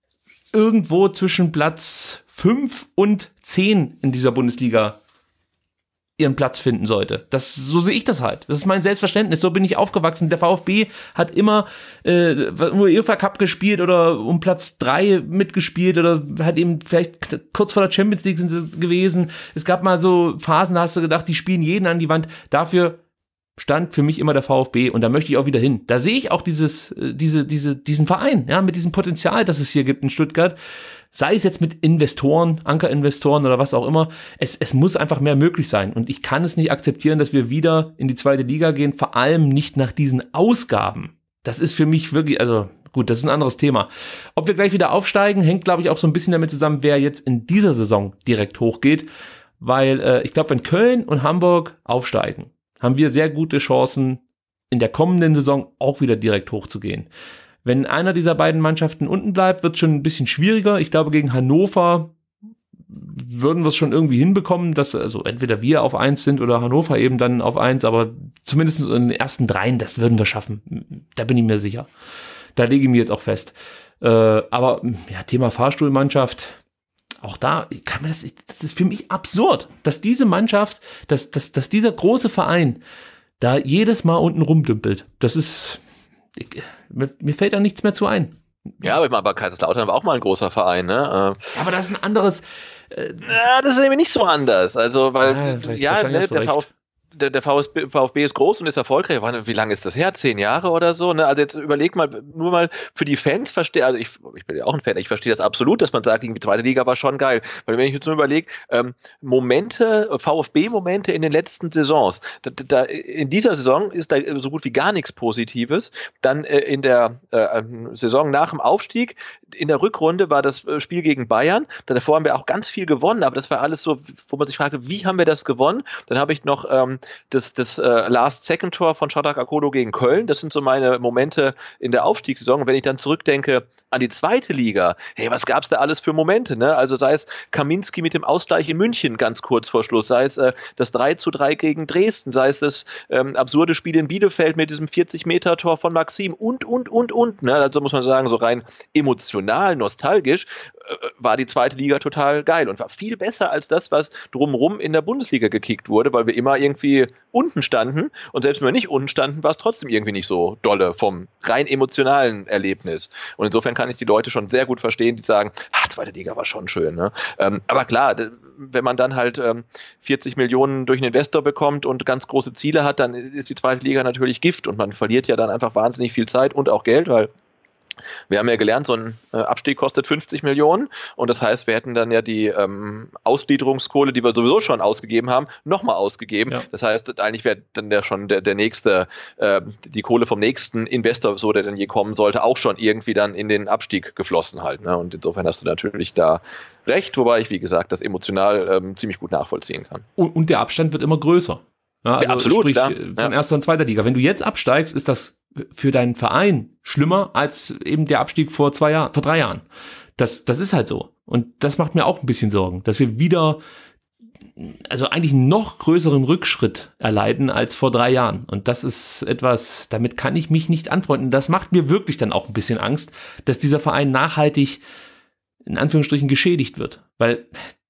irgendwo zwischen Platz 5 und 10 in dieser Bundesliga ihren Platz finden sollte. Das, so sehe ich das halt. Das ist mein Selbstverständnis. So bin ich aufgewachsen. Der VfB hat immer äh, UEFA Cup gespielt oder um Platz drei mitgespielt oder hat eben vielleicht kurz vor der Champions League gewesen. Es gab mal so Phasen, da hast du gedacht, die spielen jeden an die Wand. Dafür stand für mich immer der VfB und da möchte ich auch wieder hin. Da sehe ich auch dieses, äh, diese, diese, diesen Verein, ja, mit diesem Potenzial, das es hier gibt in Stuttgart sei es jetzt mit Investoren, Ankerinvestoren oder was auch immer, es, es muss einfach mehr möglich sein. Und ich kann es nicht akzeptieren, dass wir wieder in die zweite Liga gehen, vor allem nicht nach diesen Ausgaben. Das ist für mich wirklich, also gut, das ist ein anderes Thema. Ob wir gleich wieder aufsteigen, hängt, glaube ich, auch so ein bisschen damit zusammen, wer jetzt in dieser Saison direkt hochgeht. Weil äh, ich glaube, wenn Köln und Hamburg aufsteigen, haben wir sehr gute Chancen, in der kommenden Saison auch wieder direkt hochzugehen. Wenn einer dieser beiden Mannschaften unten bleibt, wird es schon ein bisschen schwieriger. Ich glaube, gegen Hannover würden wir es schon irgendwie hinbekommen, dass also entweder wir auf eins sind oder Hannover eben dann auf eins, aber zumindest in den ersten dreien, das würden wir schaffen. Da bin ich mir sicher. Da lege ich mir jetzt auch fest. Äh, aber ja, Thema Fahrstuhlmannschaft, auch da kann man das, das ist für mich absurd, dass diese Mannschaft, dass, dass, dass dieser große Verein da jedes Mal unten rumdümpelt. Das ist, mir, fällt da nichts mehr zu ein. Ja, aber, ich aber Kaiserslautern war auch mal ein großer Verein, ne? Ähm, aber das ist ein anderes. Äh, ja, das ist nämlich nicht so anders. Also, weil, ah, ja, ne, der, Vf, der, der VfB, VfB, ist groß und ist erfolgreich. Wie lange ist das her? Zehn Jahre oder so? Ne? Also jetzt überleg mal, nur mal für die Fans verstehe, also ich, ich, bin ja auch ein Fan, ich verstehe das absolut, dass man sagt, die zweite Liga war schon geil. Weil wenn ich jetzt nur überlege, ähm, Momente, VfB-Momente in den letzten Saisons, da, da, in dieser Saison ist da so gut wie gar nichts Positives. Dann äh, in der äh, ähm, Saison nach dem Aufstieg, in der Rückrunde war das äh, Spiel gegen Bayern, davor haben wir auch ganz viel gewonnen, aber das war alles so, wo man sich fragte, wie haben wir das gewonnen? Dann habe ich noch ähm, das, das äh, Last-Second-Tor von Shadak Akodo gegen Köln. Das sind so meine Momente in der Aufstiegssaison. Und wenn ich dann zurückdenke an die zweite Liga, hey, was gab es da alles für Momente? Ne? Also sei es Kaminski mit dem Ausgleich in München ganz kurz vor Schluss, sei es äh, das 3 zu 3 gegen Dresden, sei es das ähm, absurde Spiel in Bielefeld mit diesem 40-Meter-Tor von Maxim und, und, und, und. Ne? Also muss man sagen, so rein emotional, nostalgisch, äh, war die zweite Liga total geil und war viel besser als das, was drumherum in der Bundesliga gekickt wurde, weil wir immer irgendwie irgendwie unten standen. Und selbst wenn wir nicht unten standen, war es trotzdem irgendwie nicht so dolle vom rein emotionalen Erlebnis. Und insofern kann ich die Leute schon sehr gut verstehen, die sagen, ah, zweite Liga war schon schön. Ne? Ähm, aber klar, wenn man dann halt ähm, 40 Millionen durch einen Investor bekommt und ganz große Ziele hat, dann ist die zweite Liga natürlich Gift und man verliert ja dann einfach wahnsinnig viel Zeit und auch Geld, weil wir haben ja gelernt, so ein äh, Abstieg kostet 50 Millionen und das heißt, wir hätten dann ja die ähm, Ausgliederungskohle, die wir sowieso schon ausgegeben haben, nochmal ausgegeben. Ja. Das heißt, eigentlich wäre dann ja schon der, der nächste, äh, die Kohle vom nächsten Investor, so der dann je kommen sollte, auch schon irgendwie dann in den Abstieg geflossen halt. Ne? Und insofern hast du natürlich da recht, wobei ich, wie gesagt, das emotional ähm, ziemlich gut nachvollziehen kann. Und, und der Abstand wird immer größer. Ja, also Absolut, sprich, Ja. von erster und zweiter Liga. Wenn du jetzt absteigst, ist das für deinen Verein schlimmer als eben der Abstieg vor zwei Jahren, vor drei Jahren. Das, das ist halt so. Und das macht mir auch ein bisschen Sorgen, dass wir wieder, also eigentlich noch größeren Rückschritt erleiden als vor drei Jahren. Und das ist etwas, damit kann ich mich nicht anfreunden. Das macht mir wirklich dann auch ein bisschen Angst, dass dieser Verein nachhaltig in Anführungsstrichen geschädigt wird. Weil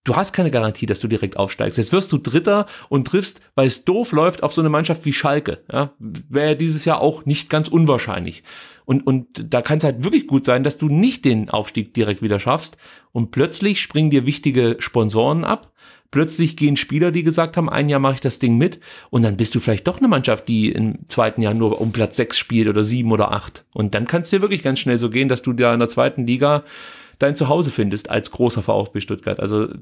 du hast keine Garantie, dass du direkt aufsteigst. Jetzt wirst du Dritter und triffst, weil es doof läuft, auf so eine Mannschaft wie Schalke. Ja, Wäre dieses Jahr auch nicht ganz unwahrscheinlich. Und, und da kann es halt wirklich gut sein, dass du nicht den Aufstieg direkt wieder schaffst. Und plötzlich springen dir wichtige Sponsoren ab. Plötzlich gehen Spieler, die gesagt haben, ein Jahr mache ich das Ding mit. Und dann bist du vielleicht doch eine Mannschaft, die im zweiten Jahr nur um Platz sechs spielt oder sieben oder acht. Und dann kann es dir wirklich ganz schnell so gehen, dass du da in der zweiten Liga dein Zuhause findest als großer VfB Stuttgart. Also ja,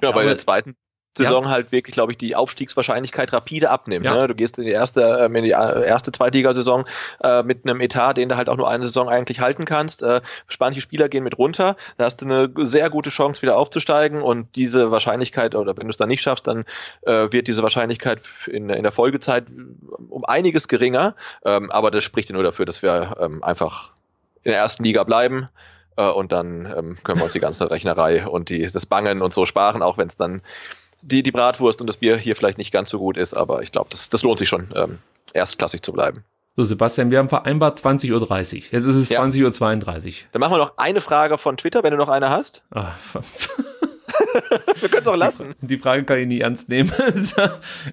glaube, bei der zweiten Saison ja. halt wirklich, glaube ich, die Aufstiegswahrscheinlichkeit rapide abnimmt. Ja. Ne? Du gehst in die erste, ähm, in die äh, erste Zweitligasaison äh, mit einem Etat, den du halt auch nur eine Saison eigentlich halten kannst. Äh, spanische Spieler gehen mit runter, da hast du eine sehr gute Chance, wieder aufzusteigen und diese Wahrscheinlichkeit, oder wenn du es dann nicht schaffst, dann äh, wird diese Wahrscheinlichkeit in, in der Folgezeit äh, um einiges geringer. Ähm, aber das spricht ja nur dafür, dass wir ähm, einfach in der ersten Liga bleiben äh, und dann ähm, können wir uns die ganze Rechnerei und die, das Bangen und so sparen, auch wenn es dann die, die Bratwurst und das Bier hier vielleicht nicht ganz so gut ist, aber ich glaube, das, das lohnt sich schon, ähm, erstklassig zu bleiben. So, Sebastian, wir haben vereinbart 20.30 Uhr. Jetzt ist es ja. 20.32 Uhr. Dann machen wir noch eine Frage von Twitter, wenn du noch eine hast. Ach, Wir können es auch lassen. Die Frage kann ich nie ernst nehmen.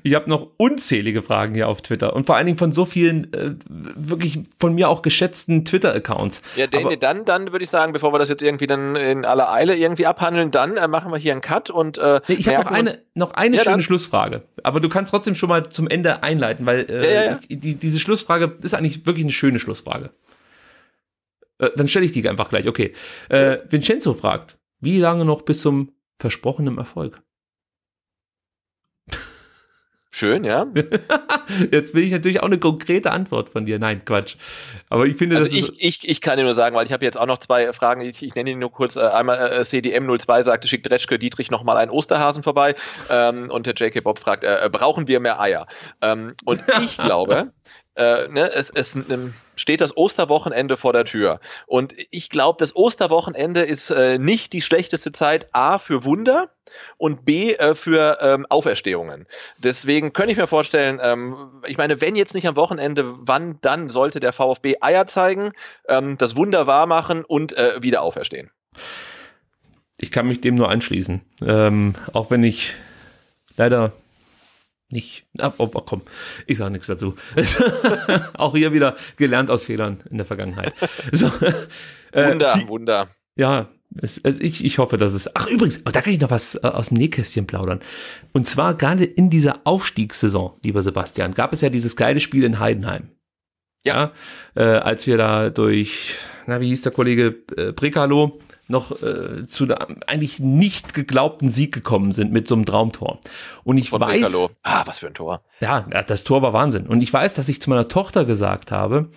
ich habe noch unzählige Fragen hier auf Twitter und vor allen Dingen von so vielen äh, wirklich von mir auch geschätzten Twitter-Accounts. Ja, Daniel, nee, dann, dann würde ich sagen, bevor wir das jetzt irgendwie dann in aller Eile irgendwie abhandeln, dann äh, machen wir hier einen Cut und äh, ich habe noch eine, noch eine ja, schöne dann. Schlussfrage. Aber du kannst trotzdem schon mal zum Ende einleiten, weil äh, ja, ja, ich, die, diese Schlussfrage ist eigentlich wirklich eine schöne Schlussfrage. Äh, dann stelle ich die einfach gleich. Okay. Äh, Vincenzo fragt, wie lange noch bis zum versprochenem Erfolg. Schön, ja. Jetzt will ich natürlich auch eine konkrete Antwort von dir. Nein, Quatsch. Aber ich finde, also das ich, ich, ich kann dir nur sagen, weil ich habe jetzt auch noch zwei Fragen. Ich, ich nenne ihn nur kurz. Äh, einmal äh, CDM02 sagte, schickt Retschke Dietrich nochmal einen Osterhasen vorbei. Ähm, und der JK Bob fragt, äh, äh, brauchen wir mehr Eier? Ähm, und ich glaube, äh, ne, es, es ähm, steht das Osterwochenende vor der Tür. Und ich glaube, das Osterwochenende ist äh, nicht die schlechteste Zeit, A, für Wunder und B, äh, für ähm, Auferstehungen. Deswegen könnte ich mir vorstellen, ähm, ich meine, wenn jetzt nicht am Wochenende, wann dann sollte der VfB Eier zeigen, ähm, das Wunder wahr machen und äh, wieder auferstehen? Ich kann mich dem nur anschließen. Ähm, auch wenn ich leider nicht. Ab, ah, ab, oh, oh, komm, ich sage nichts dazu. auch hier wieder gelernt aus Fehlern in der Vergangenheit. So, äh, Wunder, wie, Wunder. Ja, es, also ich, ich hoffe, dass es. Ach, übrigens, oh, da kann ich noch was äh, aus dem Nähkästchen plaudern. Und zwar gerade in dieser Aufstiegssaison, lieber Sebastian, gab es ja dieses geile Spiel in Heidenheim. Ja. ja äh, als wir da durch, na, wie hieß der Kollege äh, Brekalo, noch äh, zu einem eigentlich nicht geglaubten Sieg gekommen sind mit so einem Traumtor. Und ich Von weiß. Bickerlo. Ah, was für ein Tor. Ja, das Tor war Wahnsinn. Und ich weiß, dass ich zu meiner Tochter gesagt habe,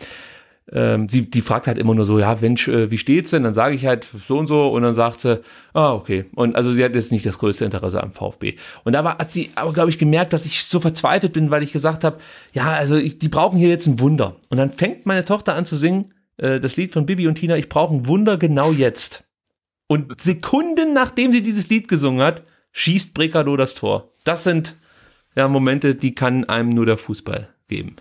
ähm, sie, die fragt halt immer nur so, ja, Mensch, äh, wie steht's denn? Dann sage ich halt so und so und dann sagt sie, ah, okay. Und also sie hat jetzt nicht das größte Interesse am VfB. Und da war, hat sie aber, glaube ich, gemerkt, dass ich so verzweifelt bin, weil ich gesagt habe, ja, also ich, die brauchen hier jetzt ein Wunder. Und dann fängt meine Tochter an zu singen, äh, das Lied von Bibi und Tina, ich brauche ein Wunder genau jetzt. Und Sekunden nachdem sie dieses Lied gesungen hat, schießt Brekalo das Tor. Das sind ja, Momente, die kann einem nur der Fußball geben,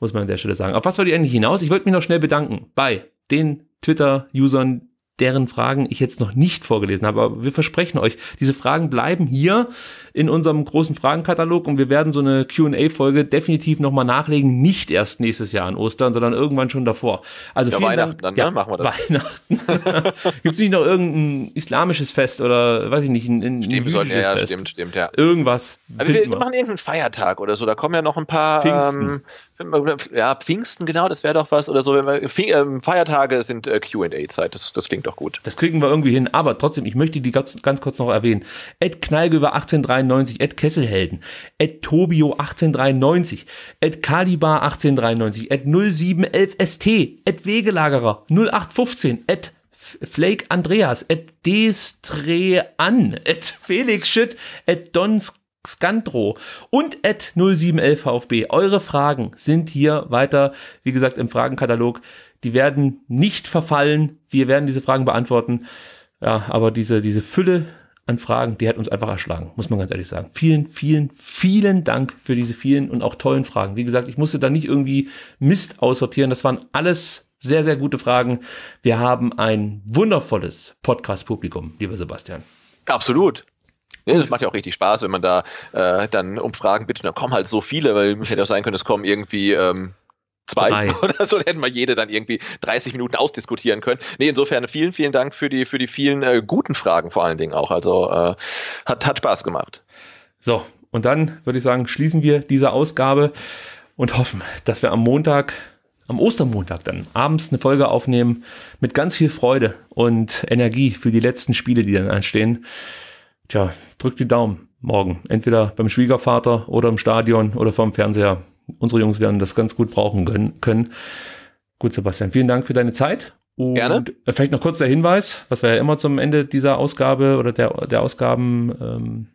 muss man an der Stelle sagen. Auf was wollte ich eigentlich hinaus? Ich wollte mich noch schnell bedanken bei den Twitter-Usern, deren Fragen ich jetzt noch nicht vorgelesen habe. Aber wir versprechen euch, diese Fragen bleiben hier in unserem großen Fragenkatalog und wir werden so eine QA-Folge definitiv nochmal nachlegen. Nicht erst nächstes Jahr an Ostern, sondern irgendwann schon davor. Also ja, Weihnachten, Dank. dann ne? ja, machen wir das. Weihnachten. Gibt es nicht noch irgendein islamisches Fest oder weiß ich nicht, ein, ein stimmt, sollten, ja, ja, Fest? Stimmt, stimmt, ja. Irgendwas. wir machen irgendeinen eh Feiertag oder so. Da kommen ja noch ein paar. Pfingsten. Ähm, ja, Pfingsten, genau, das wäre doch was. Oder so, wenn wir, äh, Feiertage sind äh, QA-Zeit, das, das klingt doch gut. Das kriegen wir irgendwie hin, aber trotzdem, ich möchte die ganz, ganz kurz noch erwähnen. Ed Knallgöwer 1893, Ed Kesselhelden, Ed Tobio 1893, Ed Kalibar 1893, Ed 0711ST, Ed Wegelagerer 0815, Ed Flake Andreas, Ed Destrean, Ed Felix Schütt, Ed Dons Skandro und at 0711VfB. Eure Fragen sind hier weiter, wie gesagt, im Fragenkatalog. Die werden nicht verfallen. Wir werden diese Fragen beantworten. Ja, aber diese, diese Fülle an Fragen, die hat uns einfach erschlagen, muss man ganz ehrlich sagen. Vielen, vielen, vielen Dank für diese vielen und auch tollen Fragen. Wie gesagt, ich musste da nicht irgendwie Mist aussortieren. Das waren alles sehr, sehr gute Fragen. Wir haben ein wundervolles Podcast-Publikum, lieber Sebastian. Absolut. Ja, ne, das macht ja auch richtig Spaß, wenn man da äh, dann Fragen bittet, Da kommen halt so viele, weil es hätte auch sein können, es kommen irgendwie ähm, zwei Drei. oder so, dann hätten wir jede dann irgendwie 30 Minuten ausdiskutieren können. Nee, insofern vielen, vielen Dank für die, für die vielen äh, guten Fragen vor allen Dingen auch. Also äh, hat, hat Spaß gemacht. So, und dann würde ich sagen, schließen wir diese Ausgabe und hoffen, dass wir am Montag am Ostermontag dann abends eine Folge aufnehmen mit ganz viel Freude und Energie für die letzten Spiele, die dann anstehen tja, drückt die Daumen morgen. Entweder beim Schwiegervater oder im Stadion oder vom Fernseher. Unsere Jungs werden das ganz gut brauchen können. Gut, Sebastian, vielen Dank für deine Zeit. Und Gerne. Äh, vielleicht noch kurz der Hinweis, was wir ja immer zum Ende dieser Ausgabe oder der, der Ausgaben ähm,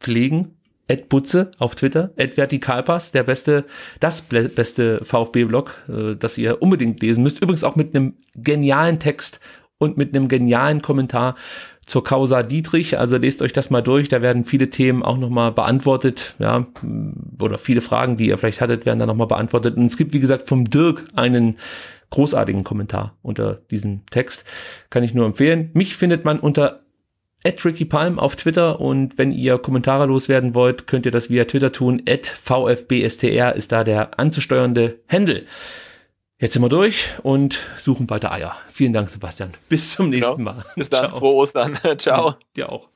pflegen. Ed Butze auf Twitter, Ed Vertikalpass, der beste, das beste VfB-Blog, äh, das ihr unbedingt lesen müsst. Übrigens auch mit einem genialen Text und mit einem genialen Kommentar zur Causa Dietrich. Also lest euch das mal durch. Da werden viele Themen auch nochmal beantwortet. Ja, oder viele Fragen, die ihr vielleicht hattet, werden da nochmal beantwortet. Und es gibt, wie gesagt, vom Dirk einen großartigen Kommentar unter diesem Text. Kann ich nur empfehlen. Mich findet man unter at Ricky Palm auf Twitter und wenn ihr Kommentare loswerden wollt, könnt ihr das via Twitter tun. At VFBSTR ist da der anzusteuernde Handle. Jetzt sind wir durch und suchen weiter Eier. Vielen Dank, Sebastian. Bis zum nächsten genau. Mal. Bis dann. Ciao. Frohe Ostern. Ciao. Dir auch.